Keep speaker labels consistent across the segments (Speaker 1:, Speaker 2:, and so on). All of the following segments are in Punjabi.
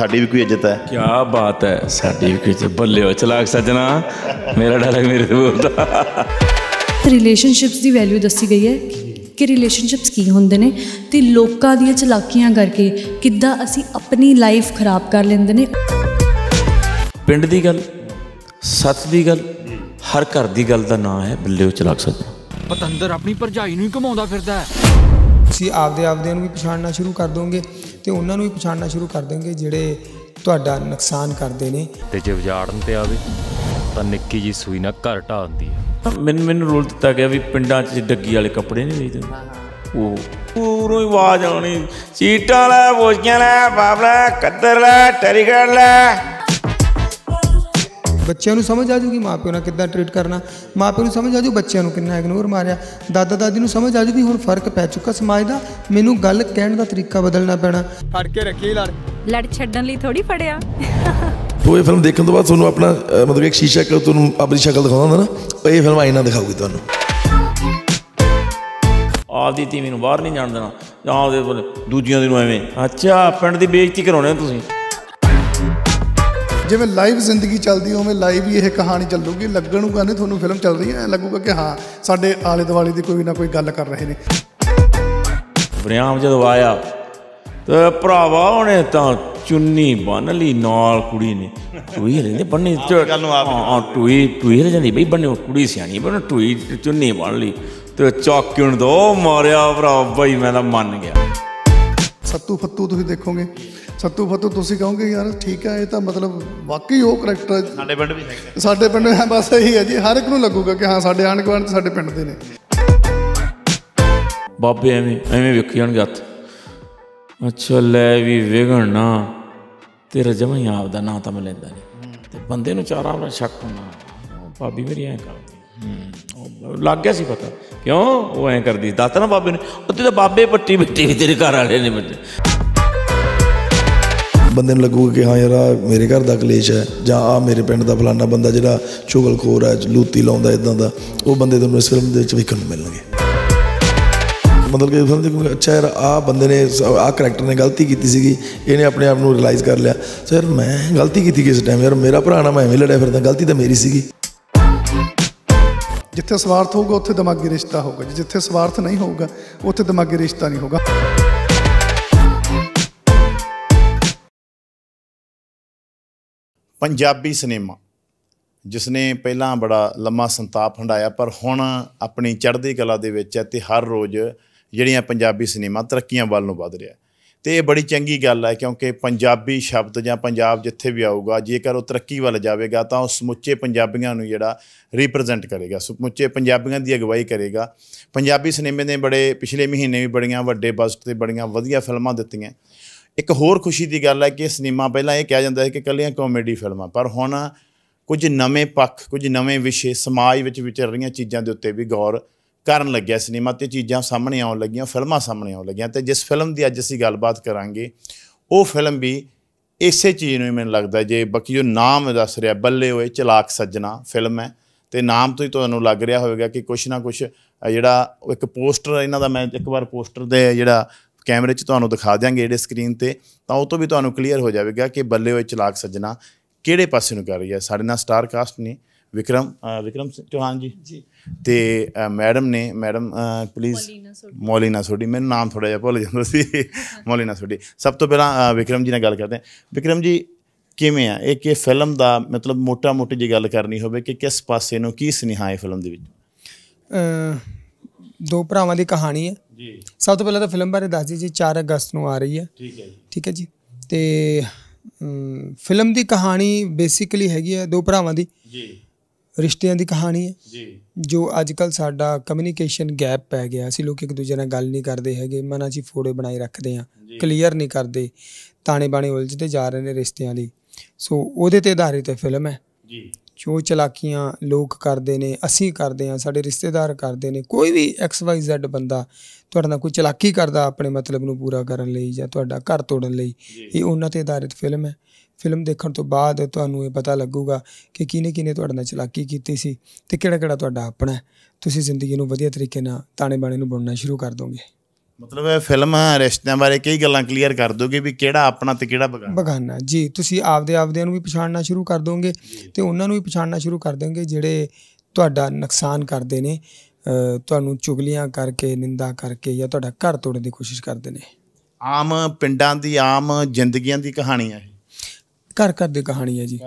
Speaker 1: ਸਾਡੀ ਵੀ ਕੋਈ ਇੱਜ਼ਤ ਹੈ ਕੀ ਬਾਤ ਹੈ ਸਾਡੀ ਵੀ ਕੋਈ ਹੋ ਚਲਾਕ ਸੱਜਣਾ ਮੇਰਾ ਡਾਇਲੌਗ ਮੇਰੇ ਤੋਂ ਬੋਲਦਾ
Speaker 2: ਰਿਲੇਸ਼ਨਸ਼ਿਪਸ ਦੀ ਵੈਲਿਊ ਦੱਸੀ ਗਈ ਹੈ ਕਿ ਰਿਲੇਸ਼ਨਸ਼ਿਪਸ ਕੀ ਹੁੰਦੇ ਨੇ ਤੇ ਲੋਕਾਂ ਦੀਆਂ ਚਲਾਕੀਆਂ ਕਰਕੇ ਕਿੱਦਾਂ ਅਸੀਂ ਆਪਣੀ ਲਾਈਫ ਖਰਾਬ ਕਰ ਲੈਂਦੇ ਨੇ
Speaker 1: ਪਿੰਡ ਦੀ ਗੱਲ ਸੱਤ ਦੀ ਗੱਲ ਹਰ ਘਰ ਦੀ ਗੱਲ ਦਾ ਨਾਂ ਹੈ ਹੋ ਚਲਾਕ ਸੱਜਣਾ
Speaker 2: ਪਤੰਦਰ ਆਪਣੀ ਭਰਜਾਈ ਨੂੰ ਹੀ ਘਮਾਉਂਦਾ ਫਿਰਦਾ ਹੈ
Speaker 3: ਤੁਸੀਂ ਆਪਦੇ ਆਪਦੇ ਨੂੰ ਵੀ ਪਛਾਣਨਾ ਸ਼ੁਰੂ ਕਰ ਦੋਗੇ ਤੇ ਉਹਨਾਂ ਨੂੰ ਵੀ ਪਛਾਣਨਾ ਸ਼ੁਰੂ ਕਰ ਦੇਣਗੇ ਜਿਹੜੇ ਤੁਹਾਡਾ ਨੁਕਸਾਨ ਕਰਦੇ ਨੇ
Speaker 1: ਤੇ ਜੇ ਵਿਝਾੜਨ ਤੇ ਆਵੇ ਤਾਂ ਨਿੱਕੀ ਜੀ ਸੂਈ ਨਾਲ ਘਰ ਢਾ ਹੁੰਦੀ ਹੈ ਮੈਨੂੰ ਮੈਨੂੰ ਰੋਲ ਦਿੱਤਾ ਗਿਆ ਵੀ ਪਿੰਡਾਂ 'ਚ ਡੱਗੀ ਵਾਲੇ ਕੱਪੜੇ ਨਹੀਂ ਲਈਦੇ ਉਹ ਪੂਰੋ ਹੀ ਆਵਾਜ਼ ਆਉਣੀ ਚੀਟਾਂ ਲੈ ਬੋਝੀਆਂ ਲੈ ਬਾਬਲਾ ਕੱਦਰ ਲੈ ਟਰੀਗੜ ਲੈ
Speaker 3: ਬੱਚਿਆਂ ਨੂੰ ਸਮਝ ਆ ਜੂਗੀ ਮਾਪਿਆਂ ਨਾਲ ਕਿੱਦਾਂ ਟ੍ਰੀਟ ਕਰਨਾ ਮਾਪਿਆਂ ਨੂੰ ਸਮਝ ਆ ਜੂ ਬੱਚਿਆਂ ਨੂੰ ਕਿੰਨਾ ਇਗਨੋਰ ਮਾਰਿਆ ਦਾਦਾ ਦਾਦੀ ਨੂੰ ਸਮਝ ਆ ਜੂ ਵੀ ਹੁਣ ਫਰਕ ਪੈ ਚੁੱਕਾ ਸਮਾਜ ਦਾ ਮੈਨੂੰ ਗੱਲ ਕਹਿਣ ਦਾ ਤਰੀਕਾ ਬਦਲਣਾ ਪੈਣਾ ਫੜ ਕੇ ਰੱਖੀ ਲੜ
Speaker 2: ਲੜ ਛੱਡਣ ਲਈ ਥੋੜੀ ਫੜਿਆ
Speaker 4: ਤੋ ਇਹ ਫਿਲਮ ਦੇਖਣ ਤੋਂ ਬਾਅਦ ਤੁਹਾਨੂੰ ਆਪਣਾ ਮਤਲਬ ਇੱਕ ਸ਼ੀਸ਼ਾ ਕਿ ਤੁਹਾਨੂੰ ਆਪਣੀ ਸ਼ਕਲ ਦਿਖਾਉਂਦਾ ਹੁੰਦਾ ਨਾ ਇਹ ਫਿਲਮ ਆਇਨਾ ਦਿਖਾਊਗੀ ਤੁਹਾਨੂੰ ਆਪਦੀ ਟੀਮ
Speaker 1: ਨੂੰ ਬਾਹਰ ਨਹੀਂ ਜਾਣ ਦੇਣਾ ਜਾਂ ਆਪਦੇ ਦੂਜਿਆਂ ਦੇ ਨੂੰ ਐਵੇਂ ਅੱਛਾ ਪਿੰਡ ਦੀ ਬੇਇੱਜ਼ਤੀ ਕਰਾਉਣੇ ਤੁਸੀਂ
Speaker 5: ਜਿਵੇਂ ਲਾਈਵ ਜ਼ਿੰਦਗੀ ਚੱਲਦੀ ਓਵੇਂ ਲਾਈਵ ਹੀ ਇਹ ਕਹਾਣੀ ਚੱਲੂਗੀ ਲੱਗਣੂਗਾ ਨੇ ਤੁਹਾਨੂੰ ਫਿਲਮ ਚੱਲ ਰਹੀ ਹੈ ਲੱਗੂਗਾ ਕਿ ਹਾਂ ਸਾਡੇ ਆਲੇ ਦੁਆਲੇ ਦੀ ਕੋਈ ਨਾ ਕੋਈ ਗੱਲ ਕਰ ਰਹੇ ਨੇ
Speaker 1: ਵਰਿਆਮ ਜਦੋਂ ਆਇਆ ਤੇ ਭਰਾਵਾ ਉਹਨੇ ਤਾਂ ਚੁੰਨੀ ਬੰਨ ਲਈ ਨਾਲ ਕੁੜੀ ਨੇ ਟੂਈ ਰਹਿੰਦੀ ਬੰਨੀ ਗੱਲ ਨੂੰ ਆਪ ਹਾਂ ਟੂਈ ਟੂਈ ਰਹਿੰਦੀ ਬਈ ਬੰਨੇ ਕੁੜੀ ਸਿਆਣੀ ਬੰਨ ਟੂਈ ਚੁੰਨੀ ਬੰਨ ਲਈ ਤੇ ਚਾਕਣ ਦੋ ਮਾਰਿਆ ਭਰਾ ਬਈ ਮੈਂ ਤਾਂ ਮੰਨ ਗਿਆ
Speaker 5: ਸੱਤੂ ਫੱਤੂ ਤੁਸੀਂ ਦੇਖੋਗੇ ਸੱਤੂ ਫੱਤੂ ਤੁਸੀਂ ਕਹੋਗੇ ਯਾਰ ਠੀਕ ਹੈ ਇਹ ਤਾਂ ਮਤਲਬ ਵਾਕਈ ਉਹ ਕਰੈਕਟਰ ਸਾਡੇ ਪਿੰਡ ਵੀ ਹੈਗਾ ਸਾਡੇ ਪਿੰਡ ਹੈ ਬਸ ਇਹੀ ਹੈ ਜੀ ਹਰ ਇੱਕ ਨੂੰ ਲੱਗੂਗਾ ਕਿ ਹਾਂ ਸਾਡੇ ਆਣ ਗਵਾਂਢ ਸਾਡੇ ਪਿੰਡ ਦੇ ਨੇ
Speaker 1: ਬਾਬੇ ਐਵੇਂ ਐਵੇਂ ਵੇਖੀ ਜਾਣਗੇ ਹੱਥ ਅੱਛਾ ਲੈ ਵੀ ਵਿਗੜਨਾ ਤੇਰਾ ਜਮਾਂ ਹੀ ਆਪ ਦਾ ਨਾਂ ਤਾਂ ਮੈਂ ਲੈਂਦਾ ਨਹੀਂ ਤੇ ਬੰਦੇ ਨੂੰ ਚਾਰਾ ਵਾਲਾ ਸ਼ੱਕ ਹੁੰਦਾ ਭਾਬੀ ਮੇਰੀ ਐਂ ਕਰਦੀ ਲੱਗ ਗਿਆ ਸੀ ਪਤਾ ਕਿਉਂ ਉਹ ਐਂ ਕਰਦੀ ਦੱਸ ਨਾ ਬਾਬੇ ਨੇ ਉੱਤੇ ਤਾਂ ਬਾਬੇ ਪੱਟੀ ਬਿੱਟੀ ਤੇਰੇ ਘਰ ਵਾਲੇ ਨੇ ਬੱਚੇ
Speaker 4: ਬੰਦੇ ਨੂੰ ਲੱਗੂਗਾ ਕਿ ਹਾਂ ਯਾਰ ਆ ਮੇਰੇ ਘਰ ਦਾ ਕਲੇਸ਼ ਹੈ ਜਾਂ ਆ ਮੇਰੇ ਪਿੰਡ ਦਾ ਫਲਾਣਾ ਬੰਦਾ ਜਿਹੜਾ ਚੁਗਲਖੋਰ ਹੈ ਲੂਤੀ ਲਾਉਂਦਾ ਇਦਾਂ ਦਾ ਉਹ ਬੰਦੇ ਤੁਹਾਨੂੰ ਇਸ ਫਿਲਮ ਦੇ ਵਿੱਚ ਵੇਖਣ ਨੂੰ ਮਿਲਣਗੇ ਮਤਲਬ ਕਿ ਫਿਲਮ ਦੇ ਅੱਛਾ ਯਾਰ ਆ ਬੰਦੇ ਨੇ ਆ ਕੈਰੈਕਟਰ ਨੇ ਗਲਤੀ ਕੀਤੀ ਸੀਗੀ ਇਹਨੇ ਆਪਣੇ ਆਪ ਨੂੰ ਰਿਅਲਾਈਜ਼ ਕਰ ਲਿਆ ਸਰ ਯਾਰ ਮੈਂ ਗਲਤੀ ਕੀਤੀ ਕਿਸ ਟਾਈਮ ਯਾਰ ਮੇਰਾ ਭਰਾ ਨਾ ਮੈਂ ਐਵੇਂ ਲੜਿਆ ਫਿਰਦਾ ਗਲਤੀ ਤਾਂ ਮੇਰੀ ਸੀਗੀ
Speaker 5: ਜਿੱਥੇ ਸਵਾਰਥ ਹੋਊਗਾ ਉੱਥੇ ਦਿਮਾਗੀ ਰਿਸ਼ਤਾ ਹੋਊਗਾ ਜਿੱਥੇ ਸਵਾਰਥ ਨਹੀਂ ਹੋਊਗਾ ਉੱਥੇ ਦਿਮਾਗੀ ਰਿਸ਼ਤਾ ਨਹੀਂ ਹੋਊਗਾ
Speaker 6: ਪੰਜਾਬੀ ਸਿਨੇਮਾ ਜਿਸ ਨੇ ਪਹਿਲਾਂ ਬੜਾ ਲੰਮਾ ਸੰਤਾਪ ਹੰਡਾਇਆ ਪਰ ਹੁਣ ਆਪਣੀ ਚੜ੍ਹਦੀ ਕਲਾ ਦੇ ਵਿੱਚ ਹੈ ਤੇ ਹਰ ਰੋਜ਼ ਜਿਹੜੀਆਂ ਪੰਜਾਬੀ ਸਿਨੇਮਾ ਤਰੱਕੀਆਂ ਵੱਲ ਨੂੰ ਵਧ ਰਿਹਾ ਤੇ ਇਹ ਬੜੀ ਚੰਗੀ ਗੱਲ ਹੈ ਕਿਉਂਕਿ ਪੰਜਾਬੀ ਸ਼ਬਦ ਜਾਂ ਪੰਜਾਬ ਜਿੱਥੇ ਵੀ ਆਊਗਾ ਜੇਕਰ ਉਹ ਤਰੱਕੀ ਵੱਲ ਜਾਵੇਗਾ ਤਾਂ ਉਹ ਸਮੁੱਚੇ ਪੰਜਾਬੀਆਂ ਨੂੰ ਜਿਹੜਾ ਰਿਪਰੈਜ਼ੈਂਟ ਕਰੇਗਾ ਸਮੁੱਚੇ ਪੰਜਾਬੀਆਂ ਦੀ ਅਗਵਾਈ ਕਰੇਗਾ ਪੰਜਾਬੀ ਸਿਨੇਮੇ ਨੇ ਬੜੇ ਪਿਛਲੇ ਮਹੀਨੇ ਵੀ ਬੜੀਆਂ ਵੱਡੇ ਬਜਟ ਤੇ ਬੜੀਆਂ ਵਧੀਆ ਫਿਲਮਾਂ ਦਿੱਤੀਆਂ ਇੱਕ ਹੋਰ ਖੁਸ਼ੀ ਦੀ ਗੱਲ ਹੈ ਕਿ ਸਿਨੇਮਾ ਪਹਿਲਾਂ ਇਹ ਕਿਹਾ ਜਾਂਦਾ ਸੀ ਕਿ ਕੱਲੀਆਂ ਕਾਮੇਡੀ ਫਿਲਮਾਂ ਪਰ ਹੁਣ ਕੁਝ ਨਵੇਂ ਪੱਖ ਕੁਝ ਨਵੇਂ ਵਿਸ਼ੇ ਸਮਾਜ ਵਿੱਚ ਵਿਚਰ ਰਹੀਆਂ ਚੀਜ਼ਾਂ ਦੇ ਉੱਤੇ ਵੀ ਗੌਰ ਕਰਨ ਲੱਗਿਆ ਸਿਨੇਮਾ ਤੇ ਚੀਜ਼ਾਂ ਸਾਹਮਣੇ ਆਉਣ ਲੱਗੀਆਂ ਫਿਲਮਾਂ ਸਾਹਮਣੇ ਆਉਣ ਲੱਗੀਆਂ ਤੇ ਜਿਸ ਫਿਲਮ ਦੀ ਅੱਜ ਅਸੀਂ ਗੱਲਬਾਤ ਕਰਾਂਗੇ ਉਹ ਫਿਲਮ ਵੀ ਇਸੇ ਚੀਜ਼ ਨੂੰ ਮੈਨੂੰ ਲੱਗਦਾ ਜੇ ਬਾਕੀ ਜੋ ਨਾਮ ਦੱਸ ਰਿਹਾ ਬੱਲੇ ਹੋਏ ਚਲਾਕ ਸੱਜਣਾ ਫਿਲਮ ਹੈ ਤੇ ਨਾਮ ਤੋਂ ਹੀ ਤੁਹਾਨੂੰ ਲੱਗ ਰਿਹਾ ਹੋਵੇਗਾ ਕਿ ਕੁਛ ਨਾ ਕੁਛ ਜਿਹੜਾ ਇੱਕ ਪੋਸਟਰ ਇਹਨਾਂ ਦਾ ਮੈਂ ਇੱਕ ਵਾਰ ਪੋਸਟਰ ਦੇ ਜਿਹੜਾ ਕੈਮਰੇ 'ਚ ਤੁਹਾਨੂੰ ਦਿਖਾ ਦਿਆਂਗੇ ਜਿਹੜੇ ਸਕਰੀਨ ਤੇ ਤਾਂ ਉਹ ਤੋਂ ਵੀ ਤੁਹਾਨੂੰ ਕਲੀਅਰ ਹੋ ਜਾਵੇਗਾ ਕਿ ਬੱਲੇ ਹੋਏ ਚਲਾਕ ਸੱਜਣਾ ਕਿਹੜੇ ਪਾਸੇ ਨੂੰ ਕਰ ਰਹੀ ਹੈ ਸਾਡੇ ਨਾਲ ਸਟਾਰ ਕਾਸਟ ਨੇ ਵਿਕਰਮ ਵਿਕਰਮ ਚੋਹਾਨ ਜੀ ਜੀ ਤੇ ਮੈਡਮ ਨੇ ਮੈਡਮ ਪਲੀਜ਼ ਮੋਲੀਨਾ ਸੋਢੀ ਮੈਨੂੰ ਨਾਮ ਥੋੜਾ ਜਿਹਾ ਭੁੱਲ ਜਾਂਦਾ ਸੀ ਮੋਲੀਨਾ ਸੋਢੀ ਸਭ ਤੋਂ ਪਹਿਲਾਂ ਵਿਕਰਮ ਜੀ ਨਾਲ ਗੱਲ ਕਰਦੇ ਹਾਂ ਵਿਕਰਮ ਜੀ ਕਿਵੇਂ ਆ ਇਹ ਕਿ ਫਿਲਮ ਦਾ ਮਤਲਬ ਮੋਟਾ-ਮੋਟੀ ਜੀ ਗੱਲ ਕਰਨੀ ਹੋਵੇ ਕਿ ਕਿਸ ਪਾਸੇ ਨੂੰ ਕੀ ਸਨੇਹਾ ਹੈ ਫਿਲਮ ਦੇ
Speaker 3: ਵਿੱਚ ਦੋ ਭਰਾਵਾਂ ਦੀ ਕਹਾਣੀ ਹੈ ਜੀ ਸਭ ਤੋਂ ਪਹਿਲਾਂ ਤਾਂ ਫਿਲਮ ਬਾਰੇ ਦੱਸ ਜੀ 4 ਅਗਸਤ ਨੂੰ ਆ ਰਹੀ ਹੈ ਠੀਕ ਹੈ ਜੀ ਠੀਕ ਹੈ ਜੀ ਤੇ ਫਿਲਮ ਦੀ ਕਹਾਣੀ ਬੇਸਿਕਲੀ ਹੈਗੀ ਹੈ ਦੋ ਭਰਾਵਾਂ ਦੀ ਜੀ ਰਿਸ਼ਤਿਆਂ ਦੀ ਕਹਾਣੀ ਹੈ ਜੀ ਜੋ ਅੱਜ ਕੱਲ ਸਾਡਾ ਕਮਿਊਨੀਕੇਸ਼ਨ ਗੈਪ ਪੈ ਗਿਆ ਅਸੀਂ ਲੋਕ ਇੱਕ ਦੂਜੇ ਨਾਲ ਗੱਲ ਨਹੀਂ ਕਰਦੇ ਹੈਗੇ ਮਨਾਂ 'ਚ ਫੋੜੇ ਬਣਾਈ ਰੱਖਦੇ ਆ ਕਲੀਅਰ ਨਹੀਂ ਕਰਦੇ ਤਾਣੇ ਬਾਣੇ ਉਲਝਦੇ ਜਾ ਰਹੇ ਨੇ ਰਿਸ਼ਤਿਆਂ ਲਈ ਸੋ ਉਹਦੇ ਤੇ ਆਧਾਰਿਤ ਹੈ ਫਿਲਮ ਹੈ ਜੀ ਜੋ ਚਲਾਕੀਆਂ ਲੋਕ ਕਰਦੇ ਨੇ ਅਸੀਂ ਕਰਦੇ ਆ ਸਾਡੇ ਰਿਸ਼ਤੇਦਾਰ ਕਰਦੇ ਨੇ ਕੋਈ ਵੀ ਐਕਸ ਵਾਈ ਜ਼ੈਡ ਬੰਦਾ ਤੁਹਾਡੇ ਨਾਲ ਕੋਈ ਚਲਾਕੀ ਕਰਦਾ ਆਪਣੇ ਮਤਲਬ ਨੂੰ ਪੂਰਾ ਕਰਨ ਲਈ ਜਾਂ ਤੁਹਾਡਾ ਘਰ ਤੋੜਨ ਲਈ ਇਹ ਉਹਨਾਂ ਤੇ ਆਧਾਰਿਤ ਫਿਲਮ ਹੈ ਫਿਲਮ ਦੇਖਣ ਤੋਂ ਬਾਅਦ ਤੁਹਾਨੂੰ ਇਹ ਪਤਾ ਲੱਗੂਗਾ ਕਿ ਕਿਨੇ ਕਿਨੇ ਤੁਹਾਡੇ ਨਾਲ ਚਲਾਕੀ ਕੀਤੀ ਸੀ ਤੇ ਕਿਹੜਾ ਕਿਹੜਾ ਤੁਹਾਡਾ ਆਪਣਾ ਤੁਸੀਂ ਜ਼ਿੰਦਗੀ ਨੂੰ ਵਧੀਆ ਤਰੀਕੇ ਨਾਲ ਤਾਣੇ ਬਾਣੇ ਨੂੰ ਬੁਣਨਾ ਸ਼ੁਰੂ ਕਰ ਦੋਗੇ
Speaker 6: ਮਤਲਬ ਇਹ ਫਿਲਮ ਰਿਸ਼ਤਿਆਂ ਬਾਰੇ ਕਈ ਗੱਲਾਂ ਕਲੀਅਰ ਕਰ ਦੋਗੇ ਵੀ ਕਿਹੜਾ ਆਪਣਾ ਤੇ ਕਿਹੜਾ ਬਗਾਨਾ
Speaker 3: ਬਗਾਨਾ ਜੀ ਤੁਸੀਂ ਆਪਦੇ ਆਪਦਿਆਂ ਨੂੰ ਵੀ ਪਛਾਣਨਾ ਸ਼ੁਰੂ ਕਰ ਦੋਗੇ ਤੇ ਉਹਨਾਂ ਨੂੰ ਵੀ ਪਛਾਣਨਾ ਸ਼ੁਰੂ ਕਰ ਦੋਗੇ ਜਿਹੜੇ ਤੁਹਾਡਾ ਨੁਕਸਾਨ ਕਰਦੇ ਨੇ ਤੁਹਾਨੂੰ ਚੁਗਲੀਆਂ ਕਰਕੇ ਨਿੰਦਾ ਕਰਕੇ ਜਾਂ ਤੁਹਾਡਾ ਘਰ ਤੋੜਨ ਦੀ ਕੋਸ਼ਿਸ਼ ਕਰਦੇ ਨੇ
Speaker 6: ਆਮ ਪਿੰਡਾਂ ਦੀ ਆਮ ਜ਼ਿੰਦਗੀਆਂ ਦੀ ਕਹਾਣੀ ਹੈ
Speaker 3: ਘਰ ਘਰ ਦੀ ਕਹਾਣੀ ਹੈ ਜੀ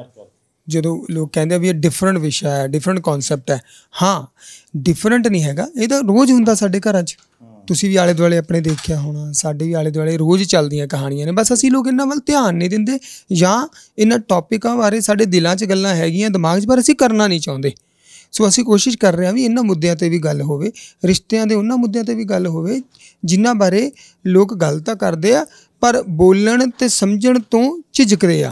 Speaker 3: ਜਦੋਂ ਲੋਕ ਕਹਿੰਦੇ ਆ ਵੀ ਇਹ ਡਿਫਰੈਂਟ ਵਿਸ਼ਾ ਹੈ ਡਿਫਰੈਂਟ ਕਨਸੈਪਟ ਹੈ ਹਾਂ ਡਿਫਰੈਂਟ ਨਹੀਂ ਹੈਗਾ ਇਹ ਤਾਂ ਰੋਜ਼ ਹੁੰਦਾ ਸਾਡੇ ਘਰਾਂ 'ਚ ਤੁਸੀਂ ਵੀ ਆਲੇ ਦੁਆਲੇ ਆਪਣੇ ਦੇਖਿਆ ਹੋਣਾ ਸਾਡੇ ਵੀ ਆਲੇ ਦੁਆਲੇ ਰੋਜ਼ ਚੱਲਦੀਆਂ ਕਹਾਣੀਆਂ ਨੇ ਬਸ ਅਸੀਂ ਲੋਕ ਇਹਨਾਂ ਵੱਲ ਧਿਆਨ ਨਹੀਂ ਦਿੰਦੇ ਜਾਂ ਇਹਨਾਂ ਟੌਪਿਕਾਂ ਬਾਰੇ ਸਾਡੇ ਦਿਲਾਂ 'ਚ ਗੱਲਾਂ ਹੈਗੀਆਂ ਦਿਮਾਗ 'ਚ ਪਰ ਅਸੀਂ ਕਰਨਾ ਨਹੀਂ ਚਾਹੁੰਦੇ ਸੋ ਅਸੀਂ ਕੋਸ਼ਿਸ਼ ਕਰ ਰਹੇ ਹਾਂ ਵੀ ਇਹਨਾਂ ਮੁੱਦਿਆਂ ਤੇ ਵੀ ਗੱਲ ਹੋਵੇ ਰਿਸ਼ਤਿਆਂ ਦੇ ਉਹਨਾਂ ਮੁੱਦਿਆਂ ਤੇ ਵੀ ਗੱਲ ਹੋਵੇ ਜਿਨ੍ਹਾਂ ਬਾਰੇ ਲੋਕ ਗੱਲ ਤਾਂ ਕਰਦੇ ਆ ਪਰ ਬੋਲਣ ਤੇ ਸਮਝਣ ਤੋਂ ਝਿਜਕਦੇ ਆ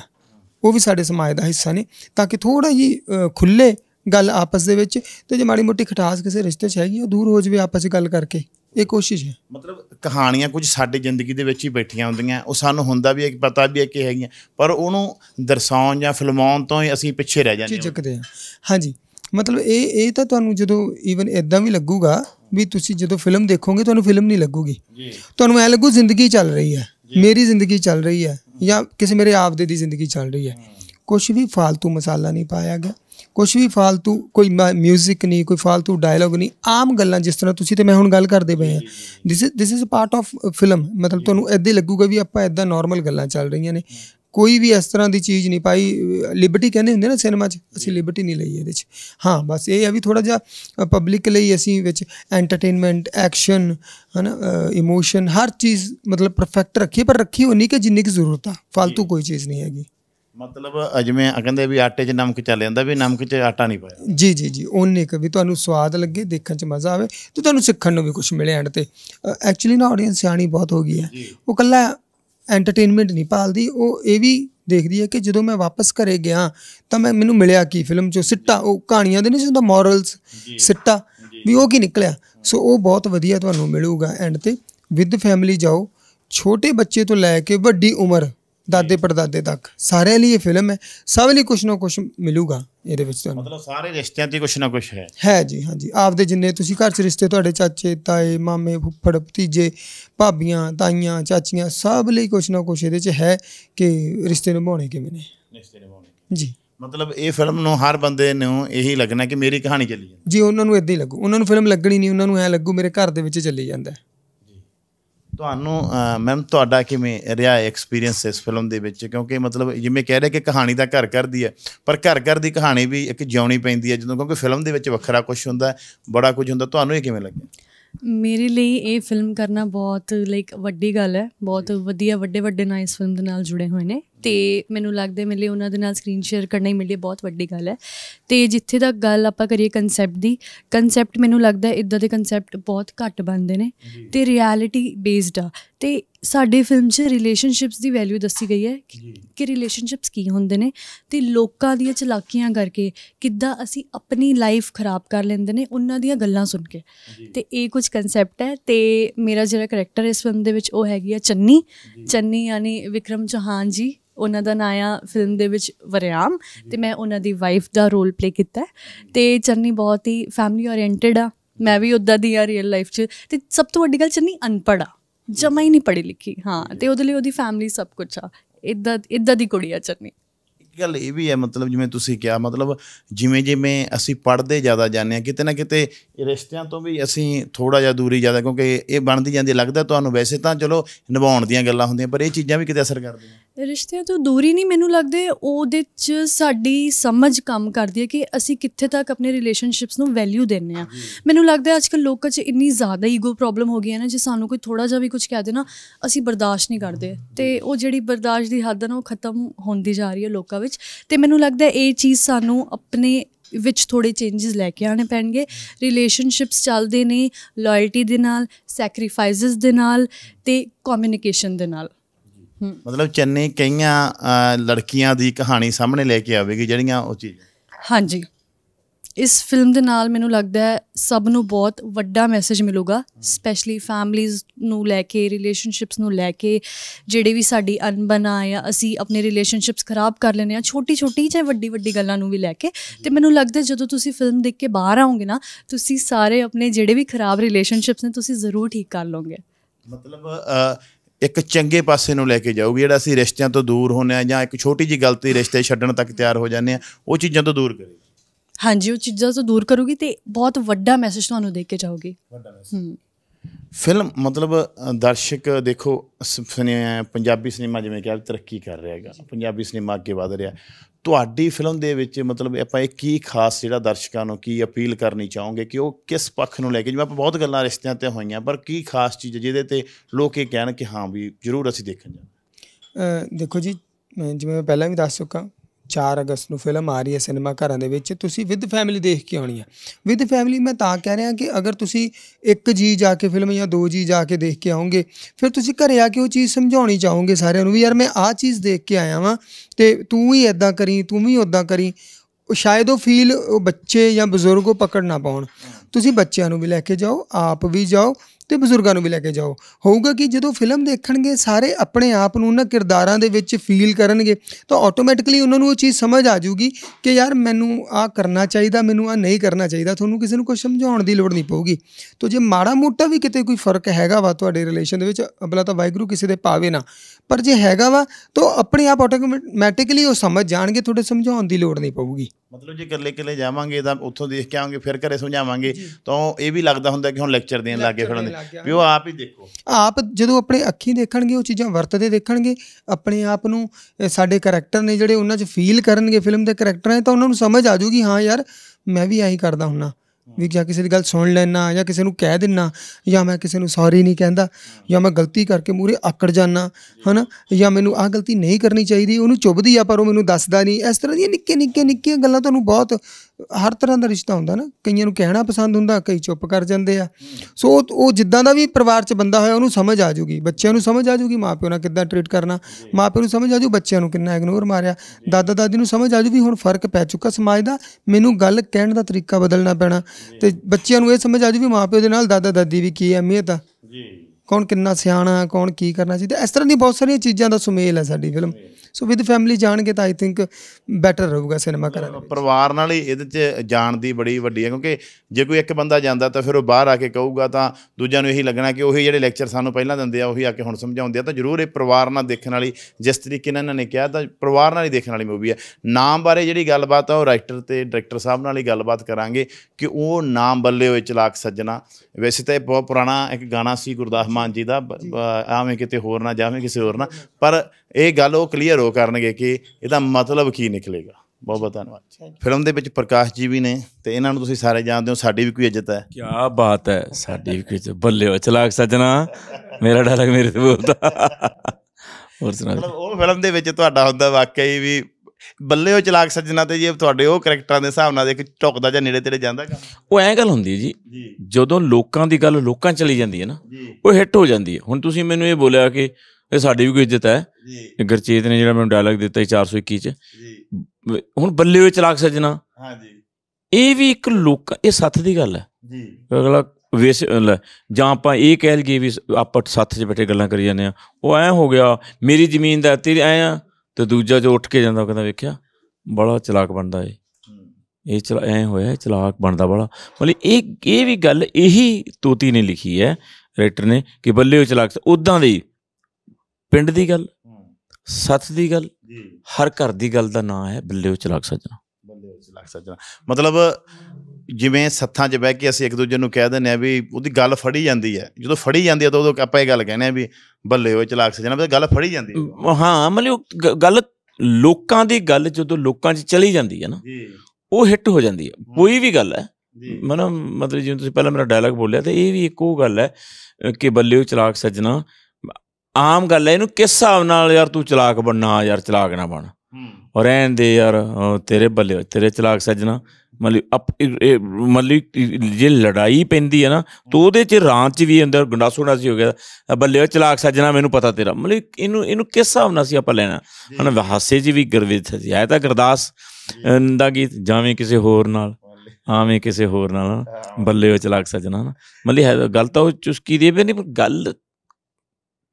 Speaker 3: ਉਹ ਵੀ ਸਾਡੇ ਸਮਾਜ ਦਾ ਹਿੱਸਾ ਨੇ ਤਾਂ ਕਿ ਥੋੜਾ ਜੀ ਖੁੱਲੇ ਗੱਲ ਆਪਸ ਦੇ ਵਿੱਚ ਤੇ ਜੇ ਮਾੜੀ ਮੋਟੀ ਖਟਾਸ ਕਿਸੇ ਰਿਸ਼ਤੇ 'ਚ ਹੈਗੀ ਉਹ ਦੂਰ ਹੋ ਜਵੇ ਆਪਸ 'ਚ ਗੱਲ ਕਰਕੇ ਇਹ ਕੋਸ਼ਿਸ਼ ਹੈ ਮਤਲਬ
Speaker 6: ਕਹਾਣੀਆਂ ਕੁਝ ਸਾਡੀ ਜ਼ਿੰਦਗੀ ਦੇ ਵਿੱਚ ਹੀ ਬੈਠੀਆਂ ਹੁੰਦੀਆਂ ਉਹ ਸਾਨੂੰ ਹੁੰਦਾ ਵੀ ਹੈ ਕਿ ਪਤਾ ਵੀ ਹੈ ਕਿ ਹੈਗੀਆਂ ਪਰ ਉਹਨੂੰ ਦਰਸਾਉਣ ਜਾਂ ਫਿਲਮਾਉਣ ਤੋਂ ਹੀ ਅਸੀਂ ਪਿੱਛੇ ਰਹਿ ਜਾਂਦੇ ਹਾਂ
Speaker 3: ਝਿਜਕਦੇ ਹਾਂ ਹਾਂਜੀ ਮਤਲਬ ਇਹ ਇਹ ਤਾਂ ਤੁਹਾਨੂੰ ਜਦੋਂ ਈਵਨ ਇਦਾਂ ਵੀ ਲੱਗੂਗਾ ਵੀ ਤੁਸੀਂ ਜਦੋਂ ਫਿਲਮ ਦੇਖੋਗੇ ਤੁਹਾਨੂੰ ਫਿਲਮ ਨਹੀਂ ਲੱਗੂਗੀ ਜੀ ਤੁਹਾਨੂੰ ਐ ਲੱਗੂ ਜ਼ਿੰਦਗੀ ਚੱਲ ਰਹੀ ਹੈ ਮੇਰੀ ਜ਼ਿੰਦਗੀ ਚੱਲ ਰਹੀ ਹੈ ਜਾਂ ਕਿਸੇ ਮੇਰੇ ਆਪ ਦੇ ਦੀ ਜ਼ਿੰਦਗੀ ਚੱਲ ਰਹੀ ਹੈ ਕੁਝ ਵੀ ਫालतू ਮਸਾਲਾ ਨਹੀਂ ਪਾਇਆ ਗਿਆ ਕੁਝ ਵੀ ਫालतू ਕੋਈ ਮਿਊਜ਼ਿਕ ਨਹੀਂ ਕੋਈ ਫालतू ਡਾਇਲੌਗ ਨਹੀਂ ਆਮ ਗੱਲਾਂ ਜਿਸ ਤਰ੍ਹਾਂ ਤੁਸੀਂ ਤੇ ਮੈਂ ਹੁਣ ਗੱਲ ਕਰਦੇ ਪਏ ਆ this is this is a part of film ਮਤਲਬ ਤੁਹਾਨੂੰ ਐਦਾਂ ਲੱਗੂਗਾ ਵੀ ਆਪਾਂ ਐਦਾਂ ਨਾਰਮਲ ਗੱਲਾਂ ਚੱਲ ਰਹੀਆਂ ਨੇ ਕੋਈ ਵੀ ਇਸ ਤਰ੍ਹਾਂ ਦੀ ਚੀਜ਼ ਨਹੀਂ ਪਾਈ ਲਿਬਰਟੀ ਕਹਿੰਦੇ ਹੁੰਦੇ ਨਾ ਸਿਨੇਮਾ 'ਚ ਅਸੀਂ ਲਿਬਰਟੀ ਨਹੀਂ ਲਈ ਇਹਦੇ 'ਚ ਹਾਂ ਬਸ ਇਹ ਆ ਵੀ ਥੋੜਾ ਜਿਹਾ ਪਬਲਿਕ ਲਈ ਅਸੀਂ ਵਿੱਚ ਐਂਟਰਟੇਨਮੈਂਟ ਐਕਸ਼ਨ ਹਨਾ ਇਮੋਸ਼ਨ ਹਰ ਚੀਜ਼ ਮਤਲਬ ਪਰਫੈਕਟ ਰੱਖੀ ਪਰ ਰੱਖੀ ਹੋਣੀ ਕਿ ਜਿੰਨੀ ਕਿ ਜ਼ਰੂਰਤ ਆ ਫालतू ਕੋਈ ਚੀਜ਼ ਨਹੀਂ ਹੈਗੀ
Speaker 6: ਮਤਲਬ ਆ ਕਹਿੰਦੇ ਵੀ ਆਟੇ 'ਚ ਨਮਕ ਚੱਲ ਜਾਂਦਾ ਵੀ ਨਮਕ 'ਚ ਆਟਾ ਨਹੀਂ ਪਾਇਆ
Speaker 3: ਜੀ ਜੀ ਜੀ ਉਹਨੇ ਕਿ ਵੀ ਤੁਹਾਨੂੰ ਸਵਾਦ ਲੱਗੇ ਦੇਖਣ 'ਚ ਮਜ਼ਾ ਆਵੇ ਤੇ ਤੁਹਾਨੂੰ ਸਿੱਖਣ ਨੂੰ ਵੀ ਕੁਝ ਮਿਲੇ ਐਂਡ ਤੇ ਐਕਚੁਅਲੀ ਨਾ ਆਡੀਅנס ਸਿਆਣੀ ਬਹੁਤ ਹੋ ਗਈ ਹੈ ਉਹ ਕੱਲਾ ਐਂਟਰਟੇਨਮੈਂਟ ਨਹੀਂ ਪਾਲਦੀ ਉਹ ਇਹ ਵੀ ਦੇਖਦੀ ਹੈ ਕਿ ਜਦੋਂ ਮੈਂ ਵਾਪਸ ਘਰੇ ਗਿਆ ਤਾਂ ਮੈਂ ਮੈਨੂੰ ਮਿਲਿਆ ਕੀ ਫਿਲਮ ਚੋਂ ਸਿੱਟਾ ਉਹ ਕਹਾਣੀਆਂ ਦੇ ਨਹੀਂ ਹੁੰਦਾ ਮੋਰਲਸ ਸਿੱਟਾ ਵੀ ਉਹ ਕੀ ਨਿਕਲਿਆ ਸੋ ਉਹ ਬਹੁਤ ਵਧੀਆ ਤੁਹਾਨੂੰ ਮਿਲੂਗਾ ਐਂਡ ਤੇ ਵਿਦ ਫੈਮਿਲੀ ਜਾਓ ਛੋਟੇ ਬੱਚੇ ਤੋਂ ਲੈ ਕੇ ਵੱਡੀ ਉਮਰ ਦਾਦੇ ਪਰਦਾਦੇ ਤੱਕ ਸਾਰਿਆਂ ਲਈ ਇਹ ਫਿਲਮ ਹੈ ਸਭ ਲਈ ਕੁਝ ਨਾ ਕੁਝ ਮਿਲੂਗਾ ਇਹਦੇ ਵਿੱਚ ਤੁਹਾਨੂੰ
Speaker 6: ਮਤਲਬ ਸਾਰੇ ਰਿਸ਼ਤਿਆਂ ਤੇ ਕੁਝ ਨਾ ਕੁਝ ਹੈ ਹੈ ਜੀ
Speaker 3: ਹਾਂਜੀ ਆਪਦੇ ਜਿੰਨੇ ਤੁਸੀਂ ਘਰ 'ਚ ਰਿਸ਼ਤੇ ਤੁਹਾਡੇ ਚਾਚੇ ਤਾਏ ਮਾਮੇ ਫੁੱਫੜ ਭਤੀਜੇ ਭਾਬੀਆਂ ਤਾਈਆਂ ਚਾਚੀਆਂ ਸਭ ਲਈ ਕੁਝ ਨਾ ਕੁਝ ਇਹਦੇ 'ਚ ਹੈ ਕਿ ਰਿਸ਼ਤੇ ਨਿਭਾਉਣੇ ਕਿਵੇਂ ਨੇ ਰਿਸ਼ਤੇ
Speaker 6: ਨਿਭਾਉਣੇ ਜੀ ਮਤਲਬ ਇਹ ਫਿਲਮ ਨੂੰ ਹਰ ਬੰਦੇ ਨੂੰ ਇਹੀ ਲੱਗਣਾ ਕਿ ਮੇਰੀ ਕਹਾਣੀ ਚੱਲੀ ਜਾਂਦੀ
Speaker 3: ਜੀ ਉਹਨਾਂ ਨੂੰ ਇਦਾਂ ਹੀ ਲੱਗੂ ਉਹਨਾਂ ਨੂੰ ਫਿਲਮ ਲੱਗਣੀ ਨਹੀਂ ਉਹਨਾਂ ਨੂੰ ਐ ਲੱਗੂ ਮੇਰੇ ਘਰ ਦੇ ਵਿੱਚ ਚੱਲੀ ਜਾਂਦਾ ਹੈ
Speaker 6: ਤੁਹਾਨੂੰ ਮੈਮ ਤੁਹਾਡਾ ਕਿਵੇਂ ਰਿਹਾ ਐਕਸਪੀਰੀਅੰਸ ਇਸ ਫਿਲਮ ਦੇ ਵਿੱਚ ਕਿਉਂਕਿ ਮਤਲਬ ਜਿਵੇਂ ਕਹਿ ਰਹੇ ਕਿ ਕਹਾਣੀ ਤਾਂ ਘਰ ਘਰ ਦੀ ਹੈ ਪਰ ਘਰ ਘਰ ਦੀ ਕਹਾਣੀ ਵੀ ਇੱਕ ਜਿਉਣੀ ਪੈਂਦੀ ਹੈ ਜਦੋਂ ਕਿਉਂਕਿ ਫਿਲਮ ਦੇ ਵਿੱਚ ਵੱਖਰਾ ਕੁਝ ਹੁੰਦਾ ਬੜਾ ਕੁਝ ਹੁੰਦਾ ਤੁਹਾਨੂੰ ਇਹ ਕਿਵੇਂ ਲੱਗਿਆ
Speaker 2: ਮੇਰੇ ਲਈ ਇਹ ਫਿਲਮ ਕਰਨਾ ਬਹੁਤ ਲਾਈਕ ਵੱਡੀ ਗੱਲ ਹੈ ਬਹੁਤ ਵਧੀਆ ਵੱਡੇ ਵੱਡੇ ਨਾਲ ਇਸ ਫਿਲਮ ਦੇ ਨਾਲ ਜੁੜੇ ਹੋਏ ਨੇ ਤੇ ਮੈਨੂੰ ਲੱਗਦਾ ਮੇਰੇ ਲਈ ਉਹਨਾਂ ਦੇ ਨਾਲ ਸਕਰੀਨ ਸ਼ੇਅਰ ਕਰਨਾ ਹੀ ਮੇਰੇ ਲਈ ਬਹੁਤ ਵੱਡੀ ਗੱਲ ਹੈ ਤੇ ਜਿੱਥੇ ਤੱਕ ਗੱਲ ਆਪਾਂ ਕਰੀਏ ਕਨਸੈਪਟ ਦੀ ਕਨਸੈਪਟ ਮੈਨੂੰ ਲੱਗਦਾ ਇਦਾਂ ਦੇ ਕਨਸੈਪਟ ਬਹੁਤ ਘੱਟ ਬਣਦੇ ਨੇ ਤੇ ਰਿਐਲਿਟੀ ਬੇਸਡ ਆ ਤੇ ਸਾਡੇ ਫਿਲਮ 'ਚ ਰਿਲੇਸ਼ਨਸ਼ਿਪਸ ਦੀ ਵੈਲਿਊ ਦੱਸੀ ਗਈ ਹੈ ਕਿ ਰਿਲੇਸ਼ਨਸ਼ਿਪਸ ਕੀ ਹੁੰਦੇ ਨੇ ਤੇ ਲੋਕਾਂ ਦੀਆਂ ਚਲਾਕੀਆਂ ਕਰਕੇ ਕਿੱਦਾਂ ਅਸੀਂ ਆਪਣੀ ਲਾਈਫ ਖਰਾਬ ਕਰ ਲੈਂਦੇ ਨੇ ਉਹਨਾਂ ਦੀਆਂ ਗੱਲਾਂ ਸੁਣ ਕੇ ਤੇ ਇਹ ਕੁਝ ਕਨਸੈਪਟ ਹੈ ਤੇ ਮੇਰਾ ਜਿਹੜਾ ਕੈਰੈਕਟਰ ਇਸ ਫਿਲਮ ਦੇ ਵਿੱਚ ਉਹ ਹੈਗੀ ਆ ਚੰਨੀ ਚੰਨੀ ਯਾਨੀ ਵਿਕਰਮ ਚੋਹਾਨ ਜੀ ਉਹਨਾਂ ਦਾ ਨਾਮ ਆ ਫਿਲਮ ਦੇ ਵਿੱਚ ਵਰਿਆਮ ਤੇ ਮੈਂ ਉਹਨਾਂ ਦੀ ਵਾਈਫ ਦਾ ਰੋਲ ਪਲੇ ਕੀਤਾ ਤੇ ਚੰਨੀ ਬਹੁਤ ਹੀ ਫੈਮਿਲੀ ਓਰੀਐਂਟਡ ਆ ਮੈਂ ਵੀ ਉਦਾਂ ਦੀ ਆ ਰੀਅਲ ਲਾਈਫ 'ਚ ਤੇ ਸਭ ਤੋਂ ਵੱਡੀ ਗੱਲ ਚੰਨੀ ਅਨਪੜ ਆ ਜਮਾ ਹੀ ਨਹੀਂ ਪੜ੍ਹੀ ਲਿਖੀ ਹਾਂ ਤੇ ਉਹਦੇ ਲਈ ਉਹਦੀ ਫੈਮਿਲੀ ਸਭ ਕੁਝ ਆ ਇਦਾਂ ਇਦਾਂ ਦੀ ਕੁੜੀ ਆ ਚੰਨੀ
Speaker 6: ਗੱਲ ਇਹ ਵੀ ਹੈ ਮਤਲਬ ਜਿਵੇਂ ਤੁਸੀਂ ਕਿਹਾ ਮਤਲਬ ਜਿਵੇਂ ਜਿਵੇਂ ਅਸੀਂ ਪੜਦੇ ਜ਼ਿਆਦਾ ਜਾਂਦੇ ਆ ਕਿਤੇ ਨਾ ਕਿਤੇ ਰਿਸ਼ਤਿਆਂ ਤੋਂ ਵੀ ਅਸੀਂ ਥੋੜਾ ਜਿਹਾ ਦੂਰੀ ਜ਼ਿਆਦਾ ਕਿਉਂਕਿ ਇਹ ਬਣਦੀ ਜਾਂਦੀ ਲੱਗਦਾ ਤੁਹਾਨੂੰ ਵੈਸੇ ਤਾਂ ਚਲੋ ਨਿਭਾਉਣ ਦੀਆਂ ਗੱਲਾਂ ਹੁੰਦੀਆਂ ਪਰ ਇਹ ਚੀਜ਼ਾਂ ਵੀ ਕਿਤੇ ਅਸਰ ਕਰਦੀਆਂ
Speaker 2: ਰਿਸ਼ਤਿਆਂ ਤੋਂ ਦੂਰੀ ਨਹੀਂ ਮੈਨੂੰ ਲੱਗਦੇ ਉਹਦੇ ਚ ਸਾਡੀ ਸਮਝ ਕੰਮ ਕਰਦੀ ਹੈ ਕਿ ਅਸੀਂ ਕਿੱਥੇ ਤੱਕ ਆਪਣੇ ਰਿਲੇਸ਼ਨਸ਼ਿਪਸ ਨੂੰ ਵੈਲਿਊ ਦਿੰਨੇ ਆ ਮੈਨੂੰ ਲੱਗਦਾ ਅੱਜ ਕੱਲ ਲੋਕਾਂ 'ਚ ਇੰਨੀ ਜ਼ਿਆਦਾ ਈਗੋ ਪ੍ਰੋਬਲਮ ਹੋ ਗਈ ਹੈ ਨਾ ਜੇ ਸਾਨੂੰ ਕੋਈ ਥੋੜਾ ਜਿਹਾ ਵੀ ਕੁਝ ਕਹਿ ਦੇ ਨਾ ਅਸੀਂ ਬਰਦਾਸ਼ਤ ਨਹੀਂ ਕਰਦੇ ਤੇ ਉਹ ਜਿਹੜੀ ਬਰਦਾਸ਼ਤ ਦੀ ਹੱਦ ਨਾ ਉਹ ਖਤਮ ਹੁੰਦੀ ਜਾ ਰਹੀ ਹੈ ਲੋਕਾਂ ਵਿੱਚ ਤੇ ਮੈਨੂੰ ਲੱਗਦਾ ਇਹ ਚੀਜ਼ ਸਾਨੂੰ ਆਪਣੇ ਵਿੱਚ ਥੋੜੇ ਚੇਂजेस ਲੈ ਕੇ ਆਣੇ ਪੈਣਗੇ ਰਿਲੇਸ਼ਨਸ਼ਿਪਸ ਚੱਲਦੇ ਨੇ ਲਾਇਲਟੀ ਦੇ ਨਾਲ ਸੈਕਰੀਫਾਈਸਸ ਦੇ ਨਾਲ ਤੇ ਕਮਿਊਨੀਕੇਸ਼ਨ ਦੇ ਨਾਲ
Speaker 6: ਮਤਲਬ ਚੰਨੇ ਕਈਆਂ ਲੜਕੀਆਂ ਦੀ ਕਹਾਣੀ ਸਾਹਮਣੇ ਲੈ ਕੇ ਆਵੇਗੀ ਜਿਹੜੀਆਂ ਉਹ ਚੀਜ਼
Speaker 2: ਹਾਂਜੀ ਇਸ ਫਿਲਮ ਦੇ ਨਾਲ ਮੈਨੂੰ ਲੱਗਦਾ ਹੈ ਸਭ ਨੂੰ ਬਹੁਤ ਵੱਡਾ ਮੈਸੇਜ ਮਿਲੂਗਾ ਸਪੈਸ਼ਲੀ ਫੈਮਲੀਜ਼ ਨੂੰ ਲੈ ਕੇ ਰਿਲੇਸ਼ਨਸ਼ਿਪਸ ਨੂੰ ਲੈ ਕੇ ਜਿਹੜੇ ਵੀ ਸਾਡੀ ਅਨਬਨਾ ਆ ਅਸੀਂ ਆਪਣੇ ਰਿਲੇਸ਼ਨਸ਼ਿਪਸ ਖਰਾਬ ਕਰ ਲੈਨੇ ਆ ਛੋਟੀ ਛੋਟੀ ਚਾਹੇ ਵੱਡੀ ਵੱਡੀ ਗੱਲਾਂ ਨੂੰ ਵੀ ਲੈ ਕੇ ਤੇ ਮੈਨੂੰ ਲੱਗਦਾ ਜਦੋਂ ਤੁਸੀਂ ਫਿਲਮ ਦੇਖ ਕੇ ਬਾਹਰ ਆਓਗੇ ਨਾ ਤੁਸੀਂ ਸਾਰੇ ਆਪਣੇ ਜਿਹੜੇ ਵੀ ਖਰਾਬ ਰਿਲੇਸ਼ਨਸ਼ਿਪਸ ਨੇ ਤੁਸੀਂ ਜ਼ਰੂਰ ਠੀਕ ਕਰ ਲਓਗੇ ਮਤਲਬ
Speaker 6: ਇੱਕ ਚੰਗੇ ਪਾਸੇ ਨੂੰ ਲੈ ਕੇ ਜਾਊਗੀ ਜਿਹੜਾ ਅਸੀਂ ਰਿਸ਼ਤਿਆਂ ਤੋਂ ਦੂਰ ਹੁੰਨੇ ਆ ਜਾਂ ਇੱਕ ਛੋਟੀ ਜੀ ਗਲਤੀ ਰਿਸ਼ਤੇ ਛੱਡਣ ਤੱਕ ਤਿਆਰ ਹੋ ਜਾਂਦੇ ਆ ਉਹ ਚੀਜ਼ਾਂ ਤੋਂ ਦੂਰ ਕਰੇਗੀ
Speaker 2: ਹਾਂਜੀ ਉਹ ਚੀਜ਼ਾਂ ਤੋਂ ਦੂਰ ਕਰੂਗੀ ਤੇ ਬਹੁਤ ਵੱਡਾ ਮੈਸੇਜ ਤੁਹਾਨੂੰ ਦੇ ਕੇ ਜਾਊਗੀ ਵੱਡਾ ਮੈਸੇਜ
Speaker 6: ਫਿਲਮ ਮਤਲਬ ਦਰਸ਼ਕ ਦੇਖੋ ਪੰਜਾਬੀ ਸਿਨੇਮਾ ਜਿਵੇਂ ਕਿ ਤਰੱਕੀ ਕਰ ਰਿਹਾ ਹੈਗਾ ਪੰਜਾਬੀ ਸਿਨੇਮਾ ਅੱਗੇ ਵਧ ਰਿਹਾ ਤੁਹਾਡੀ ਫਿਲਮ ਦੇ ਵਿੱਚ ਮਤਲਬ ਆਪਾਂ ਇਹ ਕੀ ਖਾਸ ਜਿਹੜਾ ਦਰਸ਼ਕਾਂ ਨੂੰ ਕੀ ਅਪੀਲ ਕਰਨੀ ਚਾਹੋਗੇ ਕਿ ਉਹ ਕਿਸ ਪੱਖ ਨੂੰ ਲੈ ਕੇ ਜਿਵੇਂ ਆਪਾਂ ਬਹੁਤ ਗੱਲਾਂ ਰਿਸ਼ਤਿਆਂ ਤੇ ਹੋਈਆਂ ਪਰ ਕੀ ਖਾਸ ਚੀਜ਼ ਜਿਹਦੇ ਤੇ ਲੋਕ ਇਹ ਕਹਿਣ ਕਿ ਹਾਂ ਵੀ ਜ਼ਰੂਰ ਅਸੀਂ ਦੇਖਣ
Speaker 3: ਜਾਣਾ ਦੇਖੋ ਜੀ ਜਿਵੇਂ ਮੈਂ ਪਹਿਲਾਂ ਵੀ ਦੱਸ ਚੁੱਕਾ 4 ਅਗਸਤ ਨੂੰ ਫਿਲਮ ਆ ਰਹੀ ਹੈ ਸਿਨੇਮਾ ਘਰਾਂ ਦੇ ਵਿੱਚ ਤੁਸੀਂ ਵਿਦ ਫੈਮਿਲੀ ਦੇਖ ਕੇ ਆਉਣੀ ਹੈ ਵਿਦ ਫੈਮਿਲੀ ਮੈਂ ਤਾਂ ਕਹਿ ਰਿਹਾ ਕਿ ਅਗਰ ਤੁਸੀਂ ਇੱਕ ਜੀ ਜਾ ਕੇ ਫਿਲਮ ਜਾਂ ਦੋ ਜੀ ਜਾ ਕੇ ਦੇਖ ਕੇ ਆਉਂਗੇ ਫਿਰ ਤੁਸੀਂ ਘਰੇ ਆ ਕੇ ਉਹ ਚੀਜ਼ ਸਮਝਾਉਣੀ ਚਾਹੋਗੇ ਸਾਰਿਆਂ ਨੂੰ ਵੀ ਯਾਰ ਮੈਂ ਆਹ ਚੀਜ਼ ਦੇਖ ਕੇ ਆਇਆ ਵਾਂ ਤੇ ਤੂੰ ਵੀ ਐਦਾਂ ਕਰੀ ਤੂੰ ਵੀ ਉਦਾਂ ਕਰੀ ਸ਼ਾਇਦ ਉਹ ਫੀਲ ਉਹ ਬੱਚੇ ਜਾਂ ਬਜ਼ੁਰਗ ਉਹ ਪਕੜ ਨਾ ਪਾਉਣ ਤੁਸੀਂ ਬੱਚਿਆਂ ਨੂੰ ਵੀ ਲੈ ਕੇ ਜਾਓ ਆਪ ਵੀ ਜਾਓ ਤੇ ਬਜ਼ੁਰਗਾਂ ਨੂੰ ਵੀ ਲੈ ਕੇ ਜਾਓ ਹੋਊਗਾ ਕਿ ਜਦੋਂ ਫਿਲਮ ਦੇਖਣਗੇ ਸਾਰੇ ਆਪਣੇ ਆਪ ਨੂੰ ਉਹਨਾਂ ਕਿਰਦਾਰਾਂ ਦੇ ਵਿੱਚ ਫੀਲ ਕਰਨਗੇ ਤਾਂ ਆਟੋਮੈਟਿਕਲੀ ਉਹਨਾਂ ਨੂੰ ਉਹ ਚੀਜ਼ ਸਮਝ ਆ ਜਾਊਗੀ ਕਿ ਯਾਰ ਮੈਨੂੰ ਆ ਕਰਨਾ ਚਾਹੀਦਾ ਮੈਨੂੰ ਆ ਨਹੀਂ ਕਰਨਾ ਚਾਹੀਦਾ ਤੁਹਾਨੂੰ ਕਿਸੇ ਨੂੰ ਕੁਝ ਸਮਝਾਉਣ ਦੀ ਲੋੜ ਨਹੀਂ ਪਊਗੀ ਤਾਂ ਜੇ ਮਾੜਾ ਮੋਟਾ ਵੀ ਕਿਤੇ ਕੋਈ ਫਰਕ ਹੈਗਾ ਵਾ ਤੁਹਾਡੇ ਰਿਲੇਸ਼ਨ ਦੇ ਵਿੱਚ ਅਬਲਾ ਤਾਂ ਵਾਇਗਰੂ ਕਿਸੇ ਦੇ ਪਾਵੇ ਨਾ ਪਰ ਜੇ ਹੈਗਾ ਵਾ ਤਾਂ ਆਪਣੇ ਆਪ ਆਟੋਮੈਟਿਕਲੀ ਉਹ ਸਮਝ ਜਾਣਗੇ ਤੁਹਾਡੇ ਸਮਝਾਉਣ ਦੀ ਲੋੜ ਨਹੀਂ ਪਊਗੀ
Speaker 6: ਮਤਲਬ ਜੇ ਇਕੱਲੇ ਇਕੱਲੇ ਜਾਵਾਂਗੇ ਤਾਂ ਉੱਥੋਂ ਦੇਖ ਕੇ ਆਵਾਂਗੇ ਫਿਰ ਘਰੇ ਸਮਝਾਵਾਂਗੇ ਤਾਂ ਇਹ ਵੀ ਲੱਗਦਾ ਹੁੰਦਾ ਕਿ ਹੁਣ ਲੈਕਚਰ ਦੇਣ ਲੱਗੇ ਫਿਰ ਵੀ ਉਹ ਆਪ ਹੀ ਦੇਖੋ
Speaker 3: ਆਪ ਜਦੋਂ ਆਪਣੇ ਅੱਖੀ ਦੇਖਣਗੇ ਉਹ ਚੀਜ਼ਾਂ ਵਰਤਦੇ ਦੇਖਣਗੇ ਆਪਣੇ ਆਪ ਨੂੰ ਸਾਡੇ ਕੈਰੈਕਟਰ ਨੇ ਜਿਹੜੇ ਉਹਨਾਂ 'ਚ ਫੀਲ ਕਰਨਗੇ ਫਿਲਮ ਦੇ ਕੈਰੈਕਟਰ ਨੇ ਤਾਂ ਉਹਨਾਂ ਨੂੰ ਸਮਝ ਆ ਜੂਗੀ ਹਾਂ ਯਾਰ ਮੈਂ ਵੀ ਆਹੀ ਕਰਦਾ ਹੁੰਨਾ ਵੀ ਜਾਂ ਕਿਸੇ ਦੀ ਗੱਲ ਸੁਣ ਲੈਣਾ ਜਾਂ ਕਿਸੇ ਨੂੰ ਕਹਿ ਦੇਣਾ ਜਾਂ ਮੈਂ ਕਿਸੇ ਨੂੰ ਸੌਰੀ ਨਹੀਂ ਕਹਿੰਦਾ ਜਾਂ ਮੈਂ ਗਲਤੀ ਕਰਕੇ ਮੂਰੇ ਆਕੜ ਜਾਣਾ ਹਨਾ ਜਾਂ ਮੈਨੂੰ ਆਹ ਗਲਤੀ ਨਹੀਂ ਕਰਨੀ ਚਾਹੀਦੀ ਉਹਨੂੰ ਚੁੱਭਦੀ ਆ ਪਰ ਉਹ ਮੈਨੂੰ ਦੱਸਦਾ ਨਹੀਂ ਇਸ ਤਰ੍ਹਾਂ ਦੀਆਂ ਨਿੱਕੇ ਨਿੱਕੇ ਨਿੱਕੀਆਂ ਗੱਲਾਂ ਤੁਹਾਨੂੰ ਬਹੁਤ ਹਰ ਤਰ੍ਹਾਂ ਦਾ ਰਿਸ਼ਤਾ ਹੁੰਦਾ ਨਾ ਕਈਆਂ ਨੂੰ ਕਹਿਣਾ ਪਸੰਦ ਹੁੰਦਾ ਕਈ ਚੁੱਪ ਕਰ ਜਾਂਦੇ ਆ ਸੋ ਉਹ ਜਿੱਦਾਂ ਦਾ ਵੀ ਪਰਿਵਾਰ 'ਚ ਬੰਦਾ ਹੋਇਆ ਉਹਨੂੰ ਸਮਝ ਆ ਜੂਗੀ ਬੱਚਿਆਂ ਨੂੰ ਸਮਝ ਆ ਜੂਗੀ ਮਾਪਿਓ ਨਾਲ ਕਿੱਦਾਂ ਟ੍ਰੀਟ ਕਰਨਾ ਮਾਪਿਓ ਨੂੰ ਸਮਝ ਆ ਜੂ ਬੱਚਿਆਂ ਨੂੰ ਕਿੰਨਾ ਇਗਨੋਰ ਮਾਰਿਆ ਦਾਦਾ ਦਾਦੀ ਨੂੰ ਸਮਝ ਆ ਜੂ ਵੀ ਹੁਣ ਫਰਕ ਪੈ ਚੁੱਕਾ ਸਮਾਜ ਦਾ ਮੈਨੂੰ ਗੱਲ ਕਹਿਣ ਦਾ ਤਰੀਕਾ ਬਦਲਣਾ ਪੈਣਾ ਤੇ ਬੱਚਿਆਂ ਨੂੰ ਇਹ ਸਮਝ ਆ ਜੂ ਵੀ ਮਾਪਿਓ ਦੇ ਨਾਲ ਦਾਦਾ ਦਾਦੀ ਵੀ ਕੀ ਅਹਿਮੀਅਤ ਆ ਜੀ ਕੌਣ ਕਿੰਨਾ ਸਿਆਣਾ ਕੌਣ ਕੀ ਕਰਨਾ ਚਾਹੀਦਾ ਇਸ ਤਰ੍ਹਾਂ ਦੀ ਬਹੁਤ ਸਾਰੀਆਂ ਚੀਜ਼ਾਂ ਦਾ ਸੁਮੇਲ ਹੈ ਸਾਡੀ ਫਿਲਮ ਸੋ ਵਿਦ ਫੈਮਿਲੀ ਜਾਣਗੇ ਤਾਂ ਆਈ ਥਿੰਕ ਬੈਟਰ ਰਹੂਗਾ ਸਿਨੇਮਾ ਲਈ
Speaker 6: ਪਰਿਵਾਰ ਨਾਲ ਹੀ ਇਹਦੇ 'ਚ ਜਾਣ ਦੀ ਬੜੀ ਵੱਡੀ ਹੈ ਕਿਉਂਕਿ ਜੇ ਕੋਈ ਇੱਕ ਬੰਦਾ ਜਾਂਦਾ ਤਾਂ ਫਿਰ ਉਹ ਬਾਹਰ ਆ ਕੇ ਕਹੂਗਾ ਤਾਂ ਦੂਜਿਆਂ ਨੂੰ ਇਹੀ ਲੱਗਣਾ ਕਿ ਉਹੀ ਜਿਹੜੇ ਲੈਕਚਰ ਸਾਨੂੰ ਪਹਿਲਾਂ ਦਿੰਦੇ ਆ ਉਹੀ ਆ ਕੇ ਹੁਣ ਸਮਝਾਉਂਦੇ ਆ ਤਾਂ ਜ਼ਰੂਰ ਇਹ ਪਰਿਵਾਰ ਨਾਲ ਦੇਖਣ ਵਾਲੀ ਜਿਸ ਤਰੀਕੇ ਨਾਲ ਇਹਨਾਂ ਨੇ ਕਿਹਾ ਤਾਂ ਪਰਿਵਾਰ ਨਾਲ ਹੀ ਦੇਖਣ ਵਾਲੀ ਮੂਵੀ ਹੈ ਨਾਮ ਬਾਰੇ ਜਿਹੜੀ ਗੱਲਬਾਤ ਆ ਉਹ ਰਾਈਟਰ ਤੇ ਡਾਇਰੈਕਟਰ ਸਾਹਿਬ ਨਾਲ ਹੀ ਗੱਲਬਾਤ ਕਰਾਂਗੇ ਕਿ ਉਹ ਨਾਮ ਬੱਲੇ ਹੋਏ ਚਲਾਕ ਸੱਜਣਾ ਵੈਸੇ ਤਾਂ ਇਹ ਬਹੁਤ ਪੁਰਾਣਾ ਇੱਕ ਗਾਣਾ ਸੀ ਗੁਰਦਾਸ ਮਾਨ ਜੀ ਦਾ ਆਵੇਂ ਕਿਤੇ ਹੋਰ ਨਾ ਜਾਵੇਂ ਕਿਸੇ ਹੋਰ ਨਾ ਪਰ ਇਹ ਗੱਲ ਉਹ ਕਲੀਅਰ ਸ਼ੋਅ ਕਰਨਗੇ ਕਿ ਇਹਦਾ ਮਤਲਬ ਕੀ ਨਿਕਲੇਗਾ ਬਹੁਤ ਬਹੁਤ ਧੰਨਵਾਦ ਫਿਲਮ ਦੇ ਵਿੱਚ ਪ੍ਰਕਾਸ਼ ਜੀ ਵੀ ਨੇ ਤੇ ਇਹਨਾਂ ਨੂੰ ਤੁਸੀਂ ਸਾਰੇ ਜਾਣਦੇ ਹੋ ਸਾਡੀ ਵੀ ਕੋਈ ਇੱਜ਼ਤ ਹੈ
Speaker 1: ਕੀ ਬਾਤ ਹੈ ਸਾਡੀ ਵੀ ਕੋਈ ਬੱਲੇ ਚਲਾਕ ਸੱਜਣਾ ਮੇਰਾ ਡਾਇਲੌਗ ਮੇਰੇ ਤੇ ਬੋਲਦਾ ਹੋਰ ਸੁਣਾ ਮਤਲਬ
Speaker 6: ਉਹ ਫਿਲਮ ਦੇ ਵਿੱਚ ਤੁਹਾਡਾ ਹੁੰਦਾ ਵਾਕਈ ਵੀ ਬੱਲੇ ਉਹ ਚਲਾਕ ਸੱਜਣਾ ਤੇ ਜੇ ਤੁਹਾਡੇ ਉਹ ਕੈਰੈਕਟਰਾਂ ਦੇ ਹਿਸਾਬ ਨਾਲ ਇੱਕ ਟੁਕਦਾ ਜਾਂ ਨੇੜੇ ਤੇੜੇ ਜਾਂਦਾ ਕੰਮ
Speaker 1: ਉਹ ਐਂ ਗੱਲ ਹੁੰਦੀ ਹੈ ਜੀ ਜਦੋਂ ਲੋਕਾਂ ਦੀ ਗੱਲ ਲੋਕਾਂ ਚਲੀ ਜਾਂਦੀ ਹੈ ਨਾ ਉਹ ਹਿੱਟ ਹੋ ਜਾਂਦੀ ਹੈ ਹੁਣ ਤੁਸੀਂ ਮੈਨੂੰ ਇਹ ਬੋਲਿਆ ਕਿ ਇਹ ਸਾਡੀ ਵੀ ਕੋਈ ਇੱਜ਼ਤ ਹੈ ਜੀ ਗਰਚੇਤ ਨੇ ਜਿਹੜਾ ਮੈਨੂੰ ਡਾਇਲੌਗ ਦਿੱਤਾ 421 ਚ ਜੀ ਹੁਣ ਬੱਲੇ ਵਿੱਚ ਚਲਾਕ ਸੱਜਣਾ ਹਾਂਜੀ ਇਹ ਵੀ ਇੱਕ ਲੋਕ ਇਹ ਸੱਤ ਦੀ ਗੱਲ ਹੈ ਜੀ ਅਗਲਾ ਵੇਸ ਜਾਂ ਆਪਾਂ ਇਹ ਕਹਿ ਲਈਏ ਵੀ ਆਪਾਂ ਸੱਤ 'ਚ ਬੈਠੇ ਗੱਲਾਂ ਕਰੀ ਜਾਂਦੇ ਆ ਉਹ ਐ ਹੋ ਗਿਆ ਮੇਰੀ ਜ਼ਮੀਨ ਦਾ ਤੇ ਐ ਆ ਤੇ ਦੂਜਾ ਜੋ ਉੱਠ ਕੇ ਜਾਂਦਾ ਉਹ ਕਹਿੰਦਾ ਵੇਖਿਆ ਬੜਾ ਚਲਾਕ ਬਣਦਾ ਏ ਇਹ ਚਲ ਐ ਹੋਇਆ ਚਲਾਕ ਬਣਦਾ ਬੜਾ ਮਤਲਬ ਇਹ ਇਹ ਵੀ ਗੱਲ ਇਹੀ ਤੋਤੀ ਨੇ ਲਿਖੀ ਹੈ ਰਾਈਟਰ ਨੇ ਕਿ ਬੱਲੇ ਉਹ ਚਲਾਕ ਉਦਾਂ ਦੇ ਪਿੰਡ ਦੀ ਗੱਲ ਸੱਤ ਦੀ ਗੱਲ ਜੀ ਹਰ ਘਰ ਦੀ ਗੱਲ ਦਾ ਨਾਂ ਹੈ ਬੱਲੇ ਚਲਾਕ ਸੱਜਣਾ
Speaker 6: ਬੱਲੇ ਚਲਾਕ ਸੱਜਣਾ ਮਤਲਬ ਜਿਵੇਂ ਸੱਥਾਂ 'ਚ ਬਹਿ ਕੇ ਅਸੀਂ ਇੱਕ ਦੂਜੇ ਨੂੰ ਕਹਿ ਦਿੰਨੇ ਆ ਵੀ ਉਹਦੀ ਗੱਲ ਫੜੀ ਜਾਂਦੀ ਹੈ ਜਦੋਂ ਫੜੀ ਜਾਂਦੀ ਹੈ ਤਾਂ ਉਦੋਂ ਆਪਾਂ ਇਹ ਗੱਲ
Speaker 1: ਕਹਿੰਦੇ ਆ ਵੀ ਬੱਲੇ ਹੋਏ ਚਲਾਕ ਸੱਜਣਾ ਮਤਲਬ ਗੱਲ ਫੜੀ ਜਾਂਦੀ ਹੈ ਹਾਂ ਮਤਲਬ ਗੱਲ ਲੋਕਾਂ ਦੀ ਗੱਲ ਜਦੋਂ ਲੋਕਾਂ 'ਚ ਚਲੀ ਜਾਂਦੀ ਹੈ ਨਾ ਜੀ ਉਹ ਹਿੱਟ ਹੋ ਜਾਂਦੀ ਹੈ ਕੋਈ ਵੀ ਗੱਲ ਹੈ ਮਨਮ ਮਤਲਬ ਜਿਵੇਂ ਤੁਸੀਂ ਪਹਿਲਾਂ ਮੇਰਾ ਡਾਇਲੌਗ ਬੋਲਿਆ ਤੇ ਇਹ ਵੀ ਇੱਕ ਉਹ ਗੱਲ ਹੈ ਕਿ ਬੱਲੇ ਹੋਏ ਚਲਾਕ ਸੱਜਣਾ ਆਮ ਗੱਲ ਹੈ ਇਹਨੂੰ ਕਿਸ ਹਿਸਾਬ ਨਾਲ ਯਾਰ ਤੂੰ ਚਲਾਕ ਬਣਨਾ ਯਾਰ ਚਲਾਕ ਨਾ ਬਣ ਹੂੰ ਰਹਿਣ ਦੇ ਯਾਰ ਤੇਰੇ ਬੱਲੇ ਤੇਰੇ ਚਲਾਕ ਸੱਜਣਾ ਮਤਲਬ ਮਤਲਬ ਜੇ ਲੜਾਈ ਪੈਂਦੀ ਹੈ ਨਾ ਤੋ ਉਹਦੇ ਚ ਚ ਵੀ ਅੰਦਰ ਗੰਡਾਸੋੜਾ ਸੀ ਹੋ ਗਿਆ ਬੱਲੇ ਚਲਾਕ ਸੱਜਣਾ ਮੈਨੂੰ ਪਤਾ ਤੇਰਾ ਮਤਲਬ ਇਹਨੂੰ ਇਹਨੂੰ ਕਿਸ ਹਿਸਾਬ ਨਾਲ ਸੀ ਆਪਾਂ ਲੈਣਾ ਹਨ ਹਾਸੇ ਜੀ ਵੀ ਗਰਵਿਤ ਸੀ ਆਇਆ ਤਾਂ ਗਰਦਾਸ ਦਾ ਗੀਤ ਜਾਵੇਂ ਕਿਸੇ ਹੋਰ ਨਾਲ ਆਵੇਂ ਕਿਸੇ ਹੋਰ ਨਾਲ ਬੱਲੇ ਉਹ ਚਲਾਕ ਸੱਜਣਾ ਨਾ ਮਤਲਬ ਗੱਲ ਤਾਂ ਉਹ ਚੁਸਕੀ ਦੀ ਵੀ ਨਹੀਂ ਪਰ ਗੱਲ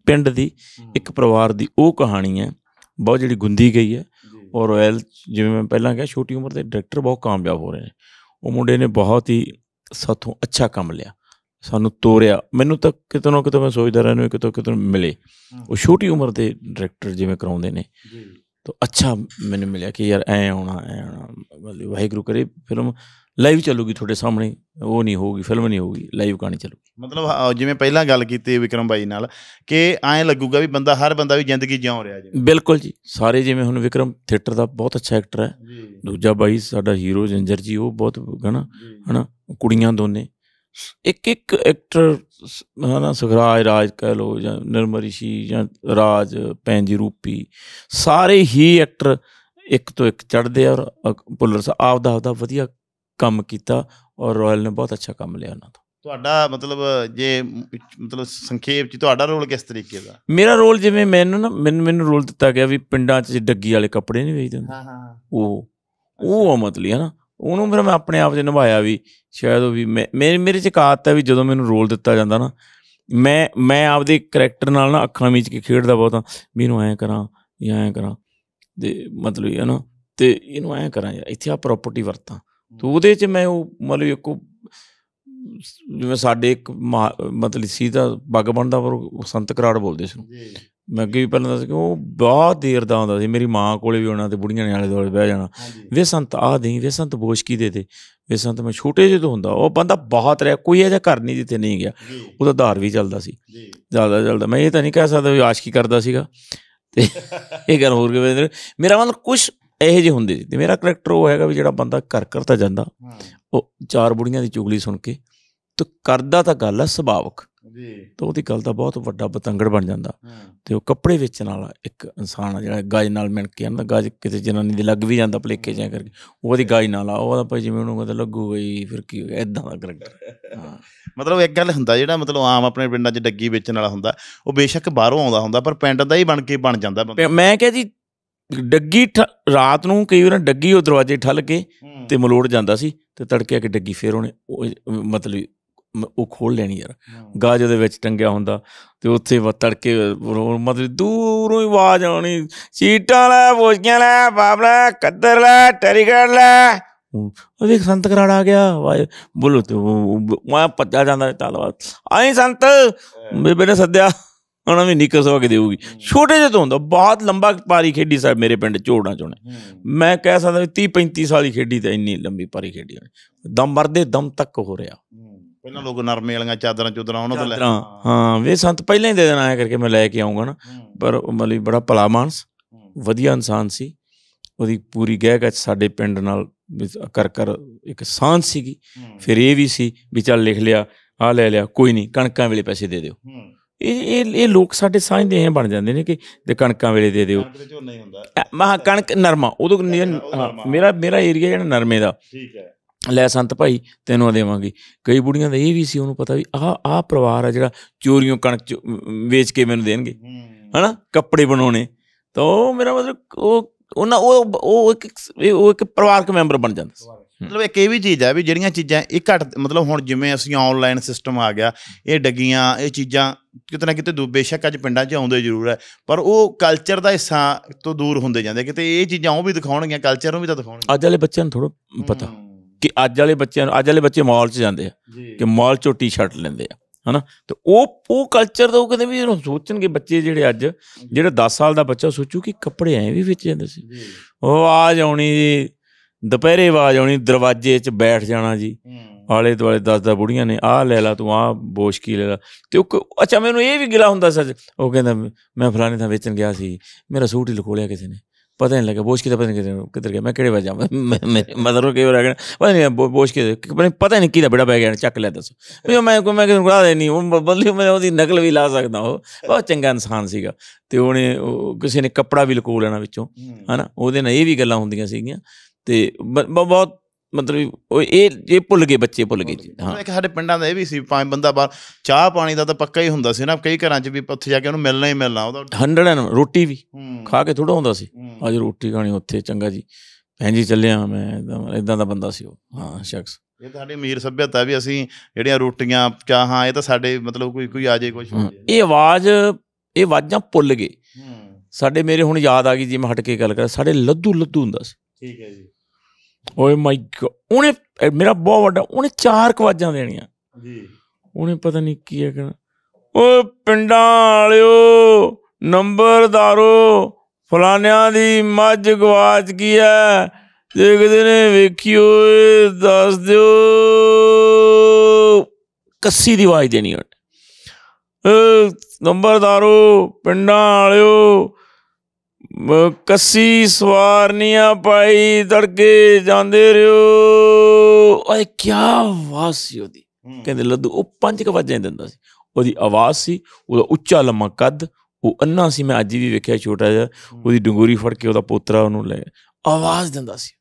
Speaker 1: ਪਿੰਡ ਦੀ ਇੱਕ ਪਰਿਵਾਰ ਦੀ ਉਹ ਕਹਾਣੀ ਹੈ ਬਹੁਤ ਜਿਹੜੀ ਗੁੰਦੀ ਗਈ ਹੈ ਔਰ ਰਾਇਲ ਜਿਵੇਂ ਮੈਂ ਪਹਿਲਾਂ ਕਿਹਾ ਛੋਟੀ ਉਮਰ ਦੇ ਡਾਇਰੈਕਟਰ ਬਹੁਤ ਕਾਮਯਾਬ ਹੋ ਰਹੇ ਨੇ ਉਹ ਮੁੰਡੇ ਨੇ ਬਹੁਤ ਹੀ ਸਾਥੋਂ ਅੱਛਾ ਕੰਮ ਲਿਆ ਸਾਨੂੰ ਤੋਰਿਆ ਮੈਨੂੰ ਤਾਂ ਕਿਤੇ ਨਾ ਕਿਤੇ ਮੈਂ ਸੋਚਦਾ ਰਹਿਣਾ ਕਿਤੋਂ ਕਿਤੇ ਮਿਲੇ ਉਹ ਛੋਟੀ ਉਮਰ ਦੇ ਡਾਇਰੈਕਟਰ ਜਿਵੇਂ ਕਰਾਉਂਦੇ ਨੇ ਜੀ ਤਾਂ ਅੱਛਾ ਮੈਨੂੰ ਮਿਲਿਆ ਕਿ ਯਾਰ ਐ ਆਉਣਾ ਐ ਆਉਣਾ ਵਾਹਿਗੁਰੂ ਕਰੇ ਫਿਲਮ ਲਾਈਵ ਚੱਲੂਗੀ ਤੁਹਾਡੇ ਸਾਹਮਣੇ ਉਹ ਨਹੀਂ ਹੋਊਗੀ ਫਿਲਮ ਨਹੀਂ ਹੋਊਗੀ ਲਾਈਵ ਕਹਾਣੀ ਚੱਲੂਗੀ
Speaker 6: ਮਤਲਬ ਜਿਵੇਂ ਪਹਿਲਾਂ ਗੱਲ ਕੀਤੀ ਵਿਕਰਮ ਬਾਈ ਨਾਲ ਕਿ ਐਂ ਲੱਗੂਗਾ ਵੀ ਬੰਦਾ ਹਰ ਬੰਦਾ ਵੀ ਜ਼ਿੰਦਗੀ ਜਿਉਂ ਰਿਹਾ ਜੀ
Speaker 1: ਬਿਲਕੁਲ ਜੀ ਸਾਰੇ ਜਿਵੇਂ ਹੁਣ ਵਿਕਰਮ ਥੀਏਟਰ ਦਾ ਬਹੁਤ ਅੱਛਾ ਐਕਟਰ ਹੈ ਦੂਜਾ ਬਾਈ ਸਾਡਾ ਹੀਰੋ ਜਿੰਜਰ ਜੀ ਉਹ ਬਹੁਤ ਹਨਾ ਹਨਾ ਕੁੜੀਆਂ ਦੋਨੇ ਇੱਕ ਇੱਕ ਐਕਟਰ ਹਨਾ ਸੁਖਰਾਜ ਰਾਜ ਕਹਿ ਲੋ ਜਾਂ ਨਿਰਮਰਿਸ਼ੀ ਜਾਂ ਰਾਜ ਪੈਂਜੀ ਰੂਪੀ ਸਾਰੇ ਹੀ ਐਕਟਰ ਇੱਕ ਤੋਂ ਇੱਕ ਚੜਦੇ ਔਰ ਆਪ ਦਾ ਆਪ ਦਾ ਵਧੀਆ ਕੰਮ ਕੀਤਾ ਔਰ ਰਾਇਲ ਨੇ ਬਹੁਤ ਅੱਛਾ ਕੰਮ ਲਿਆ ਉਹਨਾਂ ਤੋਂ
Speaker 6: ਤੁਹਾਡਾ ਮਤਲਬ ਜੇ ਮਤਲਬ ਸੰਖੇਪ ਚ ਤੁਹਾਡਾ ਰੋਲ ਕਿਸ ਤਰੀਕੇ ਦਾ
Speaker 1: ਮੇਰਾ ਰੋਲ ਜਿਵੇਂ ਮੈਨੂੰ ਨਾ ਮੈਨੂੰ ਮੈਨੂੰ ਰੋਲ ਦਿੱਤਾ ਗਿਆ ਵੀ ਪਿੰਡਾਂ ਚ ਡੱਗੀ ਵਾਲੇ ਕੱਪੜੇ ਨਹੀਂ ਵੇਚਦੇ ਹਾਂ ਹਾਂ ਉਹ ਉਹ ਮਤਲਬ ਹੈ ਨਾ ਉਹਨੂੰ ਫਿਰ ਮੈਂ ਆਪਣੇ ਆਪ 'ਚ ਨਿਭਾਇਆ ਵੀ ਸ਼ਾਇਦ ਉਹ ਵੀ ਮੇਰੇ ਮੇਰੇ 'ਚ ਕਾਤ ਹੈ ਵੀ ਜਦੋਂ ਮੈਨੂੰ ਰੋਲ ਦਿੱਤਾ ਜਾਂਦਾ ਨਾ ਮੈਂ ਮੈਂ ਆਪਦੇ ਕੈਰੈਕਟਰ ਨਾਲ ਨਾ ਅੱਖਾਂ ਵਿੱਚ ਕੇ ਖੇਡਦਾ ਬਹੁਤ ਆ ਵੀ ਇਹਨੂੰ ਐਂ ਕਰਾਂ ਜਾਂ ਐਂ ਕਰਾਂ ਦੇ ਮਤਲਬ ਹੈ ਨਾ ਤੇ ਇਹਨੂੰ ਐਂ ਕਰਾਂ ਇੱਥੇ ਆ ਪ੍ਰਾਪਰਟੀ ਵਰਤਾਂ ਤੋ ਉਹਦੇ 'ਚ ਮੈਂ ਉਹ ਮਤਲਬ ਇੱਕ ਜਿਵੇਂ ਸਾਡੇ ਇੱਕ ਮਤਲਬ ਸੀਦਾ ਬੱਗ ਬਣਦਾ ਪਰ ਸੰਤ ਕਰਾੜ ਬੋਲਦੇ ਸੀ ਜੀ ਮੈਂ ਅੱਗੇ ਵੀ ਪਹਿਲਾਂ ਦੱਸ ਕਿ ਉਹ ਬਹੁਤ ਦੇਰ ਦਾ ਆਉਂਦਾ ਸੀ ਮੇਰੀ ਮਾਂ ਕੋਲੇ ਵੀ ਉਹਨਾਂ ਤੇ ਬੁੜੀਆਂ ਨੇ ਆਲੇ ਦੁਆਲੇ ਬਹਿ ਜਾਣਾ ਵੇ ਸੰਤ ਆ ਦੇ ਵੇ ਸੰਤ ਕੀ ਦੇ ਦੇ ਵੇ ਸੰਤ ਮੈਂ ਛੋਟੇ ਜਿਹੇ ਤੋਂ ਹੁੰਦਾ ਉਹ ਬੰਦਾ ਬਹੁਤ ਰਿਹਾ ਕੋਈ ਇਹਦਾ ਘਰ ਨਹੀਂ ਜਿੱਥੇ ਨਹੀਂ ਗਿਆ ਉਹਦਾ ਧਾਰ ਵੀ ਚੱਲਦਾ ਸੀ ਜਿਆਦਾ ਚੱਲਦਾ ਮੈਂ ਇਹ ਤਾਂ ਨਹੀਂ ਕਹਿ ਸਕਦਾ ਵੀ ਆਸ਼ਕੀ ਕਰਦਾ ਸੀਗਾ ਤੇ ਇਹ ਗੱਲ ਹੋਰ ਕਿਵੇਂ ਮੇਰਾ ਮਨ ਕੁਝ ਇਹੋ ਜਿਹੇ ਹੁੰਦੇ ਸੀ ਤੇ ਮੇਰਾ ਕੈਰੈਕਟਰ ਉਹ ਹੈਗਾ ਵੀ ਜਿਹੜਾ ਬੰਦਾ ਕਰ ਕਰ ਤਾਂ ਜਾਂਦਾ ਉਹ ਚਾਰ ਬੁੜੀਆਂ ਦੀ ਚੁਗਲੀ ਸੁਣ ਕੇ ਤੇ ਕਰਦਾ ਤਾਂ ਗੱਲ ਆ ਸੁਭਾਵਕ ਜੀ ਤੋਂ ਉਹਦੀ ਗੱਲ ਦਾ ਬਹੁਤ ਵੱਡਾ ਬਤੰਗੜ ਬਣ ਜਾਂਦਾ ਤੇ ਉਹ ਕੱਪੜੇ ਵੇਚਣ ਵਾਲਾ ਇੱਕ ਇਨਸਾਨ ਆ ਜਿਹੜਾ ਗਾਜ ਨਾਲ ਮਿਲ ਕੇ ਆਂਦਾ ਗਾਜ ਕਿਤੇ ਜਨਾਨੀ ਦੇ ਲੱਗ ਵੀ ਜਾਂਦਾ ਭਲੇਕੇ ਜਾਂ ਕਰਕੇ ਉਹਦੀ ਗਾਜ ਨਾਲ ਆ ਉਹਦਾ ਭਾਈ ਜਿਵੇਂ ਉਹਨੂੰ ਕਹਿੰਦਾ ਲੱਗੂ ਗਈ ਫਿਰ ਕੀ ਹੋ ਗਿਆ ਇਦਾਂ ਦਾ ਕਰੈਕਟਰ ਹਾਂ ਮਤਲਬ ਇੱਕ ਗੱਲ ਹੁੰਦਾ ਜਿਹੜਾ ਮਤਲਬ ਆਮ ਆਪਣੇ ਪਿੰਡਾਂ 'ਚ ਡੱਗੀ ਵੇਚਣ ਵਾਲਾ ਹੁੰਦਾ ਉਹ ਬੇਸ਼ੱਕ ਬਾਹਰੋਂ ਆਉਂਦਾ ਹੁੰਦਾ ਪਰ ਪਿੰਡ ਦਾ ਹੀ ਬਣ ਕੇ ਬਣ ਜਾਂਦਾ ਮੈਂ ਕਿਹਾ ਜੀ ਡੱਗੀ ਰਾਤ ਨੂੰ ਕਈ ਵਾਰ ਡੱਗੀ ਉਹ ਦਰਵਾਜ਼ੇ ਠੱਲ ਕੇ ਤੇ ਮਲੋੜ ਜਾਂਦਾ ਸੀ ਤੇ ਤੜਕੇ ਆ ਕੇ ਡੱਗੀ ਫੇਰ ਉਹਨੇ ਮਤਲਬ ਉਹ ਖੋਲ ਲੈਣੀ ਯਾਰ ਗਾਜ ਦੇ ਵਿੱਚ ਟੰਗਿਆ ਹੁੰਦਾ ਤੇ ਉੱਥੇ ਤੜਕੇ ਮਤਲਬ ਦੂਰੋਂ ਹੀ ਆਵਾਜ਼ ਆਉਣੀ ਚੀਟਾਂ ਲੈ ਬੋਝੀਆਂ ਲੈ ਬਾਬਲਾ ਕੱਦਰ ਲੈ ਟਰੀਗੜ ਲੈ ਉਹ ਵੇਖ ਸੰਤ ਕਰਾੜ ਆ ਗਿਆ ਵਾਏ ਬੋਲੋ ਤੇ ਮੈਂ ਪੱਜਾ ਜਾਂਦਾ ਤਾਲਵਾ ਆਈ ਸੰਤ ਬੇਬੇ ਨੇ ਸੱਦਿਆ ਉਹਨਾਂ ਵੀ ਨਿਕਲ ਸਵਾ ਕੇ ਦੇਊਗੀ ਛੋਟੇ ਜਿਹੇ ਤੋਂ ਹੁੰਦਾ ਬਹੁਤ ਲੰਬਾ ਪਾਰੀ ਖੇਡੀ ਸਾਹਿਬ ਮੇਰੇ ਪਿੰਡ ਝੋੜਾਂ ਚੋਣੇ ਮੈਂ ਕਹਿ ਸਕਦਾ 30 35 ਸਾਲ ਖੇਡੀ ਤੇ ਇੰਨੀ ਲੰਬੀ ਪਾਰੀ ਖੇਡੀ ਦਮ ਮਰਦੇ ਦਮ ਤੱਕ ਹੋ ਰਿਹਾ ਪਹਿਲਾਂ ਲੋਕ ਨਰਮੇ ਵਾਲੀਆਂ ਚਾਦਰਾਂ ਚੁਦਰਾਂ ਉਹਨਾਂ ਤੋਂ ਲੈ ਹਾਂ ਵੇ ਸੰਤ ਪਹਿਲਾਂ ਹੀ ਦੇ ਦੇਣਾ ਆਇਆ ਕਰਕੇ ਮੈਂ ਲੈ ਕੇ ਆਉਂਗਾ ਨਾ ਪਰ ਮਤਲਬ ਬੜਾ ਭਲਾ ਮਾਨਸ ਵਧੀਆ ਇਨਸਾਨ ਸੀ ਉਹਦੀ ਪੂਰੀ ਗਹਿ ਸਾਡੇ ਪਿੰਡ ਨਾਲ ਕਰ ਕਰ ਇੱਕ ਸਾਂਝ ਸੀਗੀ ਫਿਰ ਇਹ ਵੀ ਸੀ ਵੀ ਚੱਲ ਲਿਖ ਲਿਆ ਆ ਲੈ ਲਿਆ ਕੋਈ ਨਹੀਂ ਕਣਕਾਂ ਵੇਲੇ ਪੈਸੇ ਦੇ ਦਿਓ ਇਹ ਇਹ ਇਹ ਲੋਕ ਸਾਡੇ ਸਾਂਝਦੇ ਐ ਬਣ ਜਾਂਦੇ ਨੇ ਕਿ ਦੇ ਕਣਕਾਂ ਵੇਲੇ ਦੇ ਦਿਓ ਝੋਨਾ ਹੀ ਹੁੰਦਾ ਕਣਕ ਨਰਮਾ ਉਦੋਂ ਮੇਰਾ ਮੇਰਾ ਏਰੀਆ ਜਿਹੜਾ ਨਰਮੇ ਦਾ ਠੀਕ ਹੈ ਲੈ ਸੰਤ ਭਾਈ ਤੈਨੂੰ ਆ ਦੇਵਾਂਗੇ ਕਈ ਬੁੜੀਆਂ ਦਾ ਇਹ ਵੀ ਸੀ ਉਹਨੂੰ ਪਤਾ ਵੀ ਆਹ ਆਹ ਪਰਿਵਾਰ ਆ ਜਿਹੜਾ ਚੋਰੀਆਂ ਕਣਕ ਵੇਚ ਕੇ ਮੈਨੂੰ ਦੇਣਗੇ ਹਨਾ ਕੱਪੜੇ ਬਣਾਉਣੇ ਤਾਂ ਮੇਰਾ ਮਤਲਬ ਉਹ ਉਹ ਉਹ ਇੱਕ ਉਹ ਇੱਕ ਪਰਿਵਾਰਕ ਮੈਂਬਰ ਬਣ ਜਾਂਦਾ ਸੀ ਮਤਲਬ ਇੱਕ ਇਹ ਵੀ ਚੀਜ਼ ਹੈ ਵੀ ਜਿਹੜੀਆਂ ਚੀਜ਼ਾਂ ਇਹ
Speaker 6: ਘਟ ਮਤਲਬ ਹੁਣ ਜਿਵੇਂ ਅਸੀਂ ਆਨਲਾਈਨ ਸਿਸਟਮ ਆ ਗਿਆ ਇਹ ਡੱਗੀਆਂ ਇਹ ਚੀਜ਼ਾਂ ਕਿਤੇ ਨਾ ਕਿਤੇ ਬੇਸ਼ੱਕ ਅੱਜ ਪਿੰਡਾਂ 'ਚ ਆਉਂਦੇ ਜ਼ਰੂਰ ਹੈ ਪਰ ਉਹ ਕਲਚਰ ਦਾ ਹਿੱਸਾ ਤੋਂ ਦੂਰ ਹੁੰਦੇ ਜਾਂਦੇ ਕਿਤੇ ਇਹ ਚੀਜ਼ਾਂ ਉਹ ਵੀ ਦਿਖਾਉਣਗੀਆਂ ਕਲਚਰ ਨੂੰ ਵੀ ਤਾਂ ਦਿਖਾਉਣਗੀਆਂ
Speaker 1: ਅੱਜ ਵਾਲੇ ਬੱਚਿਆਂ ਨੂੰ ਥੋੜਾ ਪਤਾ ਕਿ ਅੱਜ ਵਾਲੇ ਬੱਚਿਆਂ ਨੂੰ ਅੱਜ ਵਾਲੇ ਬੱਚੇ ਮਾਲ 'ਚ ਜਾਂਦੇ ਆ ਕਿ ਮਾਲ 'ਚੋਂ ਟੀ-ਸ਼ਰਟ ਲੈਂਦੇ ਆ ਹਨਾ ਤੇ ਉਹ ਉਹ ਕਲਚਰ ਦਾ ਉਹ ਕਹਿੰਦੇ ਵੀ ਇਹਨੂੰ ਸੋਚਣਗੇ ਬੱਚੇ ਜਿਹੜੇ ਅੱਜ ਜਿਹੜਾ 10 ਸਾਲ ਦਾ ਬੱਚਾ ਸੋਚੂ ਕਿ ਕੱਪੜੇ ਐਵੇਂ ਵਿੱਚ ਜਾਂਦੇ ਸੀ ਉਹ ਆ ਜਾਉਣੀ ਦੁਪਹਿਰੇ ਆਵਾਜ਼ ਆਉਣੀ ਦਰਵਾਜ਼ੇ 'ਚ ਬੈਠ ਜਾਣਾ ਜੀ ਆਲੇ ਦੁਆਲੇ ਦੱਸਦਾ ਬੁੜੀਆਂ ਨੇ ਆਹ ਲੈ ਲਾ ਤੂੰ ਆਹ ਬੋਸ਼ਕੀ ਲੈ ਲੈ ਤੇ ਉਹ ਅੱਛਾ ਮੈਨੂੰ ਇਹ ਵੀ ਗਿਲਾ ਹੁੰਦਾ ਸੱਚ ਉਹ ਕਹਿੰਦਾ ਮੈਂ ਫਲਾਣੇ ਥਾਂ ਵੇਚਣ ਗਿਆ ਸੀ ਮੇਰਾ ਸੂਟ ਹੀ ਲਕੋ ਲਿਆ ਕਿਸੇ ਨੇ ਪਤਾ ਨਹੀਂ ਲੱਗਾ ਬੋਸ਼ਕੀ ਦਾ ਪਤਾ ਨਹੀਂ ਕਿੱਧਰ ਗਿਆ ਮੈਂ ਕਿਹੜੇ ਵਜਾ ਮੇਰੇ ਮਦਰ ਨੂੰ ਕਿਹੜਾ ਗਿਆ ਪਤਾ ਨਹੀਂ ਬੋਸ਼ਕੀ ਪਤਾ ਨਹੀਂ ਕਿਹਦਾ ਬੜਾ ਪੈ ਗਿਆ ਚੱਕ ਲੈ ਦੱਸੋ ਵੀ ਮੈਂ ਕੋਈ ਮੈਂ ਕਿਹਨੂੰ ਕਰਾ ਦੇਣੀ ਉਹ ਬਦਲੀ ਮੈਂ ਉਹਦੀ ਨਕਲ ਵੀ ਲਾ ਸਕਦਾ ਉਹ ਬਹੁਤ ਚੰਗਾ ਇਨਸਾਨ ਸੀਗਾ ਤੇ ਉਹਨੇ ਕਿਸੇ ਨੇ ਕੱਪੜਾ ਵੀ ਲਕੋ ਲੈਣਾ ਵਿੱਚੋਂ ਹਨਾ ਉਹਦੇ ਨਾਲ ਇਹ ਵੀ ਗੱਲਾਂ ਹੁੰਦੀਆਂ ਸੀਗੀਆਂ ਤੇ ਬਹੁਤ ਮਤਲਬ ਉਹ ਇਹ ਇਹ ਭੁੱਲ ਗਏ ਬੱਚੇ ਭੁੱਲ ਗਏ ਜੀ ਹਾਂ ਇੱਕ ਸਾਡੇ
Speaker 6: ਪਿੰਡਾਂ ਦਾ ਇਹ ਵੀ ਸੀ ਪੰਜ ਬੰਦਾ ਬਾਹਰ ਚਾਹ ਪਾਣੀ ਦਾ ਤਾਂ ਪੱਕਾ ਹੀ ਹੁੰਦਾ ਸੀ ਨਾ ਕਈ ਘਰਾਂ 'ਚ ਵੀ ਉੱਥੇ ਜਾ ਕੇ ਉਹਨੂੰ ਮਿਲਣਾ ਹੀ ਮਿਲਣਾ ਉਹਦਾ
Speaker 1: 100 ਰੋਟੀ ਵੀ ਖਾ ਕੇ ਥੋੜਾ ਹੁੰਦਾ ਸੀ ਅੱਜ ਰੋਟੀ ਖਾਣੀ ਉੱਥੇ ਚੰਗਾ ਜੀ ਭੈਣ ਜੀ ਚੱਲਿਆ ਮੈਂ ਇਦਾਂ ਦਾ ਬੰਦਾ ਸੀ ਉਹ ਹਾਂ ਸ਼ਖਸ
Speaker 6: ਇਹ ਸਾਡੇ ਅਮੀਰ ਸੱਭਿਆਤਾ ਵੀ ਅਸੀਂ ਜਿਹੜੀਆਂ ਰੋਟੀਆਂ ਚਾਹਾਂ ਇਹ ਤਾਂ ਸਾਡੇ ਮਤਲਬ ਕੋਈ ਕੋਈ ਆ ਜੇ ਕੁਝ ਇਹ ਆਵਾਜ਼
Speaker 1: ਇਹ ਆਵਾਜ਼ਾਂ ਭੁੱਲ ਗਏ ਸਾਡੇ ਮੇਰੇ ਹੁਣ ਯਾਦ ਆ ਗਈ ਜੀ ਮੈਂ ਹਟ ਕੇ ਗੱਲ ਕਰ ਸਾਡੇ ਲੱਦੂ ਲੱਦੂ ਹੁੰਦਾ ਸੀ ਠੀਕ ਹੈ ਜੀ ਓਏ ਮਾਈ ਗੋ ਉਹਨੇ ਮੇਰਾ ਬਹੁਤ ਵੱਡਾ ਉਹਨੇ ਚਾਰ ਕਵਾਜਾਂ ਦੇਣੀਆਂ ਜੀ ਉਹਨੇ ਪਤਾ ਨਹੀਂ ਕੀ ਹੈ ਕਹਿੰਦਾ ਓ ਪਿੰਡਾਂ ਵਾਲਿਓ ਨੰਬਰਦਾਰੋ ਫਲਾਨਿਆਂ ਦੀ ਮੱਝ ਗਵਾਚ ਗਈ ਐ ਜੇ ਕਿਸੇ ਨੇ ਵੇਖੀ ਹੋਏ ਦੱਸ ਦਿਓ ਕੱਸੀ ਦੀ ਆਵਾਜ਼ ਦੇਣੀ ਉਹਨੇ ਨੰਬਰਦਾਰੋ ਪਿੰਡਾਂ ਵਾਲਿਓ ਕੱਸੀ ਸਵਾਰਨੀਆਂ ਪਾਈ ਤੜਕੇ ਜਾਂਦੇ ਰਿਓ ਓਏ ਕੀ ਆਵਾਜ਼ ਸੀ ਉਹਦੀ ਕਹਿੰਦੇ ਲੱਦੂ ਉਹ ਪੰਜ ਕ ਵਜੇ ਦਿੰਦਾ ਸੀ ਉਹਦੀ ਆਵਾਜ਼ ਸੀ ਉਹਦਾ ਉੱਚਾ ਲੰਮਾ ਕੱਦ ਉਹ ਅੰਨਾ ਸੀ ਮੈਂ ਅੱਜ ਵੀ ਵੇਖਿਆ ਛੋਟਾ ਜਿਹਾ ਉਹਦੀ ਡੰਗੂਰੀ ਫੜ ਕੇ ਉਹਦਾ ਪੋਤਰਾ ਉਹਨੂੰ ਲੈ ਆਵਾਜ਼ ਦਿੰਦਾ ਸੀ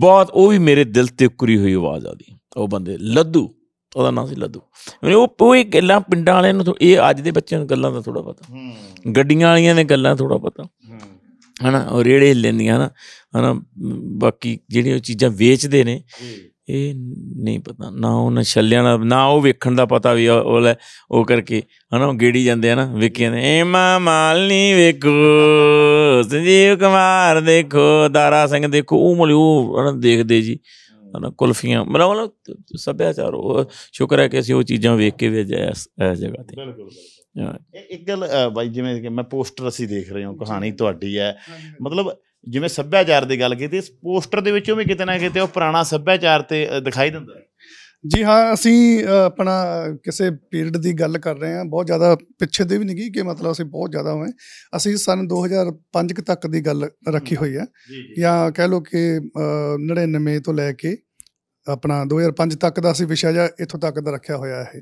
Speaker 1: ਬਹੁਤ ਉਹ ਵੀ ਮੇਰੇ ਦਿਲ ਤੇ ਕੁਰੀ ਹੋਈ ਆਵਾਜ਼ ਆਦੀ ਉਹ ਬੰਦੇ ਲੱਦੂ ਉਹਦਾ ਨਾਂ ਸੀ ਲੱਦੂ ਮੈਨੂੰ ਉਹ ਇਹ ਗੱਲਾਂ ਪਿੰਡਾਂ ਵਾਲਿਆਂ ਨੂੰ ਇਹ ਅੱਜ ਦੇ ਬੱਚਿਆਂ ਨੂੰ ਗੱਲਾਂ ਦਾ ਥੋੜਾ ਪਤਾ ਗੱਡੀਆਂ ਵਾਲਿਆਂ ਨੇ ਗੱਲਾਂ ਥੋੜਾ ਪਤਾ ਹਨਾ ਉਹ ਰੇੜੇ ਲੈਂਦੀਆਂ ਹਨਾ ਹਨਾ ਬਾਕੀ ਜਿਹੜੀਆਂ ਚੀਜ਼ਾਂ ਵੇਚਦੇ ਨੇ ਇਹ ਨਹੀਂ ਪਤਾ ਨਾ ਉਹਨਾਂ ਛੱਲਿਆਂ ਦਾ ਨਾ ਉਹ ਵੇਖਣ ਦਾ ਪਤਾ ਵੀ ਉਹ ਲੈ ਉਹ ਕਰਕੇ ਹਨਾ ਗੇੜੀ ਜਾਂਦੇ ਆ ਨਾ ਵੇਖੀ ਜਾਂਦੇ ਮਾ ਮਾਲ ਨਹੀਂ ਵੇਖੋ ਸੰਜੀਵ ਕੁਮਾਰ ਦੇਖੋ ਦਾਰਾ ਸਿੰਘ ਦੇਖੋ ਉਹ ਮਲੂ ਹਨਾ ਦੇਖਦੇ ਜੀ ਹਨਾ ਕੁਲਫੀਆਂ ਮਤਲਬ ਸੱਭਿਆਚਾਰ ਉਹ ਸ਼ੁਕਰ ਹੈ ਕਿ ਅਸੀਂ ਉਹ ਚੀਜ਼ਾਂ ਵੇਖ ਕੇ ਵੇਜ ਇਸ ਜਗ੍ਹਾ ਤੇ ਬਿਲਕੁਲ
Speaker 6: ਇੱਕ ਗੱਲ ਬਾਈ ਜਿਵੇਂ ਕਿ ਮੈਂ ਪੋਸਟਰ ਅਸੀਂ ਦੇਖ ਰਹੇ ਹਾਂ ਕਹਾਣੀ ਤੁਹਾਡੀ ਹੈ ਮਤਲਬ ਜਿਵੇਂ ਸੱਭਿਆਚਾਰ ਦੀ ਗੱਲ ਕੀਤੀ ਇਸ ਪੋਸਟਰ ਦੇ ਵਿੱਚੋਂ ਵੀ ਕਿਤੇ ਨਾ ਕਿਤੇ ਉਹ ਪੁਰਾਣਾ ਸੱਭਿਆਚਾਰ ਤੇ ਦਿਖਾਈ
Speaker 5: ਦਿੰਦਾ ਜੀ ਹਾਂ ਅਸੀਂ ਆਪਣਾ ਕਿਸੇ ਪੀਰੀਅਡ ਦੀ ਗੱਲ ਕਰ ਰਹੇ ਹਾਂ ਬਹੁਤ ਜ਼ਿਆਦਾ ਪਿੱਛੇ ਦੇ ਵੀ ਨਹੀਂ ਕਿ ਮਤਲਬ ਅਸੀਂ ਬਹੁਤ ਜ਼ਿਆਦਾ ਹੋਏ ਅਸੀਂ ਸਨ 2005 ਤੱਕ ਦੀ ਗੱਲ ਰੱਖੀ ਹੋਈ ਹੈ ਜਾਂ ਕਹਿ ਲੋ ਕਿ 99 ਤੋਂ ਲੈ ਕੇ ਆਪਣਾ 2005 ਤੱਕ ਦਾ ਅਸੀਂ ਵਿਸ਼ਾ ਜਾਂ ਇੱਥੋਂ ਤੱਕ ਦਾ ਰੱਖਿਆ ਹੋਇਆ ਹੈ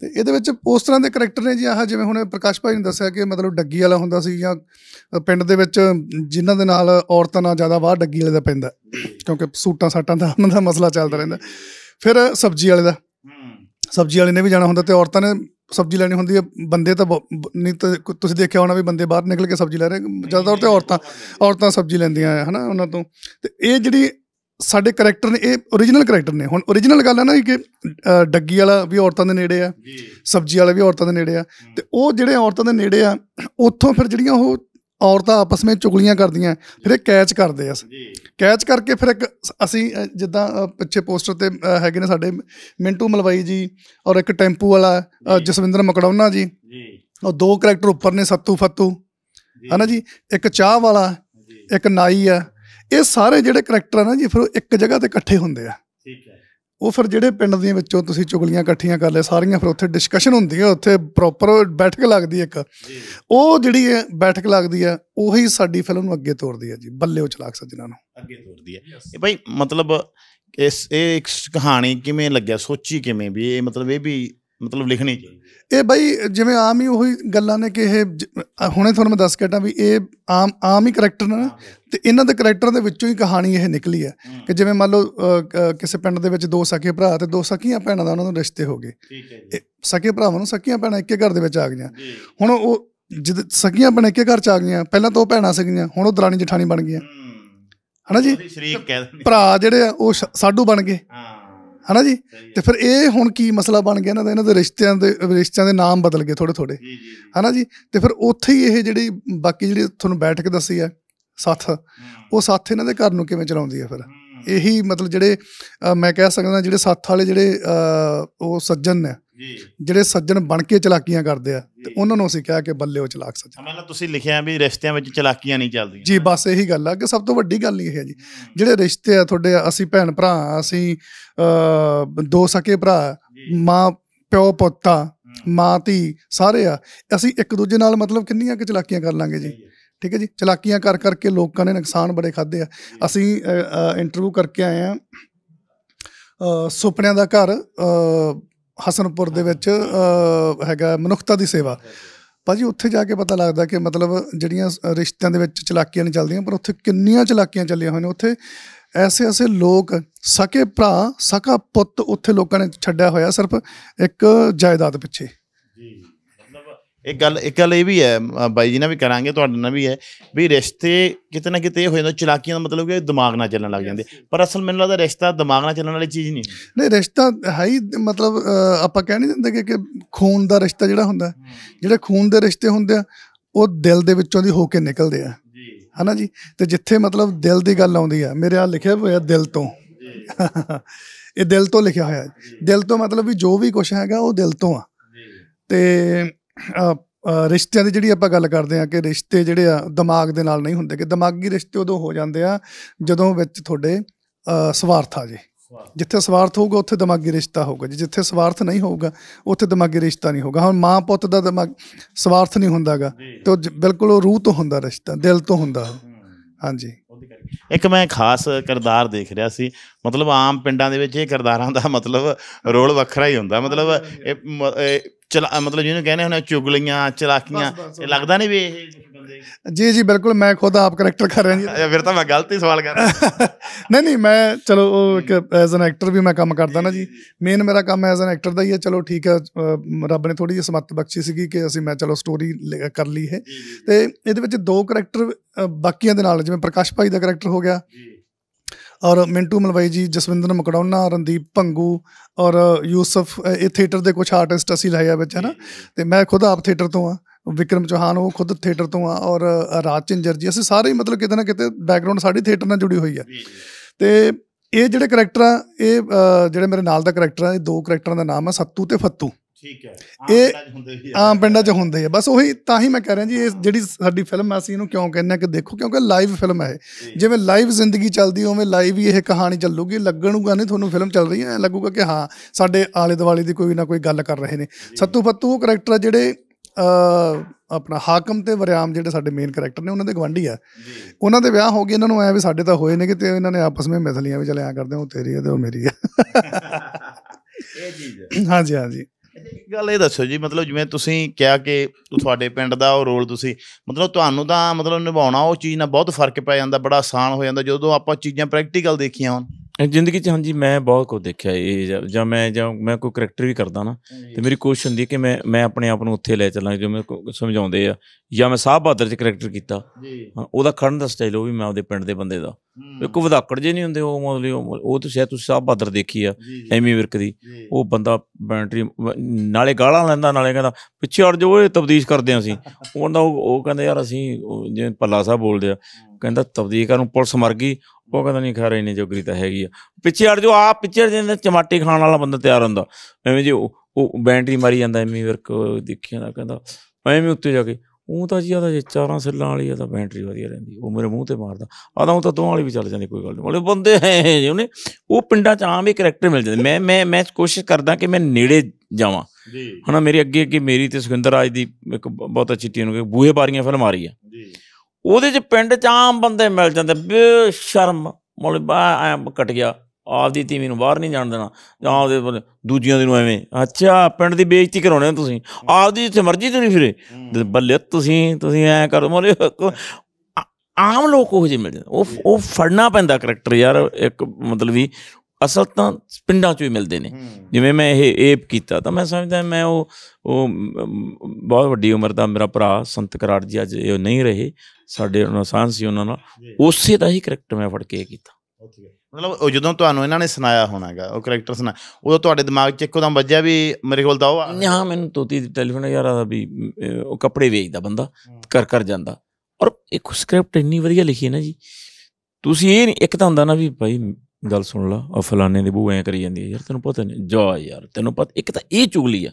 Speaker 5: ਤੇ ਇਹਦੇ ਵਿੱਚ ਉਸ ਤਰ੍ਹਾਂ ਦੇ ਕੈਰੈਕਟਰ ਨੇ ਜੀ ਆਹ ਜਿਵੇਂ ਹੁਣ ਪ੍ਰਕਾਸ਼ ਭਾਈ ਨੇ ਦੱਸਿਆ ਕਿ ਮਤਲਬ ਡੱਗੀ ਵਾਲਾ ਹੁੰਦਾ ਸੀ ਜਾਂ ਪਿੰਡ ਦੇ ਵਿੱਚ ਜਿਨ੍ਹਾਂ ਦੇ ਨਾਲ ਔਰਤਾਂ ਨਾਲ ਜ਼ਿਆਦਾ ਬਾਹਰ ਡੱਗੀ ਵਾਲੇ ਦਾ ਪੈਂਦਾ ਕਿਉਂਕਿ ਸੂਟਾਂ ਸਾਟਾਂ ਦਾ ਉਹਨਾਂ ਦਾ ਮਸਲਾ ਚੱਲਦਾ ਰਹਿੰਦਾ ਫਿਰ ਸਬਜ਼ੀ ਵਾਲੇ ਦਾ ਸਬਜ਼ੀ ਵਾਲੇ ਨੇ ਵੀ ਜਾਣਾ ਹੁੰਦਾ ਤੇ ਔਰਤਾਂ ਨੇ ਸਬਜ਼ੀ ਲੈਣੀ ਹੁੰਦੀ ਹੈ ਬੰਦੇ ਤਾਂ ਨਹੀਂ ਤੁਸੀਂ ਦੇਖਿਆ ਹੋਣਾ ਵੀ ਬੰਦੇ ਬਾਹਰ ਨਿਕਲ ਕੇ ਸਬਜ਼ੀ ਲੈ ਰਹੇ ਜ਼ਿਆਦਾਤਰ ਤੇ ਔਰਤਾਂ ਔਰਤਾਂ ਸਬਜ਼ੀ ਲੈਂਦੀਆਂ ਆ ਹਨਾ ਉਹਨਾਂ ਤੋਂ ਤੇ ਇਹ ਜਿਹੜੀ ਸਾਡੇ ਕੈਰੈਕਟਰ ਨੇ ਇਹ origignal ਕੈਰੈਕਟਰ ਨੇ ਹੁਣ origignal ਗੱਲ ਹੈ ਨਾ ਕਿ ਡੱਗੀ ਵਾਲਾ ਵੀ ਔਰਤਾਂ ਦੇ ਨੇੜੇ ਆ ਸਬਜ਼ੀ ਵਾਲਾ ਵੀ ਔਰਤਾਂ ਦੇ ਨੇੜੇ ਆ ਤੇ ਉਹ ਜਿਹੜੇ ਔਰਤਾਂ ਦੇ ਨੇੜੇ ਆ ਉੱਥੋਂ ਫਿਰ ਜਿਹੜੀਆਂ ਉਹ ਔਰਤਾਂ ਆਪਸ ਵਿੱਚ ਚੁਗਲੀਆਂ ਕਰਦੀਆਂ ਫਿਰ ਇਹ ਕੈਚ ਕਰਦੇ ਆ ਕੈਚ ਕਰਕੇ ਫਿਰ ਇੱਕ ਅਸੀਂ ਜਿੱਦਾਂ ਪਿੱਛੇ ਪੋਸਟਰ ਤੇ ਹੈਗੇ ਨੇ ਸਾਡੇ ਮਿੰਟੂ ਮਲਵਾਈ ਜੀ ਔਰ ਇੱਕ ਟੈਂਪੂ ਵਾਲਾ ਜਸਵਿੰਦਰ ਮਕੜੌਨਾ ਜੀ ਉਹ ਦੋ ਕੈਰੈਕਟਰ ਉੱਪਰ ਨੇ ਸੱਤੂ ਫੱਤੂ ਹਨਾ ਜੀ ਇੱਕ ਚਾਹ ਵਾਲਾ ਇੱਕ ਨਾਈ ਆ ਇਹ ਸਾਰੇ ਜਿਹੜੇ ਕੈਰੈਕਟਰ ਆ ਨਾ ਜੀ ਫਿਰ ਇੱਕ ਜਗ੍ਹਾ ਤੇ ਇਕੱਠੇ ਹੁੰਦੇ ਆ ਠੀਕ ਹੈ ਉਹ ਫਿਰ ਜਿਹੜੇ ਪਿੰਡ ਦੀਆਂ ਵਿੱਚੋਂ ਤੁਸੀਂ ਚੁਗਲੀਆਂ ਇਕੱਠੀਆਂ ਕਰ ਲੈ ਸਾਰੀਆਂ ਫਿਰ ਉੱਥੇ ਡਿਸਕਸ਼ਨ ਹੁੰਦੀ ਹੈ ਉੱਥੇ ਪ੍ਰੋਪਰ ਬੈਠਕ ਲੱਗਦੀ ਹੈ ਇੱਕ ਉਹ ਜਿਹੜੀ ਬੈਠਕ ਲੱਗਦੀ ਹੈ ਉਹੀ ਸਾਡੀ ਫਿਲਮ ਨੂੰ ਅੱਗੇ ਤੋਰਦੀ ਹੈ ਜੀ ਬੱਲੇ ਉਹ ਚਲਾਕ ਸੱਜਣਾ ਨੂੰ ਅੱਗੇ ਤੋਰਦੀ
Speaker 6: ਹੈ ਇਹ ਭਾਈ ਮਤਲਬ ਇਸ ਇਹ ਇੱਕ ਕਹਾਣੀ ਕਿਵੇਂ ਲੱਗਿਆ ਸੋਚੀ ਕਿਵੇਂ ਵੀ ਇਹ ਮਤਲਬ ਇਹ ਵੀ ਮਤਲਬ ਲਿਖਣੀ ਚਾਹੀਦੀ
Speaker 5: ਇਹ ਬਾਈ ਜਿਵੇਂ ਆਮ ਹੀ ਉਹੀ ਗੱਲਾਂ ਨੇ ਕਿ ਇਹ ਹੁਣੇ ਤੁਹਾਨੂੰ ਮੈਂ ਦੱਸ ਕੇਟਾਂ ਵੀ ਇਹ ਆਮ ਆਮ ਹੀ ਕੈਰੈਕਟਰ ਨੇ ਤੇ ਇਹਨਾਂ ਦੇ ਕੈਰੈਕਟਰ ਦੇ ਵਿੱਚੋਂ ਹੀ ਕਹਾਣੀ ਇਹ ਨਿਕਲੀ ਹੈ ਕਿ ਜਿਵੇਂ ਮੰਨ ਲਓ ਕਿਸੇ ਪਿੰਡ ਦੇ ਵਿੱਚ ਦੋ ਸਕੇ ਭਰਾ ਤੇ ਦੋ ਸਕੀਆਂ ਭੈਣਾਂ ਦਾ ਉਹਨਾਂ ਨੂੰ ਰਿਸ਼ਤੇ ਹੋ ਗਏ ਠੀਕ ਹੈ ਜੀ ਸਕੇ ਭਰਾਵਾਂ ਨੂੰ ਸਕੀਆਂ ਭੈਣਾਂ ਇੱਕੇ ਘਰ ਦੇ ਵਿੱਚ ਆ ਗਈਆਂ ਹੁਣ ਉਹ ਜਦ ਸਕੀਆਂ ਬਣ ਕੇ ਘਰ ਚ ਆ ਗਈਆਂ ਪਹਿਲਾਂ ਤਾਂ ਉਹ ਭੈਣਾਂ ਸਕੀਆਂ ਹੁਣ ਉਹ ਦਰਾਣੀ ਜਠਾਣੀ ਬਣ ਗਈਆਂ ਹਣਾ ਜੀ ਭਰਾ ਜਿਹੜੇ ਆ ਉਹ ਸਾਡੂ ਬਣ ਗਏ ਹਾਂ ਹਨਾ ਜੀ ਤੇ ਫਿਰ ਇਹ ਹੁਣ ਕੀ ਮਸਲਾ ਬਣ ਗਿਆ ਇਹਨਾਂ ਦਾ ਇਹਨਾਂ ਦੇ ਰਿਸ਼ਤਿਆਂ ਦੇ ਰਿਸ਼ਤਿਆਂ ਦੇ ਨਾਮ ਬਦਲ ਗਏ ਥੋੜੇ ਥੋੜੇ ਹਨਾ ਜੀ ਤੇ ਫਿਰ ਉੱਥੇ ਹੀ ਇਹ ਜਿਹੜੀ ਬਾਕੀ ਜਿਹੜੀ ਤੁਹਾਨੂੰ ਬੈਠਕ ਦੱਸੀ ਆ ਸਾਥ ਉਹ ਸਾਥ ਇਹਨਾਂ ਦੇ ਘਰ ਨੂੰ ਕਿਵੇਂ ਚਲਾਉਂਦੀ ਆ ਫਿਰ ਇਹੀ ਮਤਲਬ ਜਿਹੜੇ ਮੈਂ ਕਹਿ ਸਕਦਾ ਜਿਹੜੇ ਸਾਥ ਵਾਲੇ ਜਿਹੜੇ ਉਹ ਸੱਜਣ ਨੇ ਜੀ ਜਿਹੜੇ ਸੱਜਣ ਬਣ ਕੇ ਚਲਾਕੀਆਂ ਕਰਦੇ ਆ ਤੇ ਉਹਨਾਂ ਨੂੰ ਅਸੀਂ ਕਿਹਾ ਕਿ ਬੱਲੇ ਉਹ ਚਲਾਕ ਸੱਜਣ
Speaker 6: ਨਾ ਤੁਸੀਂ ਲਿਖਿਆ ਵੀ ਰਿਸ਼ਤਿਆਂ ਵਿੱਚ ਚਲਾਕੀਆਂ ਨਹੀਂ ਚੱਲਦੀਆਂ
Speaker 5: ਜੀ ਬਸ ਇਹੀ ਗੱਲ ਆ ਕਿ ਸਭ ਤੋਂ ਵੱਡੀ ਗੱਲ ਇਹ ਹੈ ਜੀ ਜਿਹੜੇ ਰਿਸ਼ਤੇ ਆ ਤੁਹਾਡੇ ਅਸੀਂ ਭੈਣ ਭਰਾ ਅਸੀਂ ਦੋ ਸਕੇ ਭਰਾ ਮਾਂ ਪਿਓ ਪੁੱਤਾਂ ਮਾਂ ਧੀ ਸਾਰੇ ਆ ਅਸੀਂ ਇੱਕ ਦੂਜੇ ਨਾਲ ਮਤਲਬ ਕਿੰਨੀਆਂ ਕਿ ਚਲਾਕੀਆਂ ਕਰ ਲਾਂਗੇ ਜੀ ਠੀਕ ਹੈ ਜੀ ਚਲਾਕੀਆਂ ਕਰ ਕਰਕੇ ਲੋਕਾਂ ਨੇ ਨੁਕਸਾਨ ਬੜੇ ਖਾਦੇ ਆ ਅਸੀਂ ਇੰਟਰਵਿਊ ਕਰਕੇ ਆਏ ਆ ਸੁਪਨਿਆਂ ਦਾ ਘਰ ਹਸਨਪੁਰ ਦੇ ਵਿੱਚ ਹੈਗਾ ਮਨੁੱਖਤਾ ਦੀ ਸੇਵਾ ਭਾਜੀ ਉੱਥੇ ਜਾ ਕੇ ਪਤਾ ਲੱਗਦਾ ਕਿ ਮਤਲਬ ਜਿਹੜੀਆਂ ਰਿਸ਼ਤਿਆਂ ਦੇ ਵਿੱਚ ਚਲਾਕੀਆਂ ਨਹੀਂ ਚੱਲਦੀਆਂ ਪਰ ਉੱਥੇ ਕਿੰਨੀਆਂ ਚਲਾਕੀਆਂ ਚੱਲੀਆਂ ਹੋਈਆਂ ਨੇ ਉੱਥੇ ਐਸੇ ਐਸੇ ਲੋਕ ਸਕੇ ਭਰਾ ਸਕਾ ਪੁੱਤ ਉੱਥੇ ਲੋਕਾਂ ਨੇ ਛੱਡਿਆ ਹੋਇਆ ਸਿਰਫ ਇੱਕ ਜਾਇਦਾਦ ਪਿੱਛੇ ਜੀ
Speaker 6: ਇੱਕ ਗੱਲ ਇੱਕ ਗੱਲ ਇਹ ਵੀ ਹੈ ਬਾਈ ਜੀ ਨਾਲ ਵੀ ਕਰਾਂਗੇ ਤੁਹਾਡੇ ਨਾਲ ਵੀ ਹੈ ਵੀ ਰਿਸ਼ਤੇ ਕਿਤੇ ਨਾ ਕਿਤੇ ਇਹ ਹੋ ਜਾਂਦਾ ਚਲਾਕੀਆਂ ਦਾ ਮਤਲਬ ਕਿ ਦਿਮਾਗ ਨਾਲ ਚੱਲਣ ਲੱਗ ਜਾਂਦੇ ਪਰ ਅਸਲ ਮੈਨੂੰ ਲੱਗਦਾ ਰਿਸ਼ਤਾ ਦਿਮਾਗ ਨਾਲ ਚੱਲਣ ਵਾਲੀ ਚੀਜ਼ ਨਹੀਂ
Speaker 5: ਨਹੀਂ ਰਿਸ਼ਤਾ ਹੈ ਹੀ ਮਤਲਬ ਆਪਾਂ ਕਹਿ ਨਹੀਂ ਦਿੰਦੇ ਕਿ ਖੂਨ ਦਾ ਰਿਸ਼ਤਾ ਜਿਹੜਾ ਹੁੰਦਾ ਜਿਹੜੇ ਖੂਨ ਦੇ ਰਿਸ਼ਤੇ ਹੁੰਦੇ ਆ ਉਹ ਦਿਲ ਦੇ ਵਿੱਚੋਂ ਦੀ ਹੋ ਕੇ ਨਿਕਲਦੇ ਆ ਜੀ ਹਨਾ ਜੀ ਤੇ ਜਿੱਥੇ ਮਤਲਬ ਦਿਲ ਦੀ ਗੱਲ ਆਉਂਦੀ ਆ ਮੇਰੇ ਆ ਲਿਖਿਆ ਹੋਇਆ ਦਿਲ ਤੋਂ ਜੀ ਇਹ ਦਿਲ ਤੋਂ ਲਿਖਿਆ ਹੋਇਆ ਦਿਲ ਤੋਂ ਮਤਲਬ ਵੀ ਜੋ ਵੀ ਕੁਝ ਹੈਗਾ ਉਹ ਦਿਲ ਤੋਂ ਆ ਤੇ ਰਿਸ਼ਤਿਆਂ ਦੀ ਜਿਹੜੀ ਆਪਾਂ ਗੱਲ ਕਰਦੇ ਆ ਕਿ ਰਿਸ਼ਤੇ ਜਿਹੜੇ ਆ ਦਿਮਾਗ ਦੇ ਨਾਲ ਨਹੀਂ ਹੁੰਦੇ ਕਿ ਦਿਮਾਗੀ ਰਿਸ਼ਤੇ ਉਦੋਂ ਹੋ ਜਾਂਦੇ ਆ ਜਦੋਂ ਵਿੱਚ ਤੁਹਾਡੇ ਸਵਾਰਥ ਆ ਜੇ ਜਿੱਥੇ ਸਵਾਰਥ ਹੋਊਗਾ ਉੱਥੇ ਦਿਮਾਗੀ ਰਿਸ਼ਤਾ ਹੋਊਗਾ ਜਿੱਥੇ ਸਵਾਰਥ ਨਹੀਂ ਹੋਊਗਾ ਉੱਥੇ ਦਿਮਾਗੀ ਰਿਸ਼ਤਾ ਨਹੀਂ ਹੋਊਗਾ ਹੁਣ ਮਾਂ ਪੁੱਤ ਦਾ ਦਿਮਾਗ ਸਵਾਰਥ ਨਹੀਂ ਹੁੰਦਾਗਾ ਤੇ ਬਿਲਕੁਲ ਉਹ ਰੂਹ ਤੋਂ ਹੁੰਦਾ ਰਿਸ਼ਤਾ ਦਿਲ ਤੋਂ ਹੁੰਦਾ ਹਾਂਜੀ
Speaker 6: ਇੱਕ ਮੈਂ ਖਾਸ ਕਿਰਦਾਰ ਦੇਖ ਰਿਹਾ ਸੀ ਮਤਲਬ ਆਮ ਪਿੰਡਾਂ ਦੇ ਵਿੱਚ ਇਹ ਕਿਰਦਾਰਾਂ ਦਾ ਮਤਲਬ ਰੋਲ ਵੱਖਰਾ ਹੀ ਹੁੰਦਾ ਮਤਲਬ ਇਹ ਚਲਾ ਮਤਲਬ ਜਿਹਨੂੰ ਕਹਿੰਦੇ ਹੁਣ ਚੁਗਲੀਆਂ ਚਲਾਕੀਆਂ ਇਹ ਲੱਗਦਾ ਨਹੀਂ ਵੀ ਇਹ
Speaker 5: ਜੀ ਜੀ ਬਿਲਕੁਲ ਮੈਂ ਖੁਦ ਆਪ ਕਰੈਕਟਰ ਕਰ ਰਿਹਾ ਜੀ
Speaker 6: ਫਿਰ ਤਾਂ ਮੈਂ ਗਲਤ ਹੀ ਸਵਾਲ ਕਰ ਰਿਹਾ
Speaker 5: ਨਹੀਂ ਨਹੀਂ ਮੈਂ ਚਲੋ ਉਹ ਇੱਕ ਐਜ਼ ਐਨ ਐਕਟਰ ਵੀ ਮੈਂ ਕੰਮ ਕਰਦਾ ਨਾ ਜੀ ਮੇਨ ਮੇਰਾ ਕੰਮ ਐਜ਼ ਐਨ ਐਕਟਰ ਦਾ ਹੀ ਹੈ ਚਲੋ ਠੀਕ ਹੈ ਰੱਬ ਨੇ ਥੋੜੀ ਜਿਹੀ ਸਮਤ ਬਖਸ਼ੀ ਸੀਗੀ ਕਿ ਅਸੀਂ ਮੈਂ ਚਲੋ ਸਟੋਰੀ ਕਰ ਲਈ ਹੈ ਤੇ ਇਹਦੇ ਵਿੱਚ ਦੋ ਕਰੈਕਟਰ ਬਾਕੀਆਂ ਦੇ ਨਾਲ ਜਿਵੇਂ ਪ੍ਰਕਾਸ਼ ਭਾਈ ਦਾ ਕਰੈਕਟਰ ਹੋ ਗਿਆ ਔਰ ਮਿੰਟੂ ਮਲਵਾਈ ਜੀ ਜਸਵਿੰਦਰ ਮਕੜੌਨਾ ਰਣਦੀਪ ਭੰਗੂ ਔਰ ਯੂਸਫ ਇਹ ਥੀਏਟਰ ਦੇ ਕੁਝ ਆਰਟਿਸਟ ਅਸੀਂ ਲਾਏ ਆ ਵਿੱਚ ਹਨਾ ਤੇ ਮੈਂ ਖੁਦ ਆਪ ਥੀਏਟਰ ਤੋਂ ਆ ਵਿਕਰਮ ਚੋਹਾਨ ਉਹ ਖੁਦ ਥੀਏਟਰ ਤੋਂ ਆ ਔਰ ਰਾਜ ਚਿੰਜਰ ਜੀ ਅਸੀਂ ਸਾਰੇ ਮਤਲਬ ਕਿਤੇ ਨਾ ਕਿਤੇ ਬੈਕਗ੍ਰਾਉਂਡ ਸਾਡੀ ਥੀਏਟਰ ਨਾਲ ਜੁੜੀ ਹੋਈ ਆ ਤੇ ਇਹ ਜਿਹੜੇ ਕੈਰੈਕਟਰ ਆ ਇਹ ਜਿਹੜੇ ਮੇਰੇ ਨਾਲ ਦਾ ਕੈਰੈਕਟਰ ਆ ਇਹ ਦੋ ਕੈਰੈਕਟਰਾਂ ਦਾ ਨਾਮ ਆ ਸੱਤੂ ਤੇ ਫੱਤੂ
Speaker 6: ਠੀਕ ਹੈ ਆ ਆਮ
Speaker 5: ਪਿੰਡਾਂ 'ਚ ਹੁੰਦੇ ਆ ਬਸ ਉਹੀ ਤਾਂ ਹੀ ਮੈਂ ਕਹਿ ਰਿਹਾ ਜੀ ਇਹ ਜਿਹੜੀ ਸਾਡੀ ਫਿਲਮ ਆ ਅਸੀਂ ਇਹਨੂੰ ਕਿਉਂ ਕਹਿੰਦੇ ਆ ਕਿ ਦੇਖੋ ਕਿਉਂਕਿ ਲਾਈਵ ਫਿਲਮ ਹੈ ਜਿਵੇਂ ਲਾਈਵ ਜ਼ਿੰਦਗੀ ਚੱਲਦੀ ਓਵੇਂ ਲਾਈਵ ਹੀ ਇਹ ਕਹਾਣੀ ਚੱਲੂਗੀ ਲੱਗਣੂਗਾ ਨਹੀਂ ਤੁਹਾਨੂੰ ਫਿਲਮ ਚੱਲ ਰਹੀ ਹੈ ਲੱਗੂਗਾ ਕਿ ਹਾਂ ਸਾਡੇ ਆਲੇ ਦੁਆਲੇ ਦੀ ਕੋਈ ਨਾ ਕੋਈ ਗੱਲ ਕਰ ਰਹੇ ਨੇ ਸੱਤੂ ਫੱਤੂ ਉਹ ਕੈਰੈਕਟਰ ਜਿਹੜੇ ਆਪਣਾ ਹਾਕਮ ਤੇ ਵਰਿਆਮ ਜਿਹੜੇ ਸਾਡੇ ਮੇਨ ਕੈਰੈਕਟਰ ਨੇ ਉਹਨਾਂ ਦੇ ਗਵੰਡੀ ਆ ਉਹਨਾਂ ਦੇ ਵਿਆਹ ਹੋ ਗਏ ਇਹਨਾਂ ਨੂੰ ਐ ਵੀ ਸਾਡੇ ਤਾਂ ਹੋਏ ਨੇ ਕਿ ਤੇ ਇਹਨਾਂ ਨੇ ਆਪਸ ਵਿੱਚ ਮਿਸਲੀਆਂ ਵੀ ਚਲਿਆ ਕਰਦੇ ਉਹ ਤੇਰੀ ਹੈ ਤੇ ਉਹ ਮੇਰੀ ਹੈ ਇਹ ਚੀਜ਼ ਹਾਂਜੀ ਹਾਂਜੀ
Speaker 6: ਗੱਲ ਇਹ ਦੱਸੋ ਜੀ ਮਤਲਬ ਜਿਵੇਂ ਤੁਸੀਂ ਕਿਹਾ ਕਿ ਤੁਹਾਡੇ ਪਿੰਡ ਦਾ ਉਹ ਰੋਲ ਤੁਸੀਂ ਮਤਲਬ ਤੁਹਾਨੂੰ ਤਾਂ ਮਤਲਬ ਨਿਭਾਉਣਾ ਉਹ ਚੀਜ਼ ਨਾਲ ਬਹੁਤ ਫਰਕ ਪੈ ਜਾਂਦਾ ਬੜਾ ਆਸਾਨ ਹੋ ਜਾਂਦਾ ਜਦੋਂ ਆਪਾਂ ਚੀਜ਼ਾਂ ਪ੍ਰੈਕਟੀਕਲ ਦੇਖੀਆਂ ਹੋਣ
Speaker 1: ਜ਼ਿੰਦਗੀ 'ਚ ਹਾਂਜੀ ਮੈਂ ਬਹੁਤ ਕੁਝ ਦੇਖਿਆ ਇਹ ਜਾਂ ਮੈਂ ਜਾਂ ਮੈਂ ਕੋਈ ਕਰੈਕਟਰ ਵੀ ਕਰਦਾ ਨਾ ਤੇ ਮੇਰੀ ਕੋਸ਼ਿਸ਼ ਹੁੰਦੀ ਹੈ ਕਿ ਮੈਂ ਮੈਂ ਆਪਣੇ ਆਪ ਨੂੰ ਉੱਥੇ ਲੈ ਚੱਲਾਂ ਜੋ ਮੈਨੂੰ ਸਮਝਾਉਂਦੇ ਆ ਜਾਂ ਮੈਂ ਸਾਹ ਬਾਦਰ 'ਚ ਕਰੈਕਟਰ ਕੀਤਾ ਜੀ ਉਹਦਾ ਖੜਨ ਦਾ ਸਟਾਈਲ ਉਹ ਵੀ ਮੈਂ ਆਪਦੇ ਪਿੰਡ ਦੇ ਬੰਦੇ ਦਾ ਇੱਕ ਵਧਾਕੜ ਜੇ ਨਹੀਂ ਹੁੰਦੇ ਉਹ ਮੋਦਲੀ ਉਹ ਤੁਸੀਂ ਸ਼ਾਇਦ ਤੁਸੀਂ ਸਾਹ ਬਾਦਰ ਦੇਖੀ ਆ ਐਮੀ ਵਿਰਕ ਦੀ ਉਹ ਬੰਦਾ ਬੈਂਟਰੀ ਨਾਲੇ ਗਾਲਾਂ ਲੈਂਦਾ ਨਾਲੇ ਕਹਿੰਦਾ ਪਿੱਛੇ ਅੜ ਜਾਓ ਇਹ ਤਬਦੀਸ਼ ਕਰਦੇ ਅਸੀਂ ਉਹਨਾਂ ਉਹ ਕਹਿੰਦੇ ਯਾਰ ਅਸੀਂ ਜਿਵੇਂ ਪੱਲਾ ਸਾਹਿਬ ਬੋਲਦੇ ਆ ਕਹਿੰਦਾ ਤਬਦੀਸ਼ ਨੂੰ ਪੁਲਿਸ ਮਰ ਗਈ ਉਹ ਕਹਿੰਦਾ ਨਹੀਂ ਖੈਰ ਇਹਨੇ ਜੋਗਰੀ ਤਾਂ ਹੈਗੀ ਆ ਪਿੱਛੇ ਅੜ ਜੋ ਆ ਪਿੱਛੇ ਜਿਹਨੇ ਚਮਾਟੀ ਖਾਣ ਵਾਲਾ ਬੰਦਾ ਤਿਆਰ ਹੁੰਦਾ ਐਵੇਂ ਜੀ ਉਹ ਬੈਂਟਰੀ ਮਾਰੀ ਜਾਂਦਾ ਐਵੇਂ ਵਰਕ ਦੇਖਿਆ ਨਾ ਕਹਿੰਦਾ ਐਵੇਂ ਉੱਤੇ ਜਾ ਕੇ ਉਹ ਤਾਂ ਜੀ ਆਦਾ ਜੇ ਚਾਰਾਂ ਸਿਰਾਂ ਵਾਲੀ ਆ ਤਾਂ ਬੈਂਟਰੀ ਵਧੀਆ ਰਹਿੰਦੀ ਉਹ ਮੇਰੇ ਮੂੰਹ ਤੇ ਮਾਰਦਾ ਆਦਾ ਉਹ ਤਾਂ ਦੋਹਾਂ ਵਾਲੀ ਵੀ ਚੱਲ ਜਾਂਦੀ ਕੋਈ ਗੱਲ ਨਹੀਂ ਮਤਲਬ ਬੰਦੇ ਹੈ ਜੀ ਉਹਨੇ ਉਹ ਪਿੰਡਾਂ 'ਚ ਆਮ ਹੀ ਕੈਰੈਕਟਰ ਮਿਲ ਜਾਂਦੇ ਮੈਂ ਮੈਂ ਮੈਂ ਕੋਸ਼ਿਸ਼ ਕਰਦਾ ਕਿ ਮੈਂ ਨੇੜੇ ਜਾਵਾਂ ਜੀ ਹਣਾ ਮੇਰੇ ਅੱਗੇ ਅੱਗੇ ਮੇਰੀ ਤੇ ਸੁਖਿੰਦਰ ਰਾਜ ਦੀ ਇੱਕ ਬਹੁਤ ਅੱਛੀ ਟੀਮ ਨੂੰ ਬੂਹੇ ਪਾਰੀਆਂ ਫਿਲਮ ਆ ਰਹੀ ਆ ਜੀ ਉਹਦੇ ਚ ਪਿੰਡ ਚ ਆਮ ਬੰਦੇ ਮਿਲ ਜਾਂਦੇ ਬੇ ਬੇਸ਼ਰਮ ਬਾ ਐ ਕਟ ਗਿਆ ਆਪਦੀ ਧੀ ਨੂੰ ਬਾਹਰ ਨਹੀਂ ਜਾਣ ਦੇਣਾ ਜਾਂ ਆਪਦੇ ਦੂਜਿਆਂ ਦੇ ਨੂੰ ਐਵੇਂ ਅੱਛਾ ਪਿੰਡ ਦੀ ਬੇਇੱਜ਼ਤੀ ਕਰਾਉਣੇ ਹੋ ਤੁਸੀਂ ਆਪਦੀ ਜਿੱਥੇ ਮਰਜ਼ੀ ਨਹੀਂ ਫਿਰੇ ਬੱਲੇ ਤੁਸੀਂ ਤੁਸੀਂ ਐ ਕਰੋ ਮੋਲ ਆਮ ਲੋਕ ਉਹ ਜੇ ਮਿਲ ਜਾਂਦੇ ਉਹ ਉਹ ਫੜਨਾ ਪੈਂਦਾ ਕਰੈਕਟਰ ਯਾਰ ਇੱਕ ਮਤਲਬ ਵੀ ਅਸਲ ਤਾਂ ਪਿੰਡਾਂ 'ਚ ਵੀ ਮਿਲਦੇ ਨੇ ਜਿਵੇਂ ਮੈਂ ਇਹ ਏਪ ਕੀਤਾ ਤਾਂ ਮੈਂ ਸਮਝਦਾ ਮੈਂ ਉਹ ਉਹ ਬਹੁਤ ਵੱਡੀ ਉਮਰ ਦਾ ਮੇਰਾ ਭਰਾ ਸੰਤ ਕਰਾੜ ਜੀ ਅੱਜ ਇਹ ਨਹੀਂ ਰਹੇ ਸਾਡੇ ਅਨਸਾਨ ਸੀ ਉਹਨਾਂ ਨਾਲ ਉਸੇ ਦਾ ਹੀ ਕਰੈਕਟਰ ਮੈਂ ਫੜ ਕੇ ਕੀਤਾ
Speaker 6: ਮਤਲਬ ਉਹ ਜਦੋਂ ਤੁਹਾਨੂੰ ਇਹਨਾਂ ਨੇ ਸੁਣਾਇਆ ਹੋਣਾਗਾ ਉਹ ਕਰੈਕਟਰ ਸੁਣਾ
Speaker 1: ਉਦੋਂ ਤੁਹਾਡੇ ਦਿਮਾਗ 'ਚ ਇੱਕੋ ਦਮ ਵੱਜਿਆ ਵੀ ਮੇਰੇ ਕੋਲ ਤਾਂ ਉਹ ਹਾਂ ਮੈਨੂੰ ਤੋਤੀ ਦੀ ਟੈਲੀਫੋਨ ਯਾਰ ਦਾ ਵੀ ਉਹ ਕੱਪੜੇ ਵੇਚਦਾ ਬੰਦਾ ਕਰ ਕਰ ਜਾਂਦਾ ਔਰ ਇੱਕ ਸਕ੍ਰਿਪਟ ਇੰਨੀ ਵਧੀਆ ਲਿਖੀ ਹੈ ਨਾ ਜੀ ਤੁਸੀਂ ਇਹ ਇੱਕ ਤਾਂ ਹੁੰਦਾ ਨਾ ਵੀ ਭਾਈ ਗੱਲ ਸੁਣ ਲਾ ਆ ਫਲਾਣੇ ਦੀ ਬੂ ਐ ਕਰੀ ਜਾਂਦੀ ਹੈ ਯਾਰ ਤੈਨੂੰ ਪਤਾ ਨਹੀਂ ਜਾ ਯਾਰ ਤੈਨੂੰ ਪਤਾ ਇੱਕ ਤਾਂ ਇਹ ਚੁਗਲੀ ਆ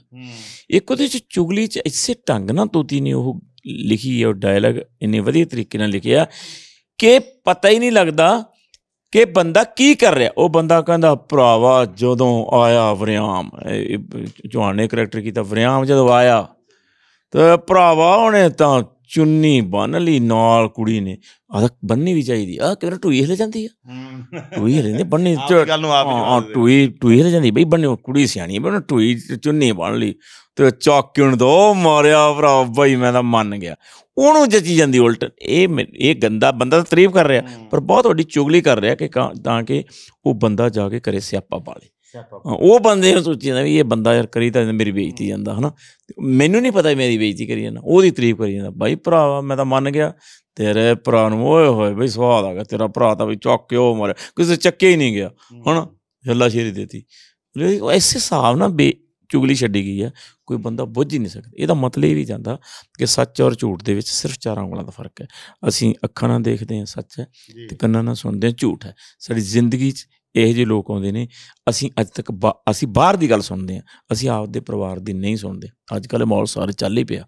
Speaker 1: ਇੱਕ ਉਹਦੇ ਚ ਚੁਗਲੀ ਚ ਇਸੇ ਢੰਗ ਨਾਲ ਤੋਤੀ ਨੇ ਉਹ ਲਿਖੀ ਹੈ ਉਹ ਡਾਇਲੌਗ ਇੰਨੇ ਵਧੀਆ ਤਰੀਕੇ ਨਾਲ ਲਿਖਿਆ ਕਿ ਪਤਾ ਹੀ ਨਹੀਂ ਲੱਗਦਾ ਕਿ ਬੰਦਾ ਕੀ ਕਰ ਰਿਹਾ ਉਹ ਬੰਦਾ ਕਹਿੰਦਾ ਭਰਾਵਾ ਜਦੋਂ ਆਇਆ ਵਰਿਆਮ ਚੌਹਾਨ ਕਰੈਕਟਰ ਕੀਤਾ ਵਰਿਆਮ ਜਦੋਂ ਆਇਆ ਤੇ ਭਰਾਵਾ ਉਹਨੇ ਤਾਂ ਚੁੰਨੀ ਬੰਨ ਲਈ ਨਾਲ ਕੁੜੀ ਨੇ ਆ ਬੰਨੀ ਵੀ ਚਾਹੀਦੀ ਆ ਕਿਵੇਂ ਟੂਈ ਹਲੇ ਜਾਂਦੀ ਆ ਟੂਈ ਹਲੇ ਨੇ ਬੰਨੀ ਗੱਲ ਨੂੰ ਆਪ ਹਾਂ ਟੂਈ ਟੂਈ ਹਲੇ ਜਾਂਦੀ ਬਈ ਬੰਨੀ ਕੁੜੀ ਸਿਆਣੀ ਆ ਟੂਈ ਚੁੰਨੀ ਬੰਨ ਲਈ ਤੇ ਚੌਕ ਕਿਉਂ ਦੋ ਮਾਰਿਆ ਭਰਾ ਬਈ ਮੈਂ ਤਾਂ ਮੰਨ ਗਿਆ ਉਹਨੂੰ ਜੱਜੀ ਜਾਂਦੀ ਉਲਟ ਇਹ ਇਹ ਗੰਦਾ ਬੰਦਾ ਤਾਂ ਤਾਰੀਫ ਕਰ ਰਿਹਾ ਪਰ ਬਹੁਤ ਵੱਡੀ ਚੁਗਲੀ ਕਰ ਰਿਹਾ ਕਿ ਤਾਂ ਕਿ ਉਹ ਬੰਦਾ ਜਾ ਕੇ ਕਰੇ ਸਿਆਪਾ ਪਾਲੇ ਉਹ ਬੰਦੇ ਨੂੰ ਸੋਚੀ ਜਾਂਦਾ ਵੀ ਇਹ ਬੰਦਾ ਯਾਰ ਕਰੀ ਤਾਂ ਮੇਰੀ ਬੇਇੱਜ਼ਤੀ ਜਾਂਦਾ ਹਨਾ ਮੈਨੂੰ ਨਹੀਂ ਪਤਾ ਮੇਰੀ ਬੇਇੱਜ਼ਤੀ ਕਰੀ ਜਾਂਦਾ ਉਹਦੀ ਤਾਰੀਫ ਕਰੀ ਜਾਂਦਾ ਬਾਈ ਭਰਾਵਾ ਮੈਂ ਤਾਂ ਮੰਨ ਗਿਆ ਤੇਰੇ ਭਰਾ ਨੂੰ ਓਏ ਹੋਏ ਬਈ ਸਵਾਦ ਆ ਗਿਆ ਤੇਰਾ ਭਰਾ ਤਾਂ ਵੀ ਚੱਕ ਕੇ ਉਹ ਮਰ ਕਿਸੇ ਚੱਕੇ ਹੀ ਨਹੀਂ ਗਿਆ ਹਨਾ ਹੱਲਾ ਸ਼ੇਰੀ ਦੇਤੀ ਐਸੇ ਸਾਹ ਨਾ ਬੇ ਚੁਗਲੀ ਛੱਡੀ ਗਈ ਆ ਕੋਈ ਬੰਦਾ ਬੁੱਝ ਹੀ ਨਹੀਂ ਸਕਦਾ ਇਹਦਾ ਮਤਲਬ ਇਹ ਵੀ ਜਾਂਦਾ ਕਿ ਸੱਚ ਔਰ ਝੂਠ ਦੇ ਵਿੱਚ ਸਿਰਫ ਚਾਰਾਂ ਉਂਗਲਾਂ ਦਾ ਫਰਕ ਹੈ ਅਸੀਂ ਅੱਖਾਂ ਨਾਲ ਦੇਖਦੇ ਹਾਂ ਸੱਚ ਹੈ ਤੇ ਕੰਨਾਂ ਨਾਲ ਸੁਣਦੇ ਹਾਂ ਝੂਠ ਹੈ ਸਾਡੀ ਜ਼ਿੰਦਗੀ 'ਚ ਇਹ ਜਿਹੇ ਲੋਕ ਆਉਂਦੇ ਨੇ ਅਸੀਂ ਅੱਜ ਤੱਕ ਅਸੀਂ ਬਾਹਰ ਦੀ ਗੱਲ ਸੁਣਦੇ ਆ ਅਸੀਂ ਆਪ ਦੇ ਪਰਿਵਾਰ ਦੀ ਨਹੀਂ ਸੁਣਦੇ ਅੱਜ ਕੱਲ ਮੌਲ ਸਾਰੇ ਚੱਲ ਹੀ ਪਿਆ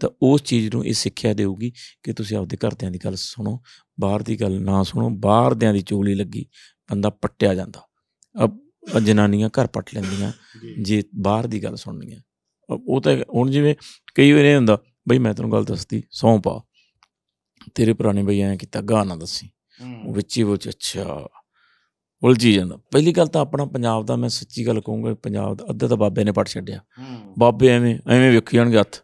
Speaker 1: ਤਾਂ ਉਸ ਚੀਜ਼ ਨੂੰ ਇਹ ਸਿੱਖਿਆ ਦੇਊਗੀ ਕਿ ਤੁਸੀਂ ਆਪਦੇ ਘਰਦਿਆਂ ਦੀ ਗੱਲ ਸੁਣੋ ਬਾਹਰ ਦੀ ਗੱਲ ਨਾ ਸੁਣੋ ਬਾਹਰਦਿਆਂ ਦੀ ਚੋਲੀ ਲੱਗੀ ਬੰਦਾ ਪੱਟਿਆ ਜਾਂਦਾ ਅਬ ਜਨਾਨੀਆਂ ਘਰ ਪੱਟ ਲੈਂਦੀਆਂ ਜੇ ਬਾਹਰ ਦੀ ਗੱਲ ਸੁਣਨੀਆਂ ਉਹ ਤਾਂ ਹੁਣ ਜਿਵੇਂ ਕਈ ਵਾਰ ਇਹ ਹੁੰਦਾ ਬਈ ਮੈਂ ਤੈਨੂੰ ਗੱਲ ਦੱਸਦੀ ਸੌਂ ਪਾ ਤੇਰੇ ਪੁਰਾਣੇ ਬਈ ਐਂ ਕੀਤਾ ਗਾ ਨਾ ਦੱਸੀ ਉਹ ਵਿੱਚ ਹੀ ਉਹ ਅੱਛਾ ਉਲਝੀ ਜਾਂਦਾ ਪਹਿਲੀ ਗੱਲ ਤਾਂ ਆਪਣਾ ਪੰਜਾਬ ਦਾ ਮੈਂ ਸੱਚੀ ਗੱਲ ਕਹੂੰਗਾ ਪੰਜਾਬ ਦਾ ਅੱਧਾ ਤਾਂ ਬਾਬੇ ਨੇ ਪੜ ਛੱਡਿਆ ਬਾਬੇ ਐਵੇਂ ਐਵੇਂ ਵੇਖੀ ਜਾਣਗੇ ਹੱਥ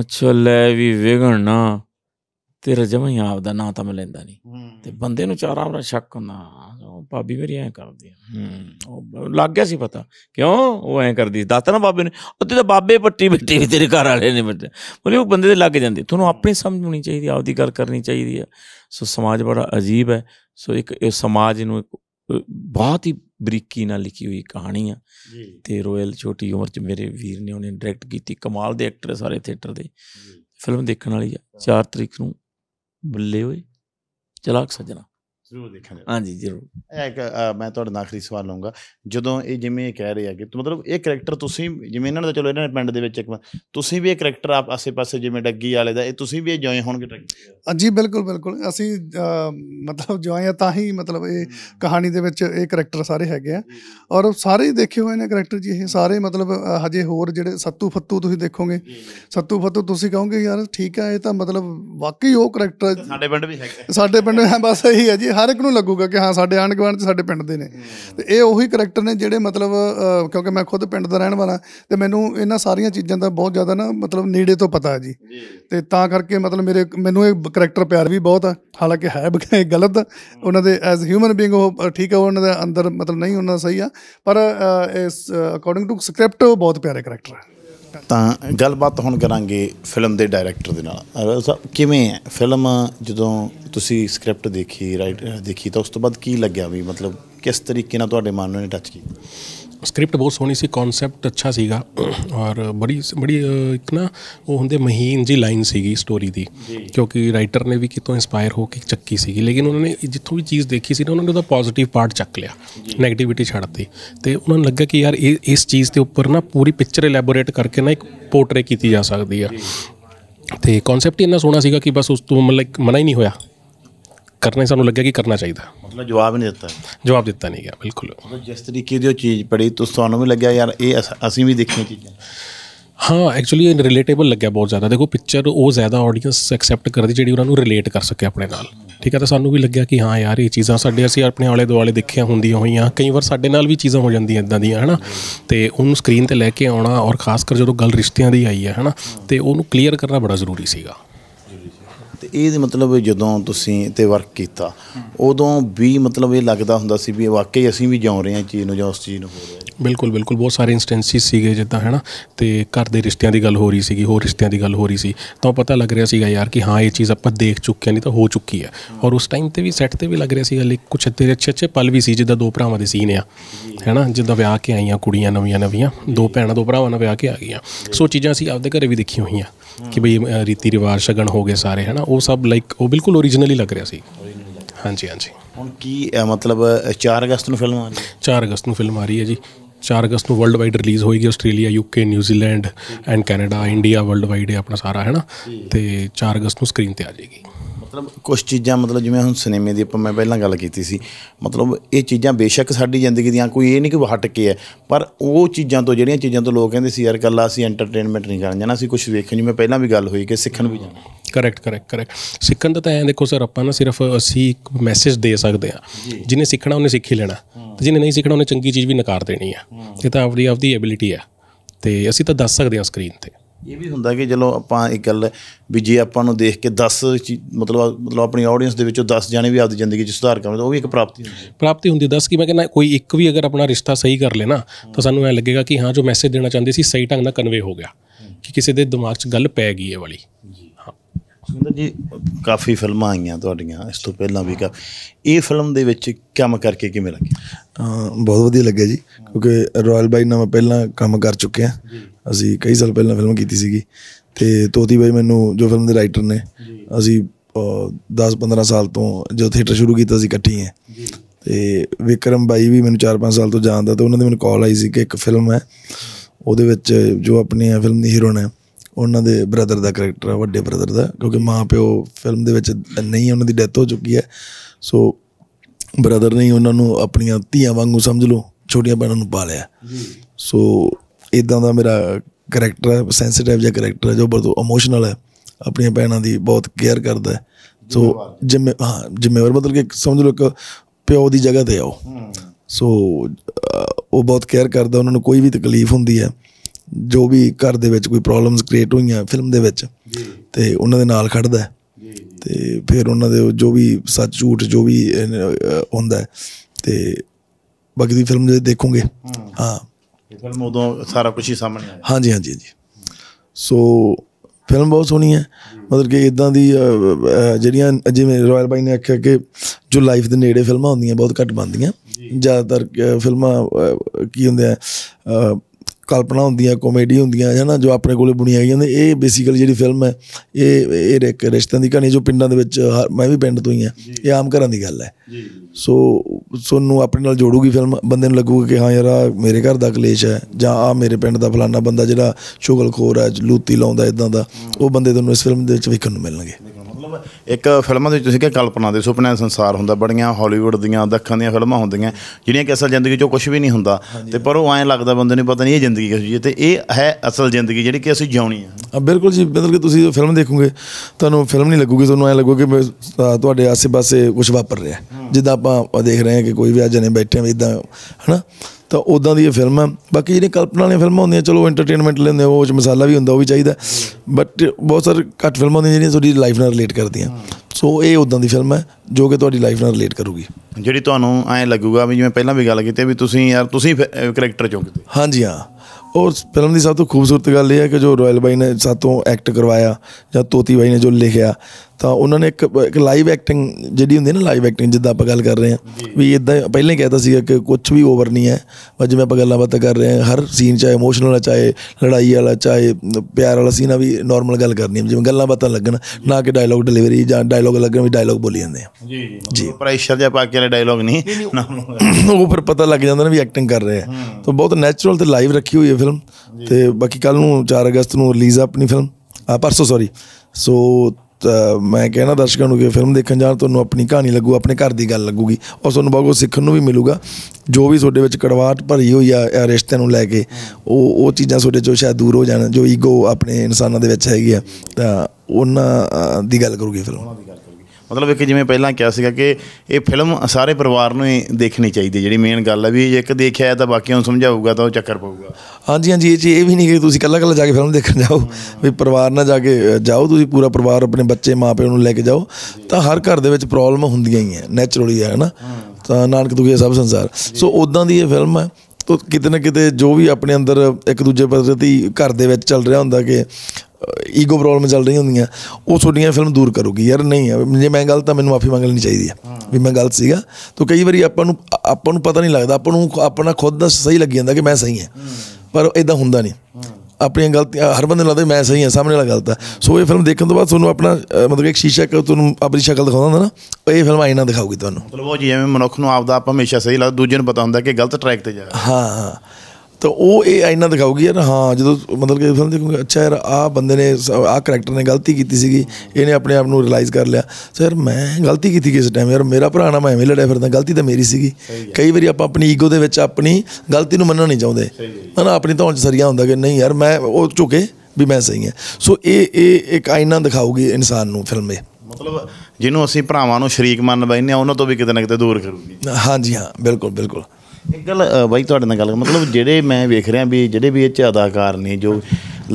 Speaker 1: ਅੱਛਾ ਲੈ ਵੀ ਨਾ ਤੇ ਜਮਾਂ ਹੀ ਆਪ ਦਾ ਨਾਂ ਤਾਂ ਮੈਂ ਲੈਂਦਾ ਨਹੀਂ ਤੇ ਬੰਦੇ ਨੂੰ ਚਾਰਾਂ ਵਾਰ ਸ਼ੱਕ ਹੁੰਦਾ ਉਹ ਭਾਬੀ ਮੇਰੀ ਐ ਕਰਦੀ ਉਹ ਲੱਗ ਗਿਆ ਸੀ ਪਤਾ ਕਿਉਂ ਉਹ ਐ ਕਰਦੀ ਤਾ ਨਾ ਬਾਬੇ ਨੇ ਉੱਤੇ ਤਾਂ ਬਾਬੇ ਪੱਟੀ ਬਿੱਟੀ ਵੀ ਤੇਰੇ ਘਰ ਵਾਲੇ ਨੇ ਬੱਟੇ ਬੋਲੇ ਉਹ ਬੰਦੇ ਦੇ ਲੱਗ ਜਾਂਦੇ ਤੁਹਾਨੂੰ ਆਪਣੀ ਸਮਝ ਹੋਣੀ ਚਾਹੀਦੀ ਆਪਦੀ ਗੱਲ ਕਰਨੀ ਚਾਹੀਦੀ ਆ ਸੋ ਸਮਾਜ ਬੜਾ ਅਜੀਬ ਹੈ ਸੋ ਇੱਕ ਇਹ ਸਮਾਜ ਨੂੰ ਇੱਕ ਬਹੁਤ ਹੀ ਬਰੀਕੀ ਨਾਲ ਲਿਖੀ ਹੋਈ ਕਹਾਣੀ ਆ ਤੇ ਰੋਇਲ ਛੋਟੀ ਉਮਰ ਚ ਮੇਰੇ ਵੀਰ ਨੇ ਉਹਨੇ ਡਾਇਰੈਕਟ ਕੀਤੀ ਕਮਾਲ ਦੇ ਐਕਟਰ ਸਾਰੇ ਥੀਏਟਰ ਦੇ ਫਿਲਮ ਦੇਖਣ ਵਾਲੀ ਆ 4 ਤਰੀਕ ਨੂੰ ਬੱਲੇ ਓਏ ਚਲਾਕ
Speaker 6: ਸੱਜਣਾ ਜ਼ਰੂਰ ਦੇਖਾਂਗੇ ਹਾਂਜੀ ਜ਼ਰੂਰ ਇੱਕ ਮੈਂ ਤੁਹਾਡੇ ਨਾਲ ਆਖਰੀ ਸਵਾਲ ਲਵਾਂਗਾ ਜਦੋਂ ਇਹ ਜਿਵੇਂ ਇਹ ਕਹਿ ਰਹੇ ਆ ਕਿ ਮਤਲਬ ਇਹ ਕੈਰੈਕਟਰ ਤੁਸੀਂ ਜਿਵੇਂ ਇਹਨਾਂ ਦਾ ਚਲੋ ਇਹਨਾਂ ਦੇ ਪਿੰਡ ਦੇ ਵਿੱਚ ਇੱਕ ਤੁਸੀਂ ਵੀ ਇਹ ਕੈਰੈਕਟਰ ਆਪ ਆਸੇ-ਪਾਸੇ ਜਿਵੇਂ ਡੱਗੀ ਵਾਲੇ ਦਾ ਇਹ ਤੁਸੀਂ ਵੀ ਇਹ ਜੁਆਇਨ ਹੋਣਗੇ
Speaker 5: ਹਾਂਜੀ ਬਿਲਕੁਲ ਬਿਲਕੁਲ ਅਸੀਂ ਮਤਲਬ ਜੁਆਇਨ ਆ ਤਾਂ ਹੀ ਮਤਲਬ ਇਹ ਕਹਾਣੀ ਦੇ ਵਿੱਚ ਇਹ ਕੈਰੈਕਟਰ ਸਾਰੇ ਹੈਗੇ ਆ ਔਰ ਸਾਰੇ ਹੀ ਦੇਖੇ ਹੋਏ ਨੇ ਕੈਰੈਕਟਰ ਜੀ ਇਹ ਸਾਰੇ ਮਤਲਬ ਹਜੇ ਹੋਰ ਜਿਹੜੇ ਸੱਤੂ ਫੱਤੂ ਤੁਸੀਂ ਦੇਖੋਗੇ ਸੱਤੂ ਫੱਤੂ ਤੁਸੀਂ ਕਹੋਗੇ ਯਾਰ ਠੀਕ ਆ ਇਹ ਤਾਂ ਮਤਲਬ ਵਾਕਈ ਉਹ ਕੈਰੈਕਟਰ ਸਾਡੇ ਪਿੰਡ ਵੀ ਹੈਗਾ ਸਾਡੇ ਪਿੰਡ ਬਸ ਇਹੀ ਹੈ ਜੀ ਹਰ ਇੱਕ ਨੂੰ ਲੱਗੂਗਾ ਕਿ ਹਾਂ ਸਾਡੇ ਆਂਡ ਗਵਾਂਡ ਚ ਸਾਡੇ ਪਿੰਡ ਦੇ ਨੇ ਤੇ ਇਹ ਉਹੀ ਕੈਰੈਕਟਰ ਨੇ ਜਿਹੜੇ ਮਤਲਬ ਕਿਉਂਕਿ ਮੈਂ ਖੁਦ ਪਿੰਡ ਦਾ ਰਹਿਣ ਵਾਲਾ ਤੇ ਮੈਨੂੰ ਇਹਨਾਂ ਸਾਰੀਆਂ ਚੀਜ਼ਾਂ ਦਾ ਬਹੁਤ ਜ਼ਿਆਦਾ ਨਾ ਮਤਲਬ ਨੇੜੇ ਤੋਂ ਪਤਾ ਹੈ ਜੀ ਤੇ ਤਾਂ ਕਰਕੇ ਮਤਲਬ ਮੇਰੇ ਮੈਨੂੰ ਇਹ ਕੈਰੈਕਟਰ ਪਿਆਰ ਵੀ ਬਹੁਤ ਆ ਹਾਲਾਂਕਿ ਹੈ ਗਲਤ ਉਹਨਾਂ ਦੇ ਐਜ਼ ਹਿਊਮਨ ਬੀਇੰਗ ਉਹ ਠੀਕ ਆ ਉਹਨਾਂ ਦੇ ਅੰਦਰ ਮਤਲਬ ਨਹੀਂ ਉਹਨਾਂ ਸਹੀ ਆ ਪਰ ਇਸ ਅਕੋਰਡਿੰਗ ਟੂ ਸਕ੍ਰਿਪਟ ਬਹੁਤ ਪਿਆਰੇ ਕੈਰੈਕਟਰ ਹੈ
Speaker 6: ਤਾਂ ਗੱਲਬਾਤ ਹੁਣ ਕਰਾਂਗੇ ਫਿਲਮ ਦੇ ਡਾਇਰੈਕਟਰ ਦੇ ਨਾਲ ਸਾਹਿਬ ਕਿਵੇਂ ਹੈ ਫਿਲਮ ਜਦੋਂ ਤੁਸੀਂ ਸਕ੍ਰਿਪਟ ਦੇਖੀ ਰਾਈਟ ਦੇਖੀ ਤਾਂ ਉਸ ਤੋਂ ਬਾਅਦ ਕੀ ਲੱਗਿਆ ਵੀ ਮਤਲਬ ਕਿਸ ਤਰੀਕੇ ਨਾਲ ਤੁਹਾਡੇ ਮਨ ਨੂੰ ਟੱਚ ਕੀਤਾ
Speaker 7: ਸਕ੍ਰਿਪਟ ਬਹੁਤ ਸੋਹਣੀ ਸੀ ਕਨਸੈਪਟ ਅੱਛਾ ਸੀਗਾ ਔਰ ਬੜੀ ਬੜੀ ਇੱਕ ਨਾ ਉਹ ਹੁੰਦੇ ਮਹੀਨ ਜੀ ਲਾਈਨ ਸੀਗੀ ਸਟੋਰੀ ਦੀ ਕਿਉਂਕਿ ਰਾਈਟਰ ਨੇ ਵੀ ਕਿਤੋਂ ਇਨਸਪਾਇਰ ਹੋ ਕੇ ਚੱਕੀ ਸੀਗੀ ਲੇਕਿਨ ਉਹਨਾਂ ਨੇ ਜਿੱਥੋਂ ਵੀ ਚੀਜ਼ ਦੇਖੀ ਸੀ ਨਾ ਉਹਨਾਂ ਨੇ ਉਹਦਾ ਪੋਜ਼ਿਟਿਵ ਪਾਰਟ ਚੱਕ ਲਿਆ 네ਗੇਟਿਵਿਟੀ ਛੱਡਤੀ ਤੇ ਉਹਨਾਂ ਨੂੰ ਲੱਗਾ ਕਿ ਯਾਰ ਇਸ ਚੀਜ਼ ਦੇ ਉੱਪਰ ਨਾ ਪੂਰੀ ਪਿਕਚਰ ਇਲੈਬੋਰੇਟ ਕਰਕੇ ਨਾ ਇੱਕ ਪੋਰਟਰੇ ਕੀਤੀ ਜਾ ਸਕਦੀ ਆ ਤੇ ਕਨਸੈਪਟ ਇੰਨਾ ਸੋਹਣਾ ਸੀਗਾ ਕਿ ਬਸ ਉਸ ਤੋਂ ਮਤਲਬ ਮਨਾ ਹੀ ਨਹੀਂ ਹੋਇਆ ਕਰਨੇ ਸਾਨੂੰ ਲੱਗਿਆ ਕਿ ਕਰਨਾ ਚਾਹੀਦਾ
Speaker 6: ਮਤਲਬ ਜਵਾਬ ਨਹੀਂ ਦਿੱਤਾ ਜਵਾਬ ਦਿੱਤਾ ਨਹੀਂ ਗਿਆ ਬਿਲਕੁਲ ਜਿਸ ਤਰੀਕੇ ਦੀ ਉਹ ਚੀਜ਼ ਪੜੀ ਤੁਸ ਤੁਹਾਨੂੰ ਵੀ ਲੱਗਿਆ ਯਾਰ ਇਹ ਅਸੀਂ ਵੀ ਦੇਖੀਆਂ ਚੀਜ਼ਾਂ
Speaker 7: ਹਾਂ ਐਕਚੁਅਲੀ ਇਹ ਰਿਲੇਟੇਬਲ ਲੱਗਿਆ ਬਹੁਤ ਜ਼ਿਆਦਾ ਦੇਖੋ ਪਿਕਚਰ ਉਹ ਜ਼ਿਆਦਾ ਆਡੀਅנס ਐਕਸੈਪਟ ਕਰਦੀ ਜਿਹੜੀ ਉਹਨਾਂ ਨੂੰ ਰਿਲੇਟ ਕਰ ਸਕੇ ਆਪਣੇ ਨਾਲ ਠੀਕ ਹੈ ਤਾਂ ਸਾਨੂੰ ਵੀ ਲੱਗਿਆ ਕਿ ਹਾਂ ਯਾਰ ਇਹ ਚੀਜ਼ਾਂ ਸਾਡੇ ਅਸੀਂ ਆਪਣੇ ਆਲੇ ਦੁਆਲੇ ਦੇਖਿਆ ਹੁੰਦੀਆਂ ਹੋਈਆਂ ਕਈ ਵਾਰ ਸਾਡੇ ਨਾਲ ਵੀ ਚੀਜ਼ਾਂ ਹੋ ਜਾਂਦੀਆਂ ਇਦਾਂ ਦੀਆਂ ਹਨਾ ਤੇ ਉਹਨੂੰ ਸਕਰੀਨ ਤੇ ਲੈ ਕੇ ਆਉਣਾ ਔਰ ਖਾਸ ਕਰ ਜਦੋਂ ਗੱਲ ਰਿਸ਼ਤਿਆਂ ਦੀ ਆਈ ਹੈ ਹਨਾ ਤੇ ਉਹਨੂੰ ਕਲੀਅਰ ਕਰਨਾ ਬੜਾ ਜ਼ਰੂਰੀ ਸੀਗਾ
Speaker 6: ਤੇ ਇਹ ਮਤਲਬ ਜਦੋਂ ਤੁਸੀਂ ਤੇ ਵਰਕ ਕੀਤਾ ਉਦੋਂ ਵੀ ਮਤਲਬ ਇਹ ਲੱਗਦਾ ਹੁੰਦਾ ਸੀ ਵੀ ਵਾਕਈ ਅਸੀਂ ਵੀ ਜਾਉਂ ਰਹੇ ਹਾਂ ਚੀਜ਼ ਨੂੰ ਜਾਂ ਉਸ ਚੀਜ਼ ਨੂੰ ਹੋ
Speaker 7: ਰਿਹਾ ਬਿਲਕੁਲ ਬਿਲਕੁਲ ਬਹੁਤ ਸਾਰੇ ਇੰਸਟੈਂਸਿਸ ਸੀਗੇ ਜਿੱਦਾਂ ਹੈਨਾ ਤੇ ਘਰ ਦੇ ਰਿਸ਼ਤਿਆਂ ਦੀ ਗੱਲ ਹੋ ਰਹੀ ਸੀਗੀ ਹੋਰ ਰਿਸ਼ਤਿਆਂ ਦੀ ਗੱਲ ਹੋ ਰਹੀ ਸੀ ਤਾਂ ਪਤਾ ਲੱਗ ਰਿਹਾ ਸੀਗਾ ਯਾਰ ਕਿ ਹਾਂ ਇਹ ਚੀਜ਼ ਆਪਾਂ ਦੇਖ ਚੁੱਕੇ ਨਹੀਂ ਤਾਂ ਹੋ ਚੁੱਕੀ ਹੈ ਔਰ ਉਸ ਟਾਈਮ ਤੇ ਵੀ ਸੈੱਟ ਤੇ ਵੀ ਲੱਗ ਰਿਹਾ ਸੀਗਾ ਲੇਕਿਨ ਕੁਝ ਤੇਰੇ ਅੱਛੇ ਅੱਛੇ ਪਲ ਵੀ ਸੀ ਜਿੱਦਾਂ ਦੋ ਭਰਾਵਾਂ ਦੇ ਸੀਨ ਆ ਹੈਨਾ ਜਿੱਦਾਂ ਵਿਆਹ ਕੇ ਆਈਆਂ ਕੁੜੀਆਂ ਨਵੀਆਂ ਨਵੀਆਂ ਦੋ ਭੈਣਾਂ ਦੋ ਭਰਾਵਾਂ ਨਾਲ ਵਿਆਹ ਕੇ ਆ ਗਈਆਂ ਸੋ ਚੀਜ਼ਾਂ ਅਸੀਂ ਆਪਦੇ ਘਰੇ ਵੀ ਦੇਖੀਆਂ ਹੋਈਆਂ ਕਿ ਬਈ ਰੀਤੀ ਰਿਵਾਜ ਸ਼ਗਨ ਹੋ ਗਏ ਸਾਰੇ ਹਨਾ ਉਹ ਸਭ ਲਾਈਕ ਉਹ ਬਿਲਕੁਲ origignal ਲੱਗ ਰਿਹਾ ਸੀ
Speaker 6: ਹਾਂਜੀ ਹਾਂਜੀ ਹੁਣ ਕੀ ਮਤਲਬ 4 ਅਗਸਤ ਨੂੰ ਫਿਲਮ ਆ ਰਹੀ
Speaker 7: ਹੈ 4 ਅਗਸਤ ਨੂੰ ਫਿਲਮ ਆ ਰਹੀ ਹੈ ਜੀ 4 ਅਗਸਤ ਨੂੰ ਵਰਲਡ ਵਾਈਡ ਰਿਲੀਜ਼ ਹੋਏਗੀ Australia UK New Zealand and Canada India world wide ਹੈ ਆਪਣਾ ਸਾਰਾ ਹੈ ਨਾ ਤੇ 4 ਅਗਸਤ ਨੂੰ ਸਕਰੀਨ ਤੇ ਆ ਜਾਏਗੀ
Speaker 6: ਮਤਲਬ ਕੁਝ ਚੀਜ਼ਾਂ ਮਤਲਬ ਜਿਵੇਂ ਹੁਣ ਸਿਨੇਮੇ ਦੀ ਆਪਾਂ ਮੈਂ ਪਹਿਲਾਂ ਗੱਲ ਕੀਤੀ ਸੀ ਮਤਲਬ ਇਹ ਚੀਜ਼ਾਂ ਬੇਸ਼ੱਕ ਸਾਡੀ ਜ਼ਿੰਦਗੀ ਦੀਆਂ ਕੋਈ ਇਹ ਨਹੀਂ ਕਿ ਹਟ ਕੇ ਹੈ ਪਰ ਉਹ ਚੀਜ਼ਾਂ ਤੋਂ ਜਿਹੜੀਆਂ ਚੀਜ਼ਾਂ ਤੋਂ ਲੋਕ ਕਹਿੰਦੇ ਸੀ ਯਾਰ ਕੱਲਾ ਅਸੀਂ ਐਂਟਰਟੇਨਮੈਂਟ ਨਹੀਂ ਕਰਨ ਜਾਣਾ ਅਸੀਂ ਕੁਝ ਵੇਖਣ ਜਿਵੇਂ ਪਹਿਲਾਂ ਵੀ ਗੱਲ ਹੋਈ ਕਿ ਸਿੱਖਣ ਵੀ ਜਾਣਾ
Speaker 7: ਕਰੈਕਟ ਕਰੈਕਟ ਕਰੈਕਟ ਸਿੱਖਣ ਦਾ ਤਾਂ ਐ ਦੇਖੋ ਸਰ ਆਪਾਂ ਨਾ ਸਿਰਫ ਅਸੀਂ ਇੱਕ ਮੈਸੇਜ ਦੇ ਸਕਦੇ ਆ ਜਿਹਨੇ ਸਿੱਖਣਾ ਉਹਨੇ ਸਿੱਖ ਹੀ ਲੈਣਾ ਤੇ ਜਿਹਨੇ ਨਹੀਂ ਸਿੱਖਣਾ ਉਹਨੇ ਚੰਗੀ ਚੀਜ਼ ਵੀ ਨਕਾਰ ਦੇਣੀ ਆ ਇਹ ਤਾਂ ਆਪਣੀ ਆਪਣੀ ਐਬਿਲਿਟੀ ਆ ਤੇ ਅਸੀਂ ਤਾਂ ਦੱਸ ਸਕਦੇ ਆ ਸਕਰੀਨ ਤੇ
Speaker 6: ਇਹ ਵੀ ਹੁੰਦਾ ਕਿ ਜਦੋਂ ਆਪਾਂ ਇੱਕ ਗੱਲ ਵੀ ਜੇ ਆਪਾਂ ਨੂੰ ਦੇਖ ਕੇ 10 ਮਤਲਬ ਮਤਲਬ ਆਪਣੀ ਆਡੀਅנס ਦੇ ਵਿੱਚੋਂ 10 ਜਾਣੇ ਵੀ ਆਪਦੀ ਜ਼ਿੰਦਗੀ 'ਚ ਸੁਧਾਰ ਕਰਨ ਤਾਂ ਉਹ ਵੀ ਇੱਕ ਪ੍ਰਾਪਤੀ ਹੁੰਦੀ
Speaker 7: ਹੈ ਪ੍ਰਾਪਤੀ ਹੁੰਦੀ 10 ਕੀ ਮੈਂ ਕਹਿੰਦਾ ਕੋਈ ਇੱਕ ਵੀ ਅਗਰ ਆਪਣਾ ਰਿਸ਼ਤਾ ਸਹੀ ਕਰ ਲੇ ਨਾ ਤਾਂ ਸਾਨੂੰ ਐ ਲੱਗੇਗਾ ਕਿ ਹਾਂ ਜੋ ਮੈਸੇਜ ਦੇਣਾ ਚਾਹੁੰਦੇ ਸੀ ਸਹੀ ਢੰਗ ਨਾਲ ਕਨਵੇ ਹੋ ਗਿਆ ਕਿ ਕਿਸੇ ਦੇ ਦਿਮਾਗ 'ਚ ਗੱਲ ਪੈ ਗਈ ਹੈ ਵਾਲੀ
Speaker 6: ਸੁੰਦਰ ਜੀ ਕਾਫੀ ਫਿਲਮਾਂ ਆਈਆਂ ਤੁਹਾਡੀਆਂ ਇਸ ਤੋਂ ਪਹਿਲਾਂ ਵੀ ਇਹ ਫਿਲਮ ਦੇ ਵਿੱਚ ਕੰਮ ਕਰਕੇ ਕਿਵੇਂ
Speaker 4: ਲੱਗਿਆ ਬਹੁਤ ਵਧੀਆ ਲੱਗਿਆ ਜੀ ਕਿਉਂਕਿ ਰਾਇਲ ਬਾਈ ਨਾਲ ਮੈਂ ਪਹਿਲਾਂ ਕੰਮ ਕਰ ਚੁੱਕੇ ਆ ਅਸੀਂ ਕਈ ਸਾਲ ਪਹਿਲਾਂ ਫਿਲਮ ਕੀਤੀ ਸੀਗੀ ਤੇ ਤੋਤੀ ਬਾਈ ਮੈਨੂੰ ਜੋ ਫਿਲਮ ਦੇ ਰਾਈਟਰ ਨੇ ਅਸੀਂ 10-15 ਸਾਲ ਤੋਂ ਜੋ ਥੀਏਟਰ ਸ਼ੁਰੂ ਕੀਤਾ ਸੀ ਇਕੱਠੀ ਹੈ ਤੇ ਵਿਕਰਮ ਬਾਈ ਵੀ ਮੈਨੂੰ 4-5 ਸਾਲ ਤੋਂ ਜਾਣਦਾ ਤੇ ਉਹਨਾਂ ਦੇ ਮੈਨੂੰ ਕਾਲ ਆਈ ਸੀ ਕਿ ਇੱਕ ਫਿਲਮ ਹੈ ਉਹਦੇ ਵਿੱਚ ਜੋ ਆਪਣੀ ਫਿਲਮ ਦੀ ਹੀਰੋਇਨ ਹੈ ਉਹਨਾਂ ਦੇ ਬ੍ਰਦਰ ਦਾ ਕੈਰੈਕਟਰ ਆ ਵੱਡੇ ਬ੍ਰਦਰ ਦਾ ਕਿਉਂਕਿ ਮਾਂ ਪਿਓ ਫਿਲਮ ਦੇ ਵਿੱਚ ਨਹੀਂ ਉਹਨਾਂ ਦੀ ਡੈਥ ਹੋ ਚੁੱਕੀ ਹੈ ਸੋ ਬ੍ਰਦਰ ਨੇ ਉਹਨਾਂ ਨੂੰ ਆਪਣੀਆਂ ਧੀਆਂ ਵਾਂਗੂ ਸਮਝ ਲਓ ਛੋਟੀਆਂ ਭੈਣਾਂ ਨੂੰ ਪਾਲਿਆ ਜੀ ਸੋ ਇਦਾਂ ਦਾ ਮੇਰਾ ਕੈਰੈਕਟਰ ਹੈ ਸੈਂਸਿਟਿਵ ਜਿਹਾ ਕੈਰੈਕਟਰ ਹੈ ਜੋ ਬਹੁਤ ਇਮੋਸ਼ਨਲ ਹੈ ਆਪਣੀਆਂ ਭੈਣਾਂ ਦੀ ਬਹੁਤ ਕੇਅਰ ਕਰਦਾ ਹੈ ਸੋ ਜਿੰਮੇ ਹਾਂ ਜ਼ਿੰਮੇਵਾਰ ਬਦਲ ਕੇ ਸਮਝ ਲਓ ਇੱਕ ਪਿਓ ਦੀ ਜਗ੍ਹਾ ਤੇ ਆਓ ਸੋ ਉਹ ਬਹੁਤ ਕੇਅਰ ਕਰਦਾ ਉਹਨਾਂ ਨੂੰ ਕੋਈ ਵੀ ਤਕਲੀਫ ਹੁੰਦੀ ਹੈ ਜੋ ਵੀ ਘਰ ਦੇ ਵਿੱਚ ਕੋਈ ਪ੍ਰੋਬਲਮਸ ਕ੍ਰੀਏਟ ਹੋਈਆਂ ਫਿਲਮ ਦੇ ਵਿੱਚ ਤੇ ਉਹਨਾਂ ਦੇ ਨਾਲ ਖੜਦਾ ਹੈ ਤੇ ਫਿਰ ਉਹਨਾਂ ਦੇ ਜੋ ਵੀ ਸੱਚ ਝੂਠ ਜੋ ਵੀ ਹੁੰਦਾ ਤੇ ਬਾਕੀ ਦੀ ਫਿਲਮ ਜੇ ਦੇਖੋਗੇ ਹਾਂ
Speaker 6: ਫਿਲਮ ਉਦੋਂ ਸਾਰਾ ਕੁਝ ਹੀ ਸਾਹਮਣੇ ਆਇਆ
Speaker 4: ਹਾਂਜੀ ਹਾਂਜੀ ਜੀ ਸੋ ਫਿਲਮ ਬਹੁਤ ਸੋਹਣੀ ਹੈ ਮਤਲਬ ਕਿ ਇਦਾਂ ਦੀ ਜਿਹੜੀਆਂ ਜਿਵੇਂ ਰਾਇਲ ਬਾਈ ਨੇ ਆਖਿਆ ਕਿ ਜੋ ਲਾਈਫ ਦੇ ਨੇੜੇ ਫਿਲਮਾਂ ਹੁੰਦੀਆਂ ਬਹੁਤ ਘੱਟ ਬਣਦੀਆਂ ਜ਼ਿਆਦਾਤਰ ਫਿਲਮਾਂ ਕੀ ਹੁੰਦੇ ਆ ਕਲਪਨਾ ਹੁੰਦੀਆਂ ਕਾਮੇਡੀ ਹੁੰਦੀਆਂ ਹੈ ਨਾ ਜੋ ਆਪਣੇ ਕੋਲੇ ਬੁਣੀਆਂ ਗਈਆਂ ਨੇ ਇਹ ਬੇਸਿਕਲੀ ਜਿਹੜੀ ਫਿਲਮ ਹੈ ਇਹ ਇਹ ਇੱਕ ਰਿਸ਼ਤਿਆਂ ਦੀ ਕਹਾਣੀ ਜੋ ਪਿੰਡਾਂ ਦੇ ਵਿੱਚ ਮੈਂ ਵੀ ਪਿੰਡ ਤੋਂ ਹੀ ਆ ਇਹ ਆਮ ਘਰਾਂ ਦੀ ਗੱਲ ਹੈ ਜੀ ਸੋ ਸੋਨੂੰ ਆਪਣੇ ਨਾਲ ਜੋੜੂਗੀ ਫਿਲਮ ਬੰਦੇ ਨੂੰ ਲੱਗੂਗਾ ਕਿ ਹਾਂ ਯਾਰ ਆ ਮੇਰੇ ਘਰ ਦਾ ਕਲੇਸ਼ ਹੈ ਜਾਂ ਆ ਮੇਰੇ ਪਿੰਡ ਦਾ ਫਲਾਣਾ ਬੰਦਾ ਜਿਹੜਾ ਸ਼ੁਗਲਖੋਰ ਹੈ ਲੂਤੀ ਲਾਉਂਦਾ ਇਦਾਂ ਦਾ ਉਹ ਬੰਦੇ ਤੁਹਾਨੂੰ ਇਸ ਫਿਲਮ ਦੇ ਵਿੱਚ ਵੇਖਣ ਨੂੰ ਮਿਲਣਗੇ
Speaker 6: ਇੱਕ ਫਿਲਮਾਂ ਦੇ ਤੁਸੀਂ ਕਿਹਾ ਕਲਪਨਾ ਦੇ ਸੁਪਨੇ ਦਾ ਸੰਸਾਰ ਹੁੰਦਾ ਬੜੀਆਂ ਹਾਲੀਵੁੱਡ ਦੀਆਂ ਦੱਖਣ ਦੀਆਂ ਫਿਲਮਾਂ ਹੁੰਦੀਆਂ ਜਿਹੜੀਆਂ ਕਿ ਅਸਲ ਜ਼ਿੰਦਗੀ 'ਚੋਂ ਕੁਝ ਵੀ ਨਹੀਂ ਹੁੰਦਾ ਤੇ ਪਰ ਉਹ ਐਂ ਲੱਗਦਾ ਬੰਦੇ ਨੂੰ ਪਤਾ ਨਹੀਂ ਇਹ ਜ਼ਿੰਦਗੀ ਕਿਸ ਜੀ ਤੇ ਇਹ ਹੈ ਅਸਲ ਜ਼ਿੰਦਗੀ ਜਿਹੜੀ ਕਿ ਅਸੀਂ ਜਿਉਣੀ
Speaker 4: ਆ ਬਿਲਕੁਲ ਜੀ ਮਤਲਬ ਕਿ ਤੁਸੀਂ ਫਿਲਮ ਦੇਖੋਗੇ ਤੁਹਾਨੂੰ ਫਿਲਮ ਨਹੀਂ ਲੱਗੂਗੀ ਤੁਹਾਨੂੰ ਐਂ ਲੱਗੂਗਾ ਕਿ ਤੁਹਾਡੇ ਆਸ-ਪਾਸੇ ਕੁਝ ਵਾਪਰ ਰਿਹਾ ਜਿੱਦਾਂ ਆਪਾਂ ਦੇਖ ਰਹੇ ਹਾਂ ਕਿ ਕੋਈ ਵੀ ਆ ਜਣੇ ਬੈਠੇ ਆ ਇਦਾਂ ਹਨਾ ਤਾਂ ਉਦਾਂ ਦੀ ਇਹ ਫਿਲਮ ਹੈ ਬਾਕੀ ਜਿਹੜੀ ਕਲਪਨਾ ਵਾਲੀਆਂ ਫਿਲਮਾਂ ਹੁੰਦੀਆਂ ਚਲੋ ਐਂਟਰਟੇਨਮੈਂਟ ਲੈਂਦੇ ਉਹ ਵਿੱਚ ਮਸਾਲਾ ਵੀ ਹੁੰਦਾ ਉਹ ਵੀ ਚਾਹੀਦਾ ਬਟ ਬਹੁਤ ਸਾਰੇ ਘੱਟ ਫਿਲਮਾਂ ਹੁੰਦੀਆਂ ਜਿਹੜੀਆਂ ਤੁਹਾਡੀ ਲਾਈਫ ਨਾਲ ਰਿਲੇਟ ਕਰਦੀਆਂ ਸੋ ਇਹ ਉਦਾਂ ਦੀ ਫਿਲਮ ਹੈ ਜੋ ਕਿ ਤੁਹਾਡੀ ਲਾਈਫ ਨਾਲ ਰਿਲੇਟ ਕਰੂਗੀ
Speaker 6: ਜਿਹੜੀ ਤੁਹਾਨੂੰ ਐ ਲੱਗੂਗਾ ਵੀ ਜਿਵੇਂ ਪਹਿਲਾਂ ਵੀ ਗੱਲ ਕੀਤੀ ਵੀ ਤੁਸੀਂ ਯਾਰ ਤੁਸੀਂ ਕੈਰੈਕਟਰ ਚੋਂ ਕਿਤੇ
Speaker 4: ਹਾਂਜੀ ਹਾਂ ਔਰ ਫਿਲਮ ਦੀ ਸਭ ਤੋਂ ਖੂਬਸੂਰਤ ਗੱਲ ਇਹ ਹੈ ਕਿ ਜੋ ਰਾਇਲ ਬਾਈ ਨੇ ਸਾਤੋਂ ਐਕਟ ਕਰਵਾਇਆ ਜਾਂ ਤੋਤੀ ਬਾਈ ਨੇ ਜੋ ਲਿਖਿਆ ਤਾਂ ਉਹਨਾਂ ਨੇ ਇੱਕ ਇੱਕ ਲਾਈਵ ਐਕਟਿੰਗ ਜਿਹੜੀ ਹੁੰਦੀ ਹੈ ਨਾ ਲਾਈਵ ਐਕਟਿੰਗ ਜਿੱਦਾਂ ਆਪਾਂ ਗੱਲ ਕਰ ਰਹੇ ਹਾਂ ਵੀ ਇਦਾਂ ਪਹਿਲਾਂ ਹੀ ਕਹਿਤਾ ਸੀਗਾ ਕਿ ਕੁਝ ਵੀ ਓਵਰ ਨਹੀਂ ਹੈ ਪਰ ਜਿਵੇਂ ਆਪਾਂ ਗੱਲਾਂ ਬਾਤਾਂ ਕਰ ਰਹੇ ਹਾਂ ਹਰ ਸੀਨ ਚਾਹੇ ਇਮੋਸ਼ਨਲ ਆ ਚਾਹੇ ਲੜਾਈ ਵਾਲਾ ਚਾਹੇ ਪਿਆਰ ਵਾਲਾ ਸੀਨ ਆ ਵੀ ਨਾਰਮਲ ਗੱਲ ਕਰਨੀ ਜਿਵੇਂ ਗੱਲਾਂ ਬਾਤਾਂ ਲੱਗਣ ਨਾ ਕਿ ਡਾਇਲੌਗ ਡਿਲੀਵਰੀ ਜਾਂ ਡਾਇਲੌਗ ਲੱਗਣ ਵੀ ਡਾਇਲੌਗ ਬੋਲੀ ਜਾਂਦੇ ਆ ਜੀ
Speaker 6: ਜੀ ਪ੍ਰੈਸ਼ਰ ਜਾਂ ਪਾ ਕੇ ਵਾਲੇ ਡਾਇਲੌਗ ਨਹੀਂ
Speaker 4: ਉਹ ਫਿਰ ਪਤਾ ਲੱਗ ਜਾਂਦਾ ਨਾ ਵੀ ਐਕਟਿੰਗ ਕਰ ਰਹੇ ਆ ਤਾਂ ਬਹੁਤ ਨੇਚਰਲ ਤੇ ਲਾਈਵ ਰੱਖੀ ਹੋਈ ਹੈ ਫਿਲਮ ਤੇ ਬਾਕੀ ਕੱਲ ਨੂੰ 4 ਅਗਸਤ ਨੂੰ ਰਿਲੀਜ਼ ਆ ਆਪਣੀ ਫਿਲਮ ਆ ਪਰਸੋ ਸੌਰੀ ਸੋ ਮੈਂ ਕਹਿਣਾ ਦਰਸ਼ਕਾਂ ਨੂੰ ਕਿ ਫਿਲਮ ਦੇਖਣ ਜਾਣ ਤੁਹਾਨੂੰ ਆਪਣੀ ਕਹਾਣੀ ਲੱਗੂ ਆਪਣੇ ਘਰ ਦੀ ਗੱਲ ਲੱਗੂਗੀ ਔਰ ਤੁਹਾਨੂੰ ਬਹੁਤ ਕੁਝ ਸਿੱਖਣ ਨੂੰ ਵੀ ਮਿਲੂਗਾ ਜੋ ਵੀ ਤੁਹਾਡੇ ਵਿੱਚ ਕੜਵਾਟ ਭਰੀ ਹੋਈ ਆ ਰਿਸ਼ਤੇ ਨੂੰ ਲੈ ਕੇ ਉਹ ਉਹ ਚੀਜ਼ਾਂ ਤੁਹਾਡੇ ਚੋਂ ਸ਼ਾਇਦ ਦੂਰ ਹੋ ਜਾਣ ਜੋ ਈਗੋ ਆਪਣੇ ਇਨਸਾਨਾਂ ਦੇ ਵਿੱਚ ਹੈਗੀ ਆ ਤਾਂ ਉਹਨਾਂ ਦੀ ਗੱਲ ਕਰੂਗੀ ਫਿਲਮ
Speaker 6: ਮਤਲਬ ਕਿ ਜਿਵੇਂ ਪਹਿਲਾਂ ਕਿਹਾ ਸੀਗਾ ਕਿ ਇਹ ਫਿਲਮ ਸਾਰੇ ਪਰਿਵਾਰ ਨੂੰ ਹੀ ਦੇਖਣੀ ਚਾਹੀਦੀ ਜਿਹੜੀ ਮੇਨ ਗੱਲ ਹੈ ਵੀ ਇੱਕ ਦੇਖਿਆ ਤਾਂ ਬਾਕੀਆਂ ਨੂੰ ਸਮਝਾਊਗਾ ਤਾਂ ਉਹ ਚੱਕਰ ਪਊਗਾ
Speaker 4: ਹਾਂਜੀ ਹਾਂਜੀ ਇਹ ਚੀਜ਼ ਇਹ ਵੀ ਨਹੀਂ ਕਿ ਤੁਸੀਂ ਇਕੱਲਾ ਇਕੱਲਾ ਜਾ ਕੇ ਫਿਲਮ ਦੇਖਣ ਜਾਓ ਵੀ ਪਰਿਵਾਰ ਨਾਲ ਜਾ ਕੇ ਜਾਓ ਤੁਸੀਂ ਪੂਰਾ ਪਰਿਵਾਰ ਆਪਣੇ ਬੱਚੇ ਮਾਪੇ ਨੂੰ ਲੈ ਕੇ ਜਾਓ ਤਾਂ ਹਰ ਘਰ ਦੇ ਵਿੱਚ ਪ੍ਰੋਬਲਮ ਹੁੰਦੀਆਂ ਹੀ ਹੈ ਨੇਚਰਲੀ ਹੈ ਨਾ ਤਾਂ ਨਾਨਕ ਦੁਖੀ ਸਭ ਸੰਸਾਰ ਸੋ ਉਦਾਂ ਦੀ ਇਹ ਫਿਲਮ ਹੈ ਤੋ ਕਿਤੇ ਨਾ ਕਿਤੇ ਜੋ ਵੀ ਆਪਣੇ ਅੰਦਰ ਇੱਕ ਦੂਜੇ ਪ੍ਰਤੀ ਘਰ ਦੇ ਵਿੱਚ ਚੱਲ ਰਿਹਾ ਹੁੰਦਾ ਕਿ ਈਗੋ ਪ੍ਰੋਬਲਮ ਚੱਲ ਰਹੀ ਹੁੰਦੀਆਂ ਉਹ ਤੁਹਾਡੀਆਂ ਫਿਲਮ ਦੂਰ ਕਰੂਗੀ ਯਾਰ ਨਹੀਂ ਜੇ ਮੈਂ ਗਲਤ ਤਾਂ ਮੈਨੂੰ ਮਾਫੀ ਮੰਗ ਲੈਣੀ ਚਾਹੀਦੀ ਹੈ ਵੀ ਮੈਂ ਗਲਤ ਸੀਗਾ ਤਾਂ ਕਈ ਵਾਰੀ ਆਪਾਂ ਨੂੰ ਆਪਾਂ ਨੂੰ ਪਤਾ ਨਹੀਂ ਲੱਗਦਾ ਆਪਾਂ ਨੂੰ ਆਪਣਾ ਖੁਦ ਦਾ ਸਹੀ ਲੱਗ ਜਾਂਦਾ ਕਿ ਮੈਂ ਸਹੀ ਹਾਂ ਪਰ ਇਦਾਂ ਹੁੰਦਾ ਨਹੀਂ ਆਪਣੀਆਂ ਗਲਤੀਆਂ ਹਰ ਬੰਦੇ ਨੂੰ ਲੱਗਦਾ ਮੈਂ ਸਹੀ ਹਾਂ ਸਾਹਮਣੇ ਵਾਲਾ ਗਲਤ ਆ ਸੋ ਇਹ ਫਿਲਮ ਦੇਖਣ ਤੋਂ ਬਾਅਦ ਤੁਹਾਨੂੰ ਆਪਣਾ ਮਤਲਬ ਇੱਕ ਸ਼ੀਸ਼ਾ ਕਿ ਤੁਹਾਨੂੰ ਆਪਣੀ ਸ਼ਕਲ ਦਿਖਾਉਂਦਾ ਹੁੰਦਾ ਨਾ ਇਹ ਫਿਲਮ ਆਈ ਨਾ ਦਿਖਾਉਗੀ ਤੁਹਾਨੂੰ
Speaker 6: ਮਤਲਬ ਉਹ ਜਿਵੇਂ ਮਨੁੱਖ ਨੂੰ ਆਪਦਾ ਆਪ ਹਮੇਸ਼ਾ ਸਹੀ ਲੱਗਦਾ ਦੂਜੇ ਨੂੰ ਪਤਾ ਹੁੰਦਾ ਕਿ ਗਲਤ ਟਰੈਕ ਤੇ ਜਾ ਰਿਹਾ
Speaker 4: ਹਾਂ ਹਾਂ ਤਾਂ ਉਹ ਇਹ ਇਹਨਾਂ ਦਿਖਾਉਗੀ ਯਾਰ ਹਾਂ ਜਦੋਂ ਮਤਲਬ ਕਿ ਫਿਲਮ ਦੇਖੋਗੇ ਅੱਛਾ ਯਾਰ ਆ ਬੰਦੇ ਨੇ ਆ ਕੈਰੈਕਟਰ ਨੇ ਗਲਤੀ ਕੀਤੀ ਸੀਗੀ ਇਹਨੇ ਆਪਣੇ ਆਪ ਨੂੰ ਰਿਅਲਾਈਜ਼ ਕਰ ਲਿਆ ਸਰ ਮੈਂ ਗਲਤੀ ਕੀਤੀ ਕਿਸ ਟਾਈਮ ਯਾਰ ਮੇਰਾ ਭਰਾ ਨਾ ਮੈਂ ਐਵੇਂ ਲੜਿਆ ਫਿਰਦਾ ਗਲਤੀ ਤਾਂ ਮੇਰੀ ਸੀਗੀ ਕਈ ਵਾਰੀ ਆਪਾਂ ਆਪਣੀ ਈਗੋ ਦੇ ਵਿੱਚ ਆਪਣੀ ਗਲਤੀ ਨੂੰ ਮੰਨਣਾ ਨਹੀਂ ਚਾਹੁੰਦੇ ਹਨਾ ਆਪਣੀ ਧੌਣ ਚ ਸਰੀਆ ਹੁੰਦਾ ਕਿ ਨਹੀਂ ਯਾਰ ਮੈਂ ਉਹ ਝੁਕੇ ਵੀ ਮੈਂ ਸਹੀ ਹਾਂ ਸੋ ਇਹ ਇਹ ਇੱਕ ਆਇਨਾ ਦਿਖਾਉਗੀ ਇਨਸਾਨ ਨੂੰ ਫਿਲਮ ਫਿਲਮੇ ਮਤਲਬ
Speaker 6: ਜਿਹਨੂੰ ਅਸੀਂ ਭਰਾਵਾਂ ਨੂੰ ਸ਼ਰੀਕ ਮੰਨ ਬੈਨੇ ਆ ਉਹਨਾਂ ਤੋਂ ਵੀ ਕਿਤੇ ਨਾ ਕਿਤੇ ਦੂਰ ਕਰੂਗੀ ਹਾਂਜੀ ਹਾਂ ਬਿਲਕੁਲ ਬਿਲਕੁਲ ਇੱਕ ਗੱਲ ਬਾਈ ਤੁਹਾਡੇ ਨਾਲ ਗੱਲ ਮਤਲਬ ਜਿਹੜੇ ਮੈਂ ਵੇਖ ਰਿਹਾ ਵੀ ਜਿਹੜੇ ਵੀ ਇਹ ਚ ਅਦਾਕਾਰ ਨੇ ਜੋ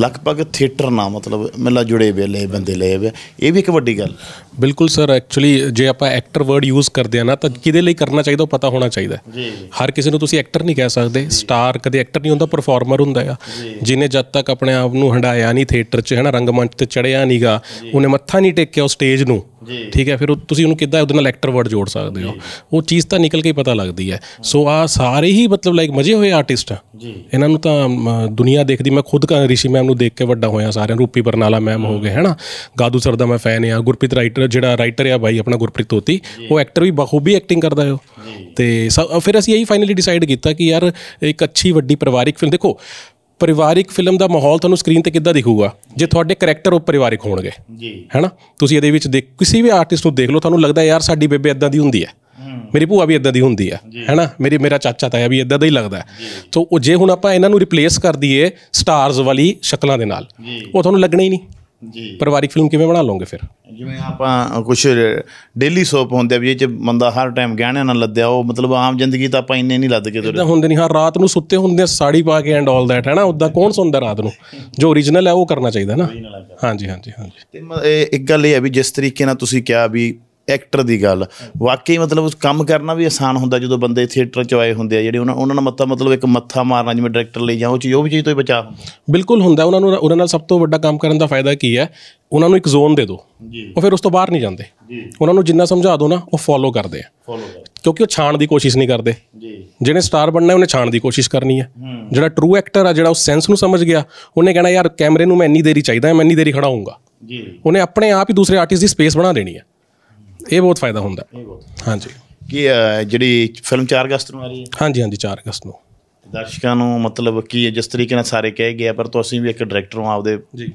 Speaker 6: ਲਗਭਗ ਥੀਏਟਰ ਨਾ ਮਤਲਬ ਮੇਲਾ ਜੁੜੇ ਵੇਲੇ ਬੰਦੇ ਲਏ ਵੇ ਇਹ ਵੀ ਇੱਕ ਵੱਡੀ ਗੱਲ ਬਿਲਕੁਲ ਸਰ ਐਕਚੁਅਲੀ ਜੇ ਆਪਾਂ ਐਕਟਰ
Speaker 7: ਵਰਡ ਯੂਜ਼ ਕਰਦੇ ਆ ਨਾ ਤਾਂ ਕਿਹਦੇ ਲਈ ਕਰਨਾ ਚਾਹੀਦਾ ਉਹ ਪਤਾ ਹੋਣਾ ਚਾਹੀਦਾ ਜੀ ਹਰ ਕਿਸੇ ਨੂੰ ਤੁਸੀਂ ਐਕਟਰ ਨਹੀਂ ਕਹਿ ਸਕਦੇ ਸਟਾਰ ਕਦੇ ਐਕਟਰ ਨਹੀਂ ਹੁੰਦਾ ਪਰਫਾਰਮਰ ਹੁੰਦਾ ਆ ਜਿਨੇ ਜਦ ਤੱਕ ਆਪਣੇ ਆਪ ਨੂੰ ਹੰਡਾਇਆ ਨਹੀਂ ਥੀਏਟਰ 'ਚ ਹੈਨਾ ਰੰਗਮੰਚ ਤੇ ਚੜਿਆ ਨਹੀਂਗਾ ਉਹਨੇ ਮੱਥਾ ਨਹੀਂ ਟੇਕਿਆ ਉਹ ਸਟੇਜ ਨੂੰ ਠੀਕ ਹੈ ਫਿਰ ਤੁਸੀਂ ਉਹਨੂੰ ਕਿੱਦਾਂ ਉਹਦੇ ਨਾਲ ਐਕਟਰ ਵਰਡ ਜੋੜ ਸਕਦੇ ਹੋ ਉਹ ਚੀਜ਼ ਤਾਂ ਨਿਕਲ ਕੇ ਹੀ ਪਤਾ ਲੱਗਦੀ ਹੈ ਸੋ ਆ ਸਾਰੇ ਹੀ ਮਤਲਬ ਲਾਈਕ ਮਜੇ ਹੋਏ ਆਰਟਿਸਟ ਆ ਇਹਨਾਂ ਨੂੰ ਤਾਂ ਦੁਨੀਆ ਦੇਖਦੀ ਮੈਂ ਖੁਦ ਕਾ ਰਿਸ਼ੀ ਮੈਮ ਨੂੰ ਦੇਖ ਕੇ ਵੱਡਾ ਹੋਇਆ ਸਾਰਿਆਂ ਰੂਪੀ ਬਰਨਾਲਾ ਮੈਮ ਹੋ ਗਏ ਹੈਨਾ ਗਾਦੂ ਸਰ ਦਾ ਮੈਂ ਫੈਨ ਆ ਗੁਰਪ੍ਰੀਤ ਰਾਈਟਰ ਜਿਹੜਾ ਰਾਈਟਰ ਆ ਬਾਈ ਆਪਣਾ ਗੁਰਪ੍ਰੀਤ ਹੋਤੀ ਉਹ ਐਕਟਰ ਵੀ ਬਖੂਬੀ ਐਕਟਿੰਗ ਕਰਦਾ ਹੈ ਤੇ ਫਿਰ ਅਸੀਂ ਇਹੀ ਫਾਈਨਲੀ ਡਿਸਾਈਡ ਕੀਤਾ ਕਿ ਯਾਰ ਇੱਕ ਅੱਛੀ ਵੱਡੀ ਪਰਿਵਾਰਿਕ ਫਿਲਮ ਦੇਖੋ ਪਰਿਵਾਰਿਕ ਫਿਲਮ ਦਾ ਮਾਹੌਲ ਤੁਹਾਨੂੰ ਸਕਰੀਨ ਤੇ ਕਿੱਦਾਂ ਦਿਖੂਗਾ ਜੇ ਤੁਹਾਡੇ ਕੈਰੈਕਟਰ ਉਹ ਪਰਿਵਾਰਿਕ ਹੋਣਗੇ ਜੀ ਹੈਨਾ ਤੁਸੀਂ ਇਹਦੇ ਵਿੱਚ ਕਿਸੇ ਵੀ ਆਰਟਿਸਟ ਨੂੰ ਦੇਖ ਲਓ ਤੁਹਾਨੂੰ ਲੱਗਦਾ ਯਾਰ ਸਾਡੀ ਬੇਬੇ ਇਦਾਂ ਦੀ ਹੁੰਦੀ ਹੈ ਮੇਰੀ ਭੂਆ ਵੀ ਇਦਾਂ ਦੀ ਹੁੰਦੀ ਆ ਹੈਨਾ ਮੇਰੀ ਮੇਰਾ ਚਾਚਾ ਤਾਇਆ ਵੀ ਇਦਾਂ ਦਾ ਹੀ ਲੱਗਦਾ ਸੋ ਉਹ ਜੇ ਹੁਣ ਆਪਾਂ ਇਹਨਾਂ ਨੂੰ ਰਿਪਲੇਸ ਕਰ ਦਈਏ ਸਟਾਰਸ ਵਾਲੀ ਸ਼ਕਲਾਂ ਦੇ ਨਾਲ ਉਹ ਤੁਹਾਨੂੰ ਲੱਗਣਾ ਹੀ ਨਹੀਂ ਜੀ ਪਰਿਵਾਰਿਕ ਫਿਲਮ ਕਿਵੇਂ ਬਣਾ ਲਓਗੇ ਫਿਰ ਜਿਵੇਂ
Speaker 6: ਆਪਾਂ ਕੁਝ ਡੇਲੀ ਸੋਪ ਹੁੰਦੇ ਵੀ ਇਹ ਚ ਬੰਦਾ ਹਰ ਟਾਈਮ ਗਹਿਣਿਆਂ ਨਾਲ ਲੱਦਿਆ ਉਹ ਮਤਲਬ ਆਮ ਜ਼ਿੰਦਗੀ ਤਾਂ ਆਪਾਂ ਇੰਨੇ ਨਹੀਂ ਲੱਦ ਕੇ ਤੁਰੇ
Speaker 7: ਹੁੰਦੇ ਨਹੀਂ ਹਾਂ ਰਾਤ ਨੂੰ ਸੁੱਤੇ
Speaker 6: ਹੁੰਦੇ ਆ ਸਾੜੀ ਪਾ ਕੇ ਐਂਡ
Speaker 7: 올 ਦੈਟ ਹੈਨਾ ਉਦਾਂ ਕੌਣ ਸੁਣਦਾ ਰਾਤ ਨੂੰ ਜੋ origignal ਹੈ ਉਹ ਕਰਨਾ ਚਾਹੀਦਾ ਨਾ
Speaker 6: ਹਾਂਜੀ ਹਾਂਜੀ ਹਾਂਜੀ ਤੇ ਇੱਕ ਗੱਲ ਇਹ ਹੈ ਵੀ ਜਿਸ ਤਰੀਕੇ ਨਾਲ ਤੁਸੀਂ ਕਿਹਾ ਵੀ ਐਕਟਰ ਦੀ ਗੱਲ ਵਾਕਈ ਮਤਲਬ ਉਸ ਕੰਮ ਕਰਨਾ ਵੀ ਆਸਾਨ ਹੁੰਦਾ ਜਦੋਂ ਬੰਦੇ ਥੀਏਟਰ ਚ ਆਏ ਹੁੰਦੇ ਆ ਜਿਹੜੇ ਉਹਨਾਂ ਉਹਨਾਂ ਨਾਲ ਮਤਲਬ ਇੱਕ ਮੱਥਾ ਮਾਰਨਾ ਜਿਵੇਂ ਡਾਇਰੈਕਟਰ ਲਈ ਜਾਂ ਉਹ ਚੀਜ਼ ਉਹ ਵੀ ਚੀਜ਼ ਤੋਂ ਹੀ ਬਚਾ ਬਿਲਕੁਲ ਹੁੰਦਾ ਉਹਨਾਂ ਨੂੰ ਉਹਨਾਂ ਨਾਲ ਸਭ ਤੋਂ ਵੱਡਾ ਕੰਮ ਕਰਨ ਦਾ ਫਾਇਦਾ
Speaker 7: ਕੀ ਹੈ ਉਹਨਾਂ ਨੂੰ ਇੱਕ ਜ਼ੋਨ ਦੇ ਦਿਓ ਜੀ ਉਹ ਫਿਰ ਉਸ ਤੋਂ ਬਾਹਰ ਨਹੀਂ ਜਾਂਦੇ ਜੀ ਉਹਨਾਂ ਨੂੰ ਜਿੰਨਾ ਸਮਝਾ ਦਿਓ ਨਾ ਉਹ ਫੋਲੋ ਕਰਦੇ ਆ ਫੋਲੋ ਕਿਉਂਕਿ ਉਹ ਛਾਣ ਦੀ ਕੋਸ਼ਿਸ਼ ਨਹੀਂ ਕਰਦੇ ਜੀ ਜਿਹਨੇ ਸਟਾਰ ਬਣਨਾ ਹੈ ਉਹਨੇ ਛਾਣ ਦੀ ਕੋਸ਼ਿਸ਼ ਕਰਨੀ ਹੈ ਜਿਹੜਾ ਟਰੂ ਐਕਟਰ ਆ ਜਿਹੜਾ ਉਸ ਸੈਂਸ ਨੂੰ ਸਮਝ ਗਿਆ ਉਹਨੇ ਕਹਿਣਾ ਯਾਰ ਕੈਮਰੇ ਨੂੰ ਮੈਂ ਇੰਨੀ ਦੇਰੀ ਚਾਹੀਦਾ ਮੈਂ ਇੰਨੀ ਦੇਰੀ ਖੜਾ ਜੀ ਉਹਨੇ ਆਪਣੇ ਆਪ ਹੀ ਦੂਸਰੇ ਆਰਟਿਸਟ ਦੀ ਸਪੇਸ ਬਣਾ ਦੇਣੀ ਹੈ ਇਹ ਬਹੁਤ ਫਾਇਦਾ ਹੁੰਦਾ ਹੈ।
Speaker 6: ਹਾਂਜੀ ਕੀ ਜਿਹੜੀ ਫਿਲਮ 4 ਅਗਸਤ ਨੂੰ ਆ ਰਹੀ ਹੈ ਹਾਂਜੀ ਹਾਂਜੀ 4 ਅਗਸਤ ਨੂੰ ਦਰਸ਼ਕਾਂ ਨੂੰ ਮਤਲਬ ਕੀ ਹੈ, ਜਿਸ ਤਰੀਕੇ ਨਾਲ ਸਾਰੇ ਕਹਿ ਗਏ ਪਰ ਤੁਸੀਂ ਵੀ ਇੱਕ ਡਾਇਰੈਕਟਰ ਹੋ ਆਪਦੇ ਜੀ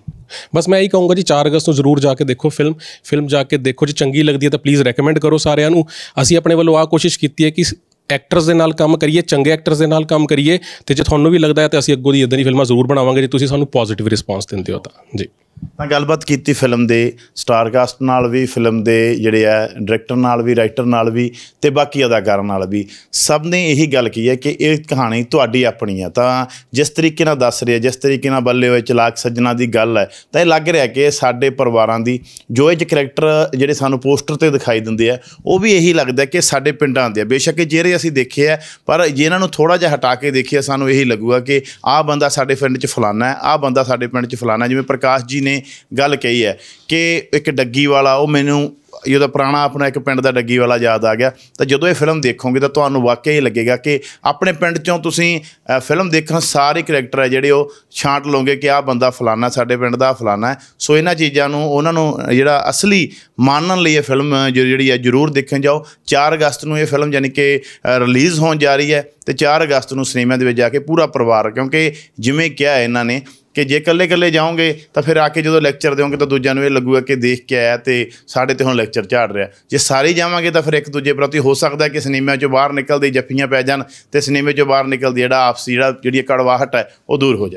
Speaker 6: ਬਸ ਮੈਂ
Speaker 7: ਇਹੀ ਕਹੂੰਗਾ ਜੀ 4 ਅਗਸਤ ਨੂੰ ਜ਼ਰੂਰ ਜਾ ਕੇ ਦੇਖੋ ਫਿਲਮ ਫਿਲਮ ਜਾ ਕੇ ਦੇਖੋ ਜੇ ਚੰਗੀ ਲੱਗਦੀ ਹੈ ਤਾਂ ਪਲੀਜ਼ ਰეკਮੈਂਡ ਕਰੋ ਸਾਰਿਆਂ ਨੂੰ ਅਸੀਂ ਆਪਣੇ ਵੱਲੋਂ ਆ ਕੋਸ਼ਿਸ਼ ਕੀਤੀ ਹੈ ਕਿ ਐਕਟਰਸ ਦੇ ਨਾਲ ਕੰਮ ਕਰੀਏ ਚੰਗੇ ਐਕਟਰਸ ਦੇ ਨਾਲ ਕੰਮ ਕਰੀਏ ਤੇ ਜੇ ਤੁਹਾਨੂੰ ਵੀ ਲੱਗਦਾ ਹੈ ਤਾਂ ਅਸੀਂ ਅੱਗੋਂ ਦੀ ਇਦਾਂ ਦੀ ਫਿਲਮਾਂ ਜ਼ਰੂਰ ਬਣਾਵਾਂਗੇ ਜੇ ਤੁਸੀਂ ਸਾਨੂੰ ਪੋਜ਼ਿਟਿਵ ਰਿਸਪਾਂਸ ਦਿੰਦੇ ਹੋ ਤਾਂ ਜੀ
Speaker 6: ਤਾਂ ਗੱਲਬਾਤ ਕੀਤੀ ਫਿਲਮ ਦੇ ਸਟਾਰ ਕਾਸਟ ਨਾਲ ਵੀ ਫਿਲਮ ਦੇ ਜਿਹੜੇ ਆ ਡਾਇਰੈਕਟਰ ਨਾਲ ਵੀ ਰਾਈਟਰ ਨਾਲ ਵੀ ਤੇ ਬਾਕੀ ਅਦਾਕਾਰਾਂ ਨਾਲ ਵੀ ਸਭ ਨੇ ਇਹੀ ਗੱਲ ਕੀ ਹੈ ਕਿ ਇਹ ਕਹਾਣੀ ਤੁਹਾਡੀ ਆਪਣੀ ਆ ਤਾਂ ਜਿਸ ਤਰੀਕੇ ਨਾਲ ਦੱਸ ਰਿਹਾ ਜਿਸ ਤਰੀਕੇ ਨਾਲ ਬੱਲੇ ਹੋਏ ਚਲਾਕ ਸੱਜਣਾ ਦੀ ਗੱਲ ਹੈ ਤਾਂ ਇਹ ਲੱਗ ਰਿਹਾ ਕਿ ਸਾਡੇ ਪਰਿਵਾਰਾਂ ਦੀ ਜੋ ਇਹ ਕਰੈਕਟਰ ਜਿਹੜੇ ਸਾਨੂੰ ਪੋਸਟਰ ਤੇ ਦਿਖਾਈ ਦਿੰਦੇ ਆ ਉਹ ਵੀ ਇਹੀ ਲੱਗਦਾ ਕਿ ਸਾਡੇ ਪਿੰਡਾਂ ਦੇ ਆ ਬੇਸ਼ੱਕ ਜਿਹੜੇ ਅਸੀਂ ਦੇਖੇ ਆ ਪਰ ਇਹਨਾਂ ਨੂੰ ਥੋੜਾ ਜਿਹਾ ਹਟਾ ਕੇ ਦੇਖਿਆ ਸਾਨੂੰ ਇਹੀ ਲੱਗੂਗਾ ਕਿ ਆਹ ਬੰਦਾ ਸਾਡੇ ਪਿੰਡ 'ਚ ਫਲਾਣਾ ਹੈ ਆਹ ਬੰਦਾ ਸਾਡੇ ਪਿੰਡ 'ਚ ਫਲਾਣਾ ਜਿਵੇਂ ਪ੍ਰਕਾਸ਼ ਜੀ ਨੇ ਨੇ ਗੱਲ ਕਹੀ ਹੈ ਕਿ ਇੱਕ ਡੱਗੀ ਵਾਲਾ ਉਹ ਮੈਨੂੰ ਇਹਦਾ ਪੁਰਾਣਾ ਆਪਣਾ ਇੱਕ ਪਿੰਡ ਦਾ ਡੱਗੀ ਵਾਲਾ ਯਾਦ ਆ ਗਿਆ ਤਾਂ ਜਦੋਂ ਇਹ ਫਿਲਮ ਦੇਖੋਗੇ ਤਾਂ ਤੁਹਾਨੂੰ ਵਾਕਿਆ ਹੀ ਲੱਗੇਗਾ ਕਿ ਆਪਣੇ ਪਿੰਡ ਚੋਂ ਤੁਸੀਂ ਫਿਲਮ ਦੇਖਣ ਸਾਰੇ ਕੈਰੈਕਟਰ ਹੈ ਜਿਹੜੇ ਉਹ ਛਾਂਟ ਲਓਗੇ ਕਿ ਆਹ ਬੰਦਾ ਫਲਾਨਾ ਸਾਡੇ ਪਿੰਡ ਦਾ ਫਲਾਨਾ ਸੋ ਇਹਨਾਂ ਚੀਜ਼ਾਂ ਨੂੰ ਉਹਨਾਂ ਨੂੰ ਜਿਹੜਾ ਅਸਲੀ ਮਾਨਣ ਲਈ ਇਹ ਫਿਲਮ ਜਿਹੜੀ ਹੈ ਜ਼ਰੂਰ ਦੇਖਣ ਜਾਓ 4 ਅਗਸਤ ਨੂੰ ਇਹ ਫਿਲਮ ਯਾਨੀ ਕਿ ਰਿਲੀਜ਼ ਹੋਣ ਜਾ ਰਹੀ ਹੈ ਤੇ 4 ਅਗਸਤ ਨੂੰ ਸਿਨੇਮਾ ਦੇ ਵਿੱਚ ਜਾ ਕੇ ਪੂਰਾ ਪਰਿਵਾਰ ਕਿਉਂਕਿ ਜਿਵੇਂ ਕਿਹਾ ਇਹਨਾਂ ਨੇ ਕਿ ਜੇ ਇਕੱਲੇ ਇਕੱਲੇ ਜਾਓਗੇ ਤਾਂ ਫਿਰ ਆ ਕੇ ਜਦੋਂ ਲੈਕਚਰ ਦਿਓਗੇ ਤਾਂ ਦੂਜਿਆਂ ਨੂੰ ਇਹ ਲੱਗੂਗਾ ਕਿ ਦੇਖ ਕੇ ਆਇਆ ਤੇ ਸਾਡੇ ਤੇ ਹੁਣ ਲੈਕਚਰ ਝਾੜ ਰਿਹਾ ਜੇ ਸਾਰੇ ਜਾਵਾਂਗੇ ਤਾਂ ਫਿਰ ਇੱਕ ਦੂਜੇ ਪ੍ਰਤੀ ਹੋ ਸਕਦਾ ਕਿ ਸਿਨੇਮਾ ਚੋਂ ਬਾਹਰ ਨਿਕਲਦੇ ਜੱਫੀਆਂ ਪੈ ਜਾਣ ਤੇ ਸਿਨੇਮੇ ਚੋਂ ਬਾਹਰ ਨਿਕਲਦੀ ਜਿਹੜਾ ਆਪਸੀ ਜਿਹੜਾ ਜਿਹੜੀ ਕੜਵਾਹਟ ਹੈ ਉਹ ਦੂਰ ਹੋ ਜਾਏ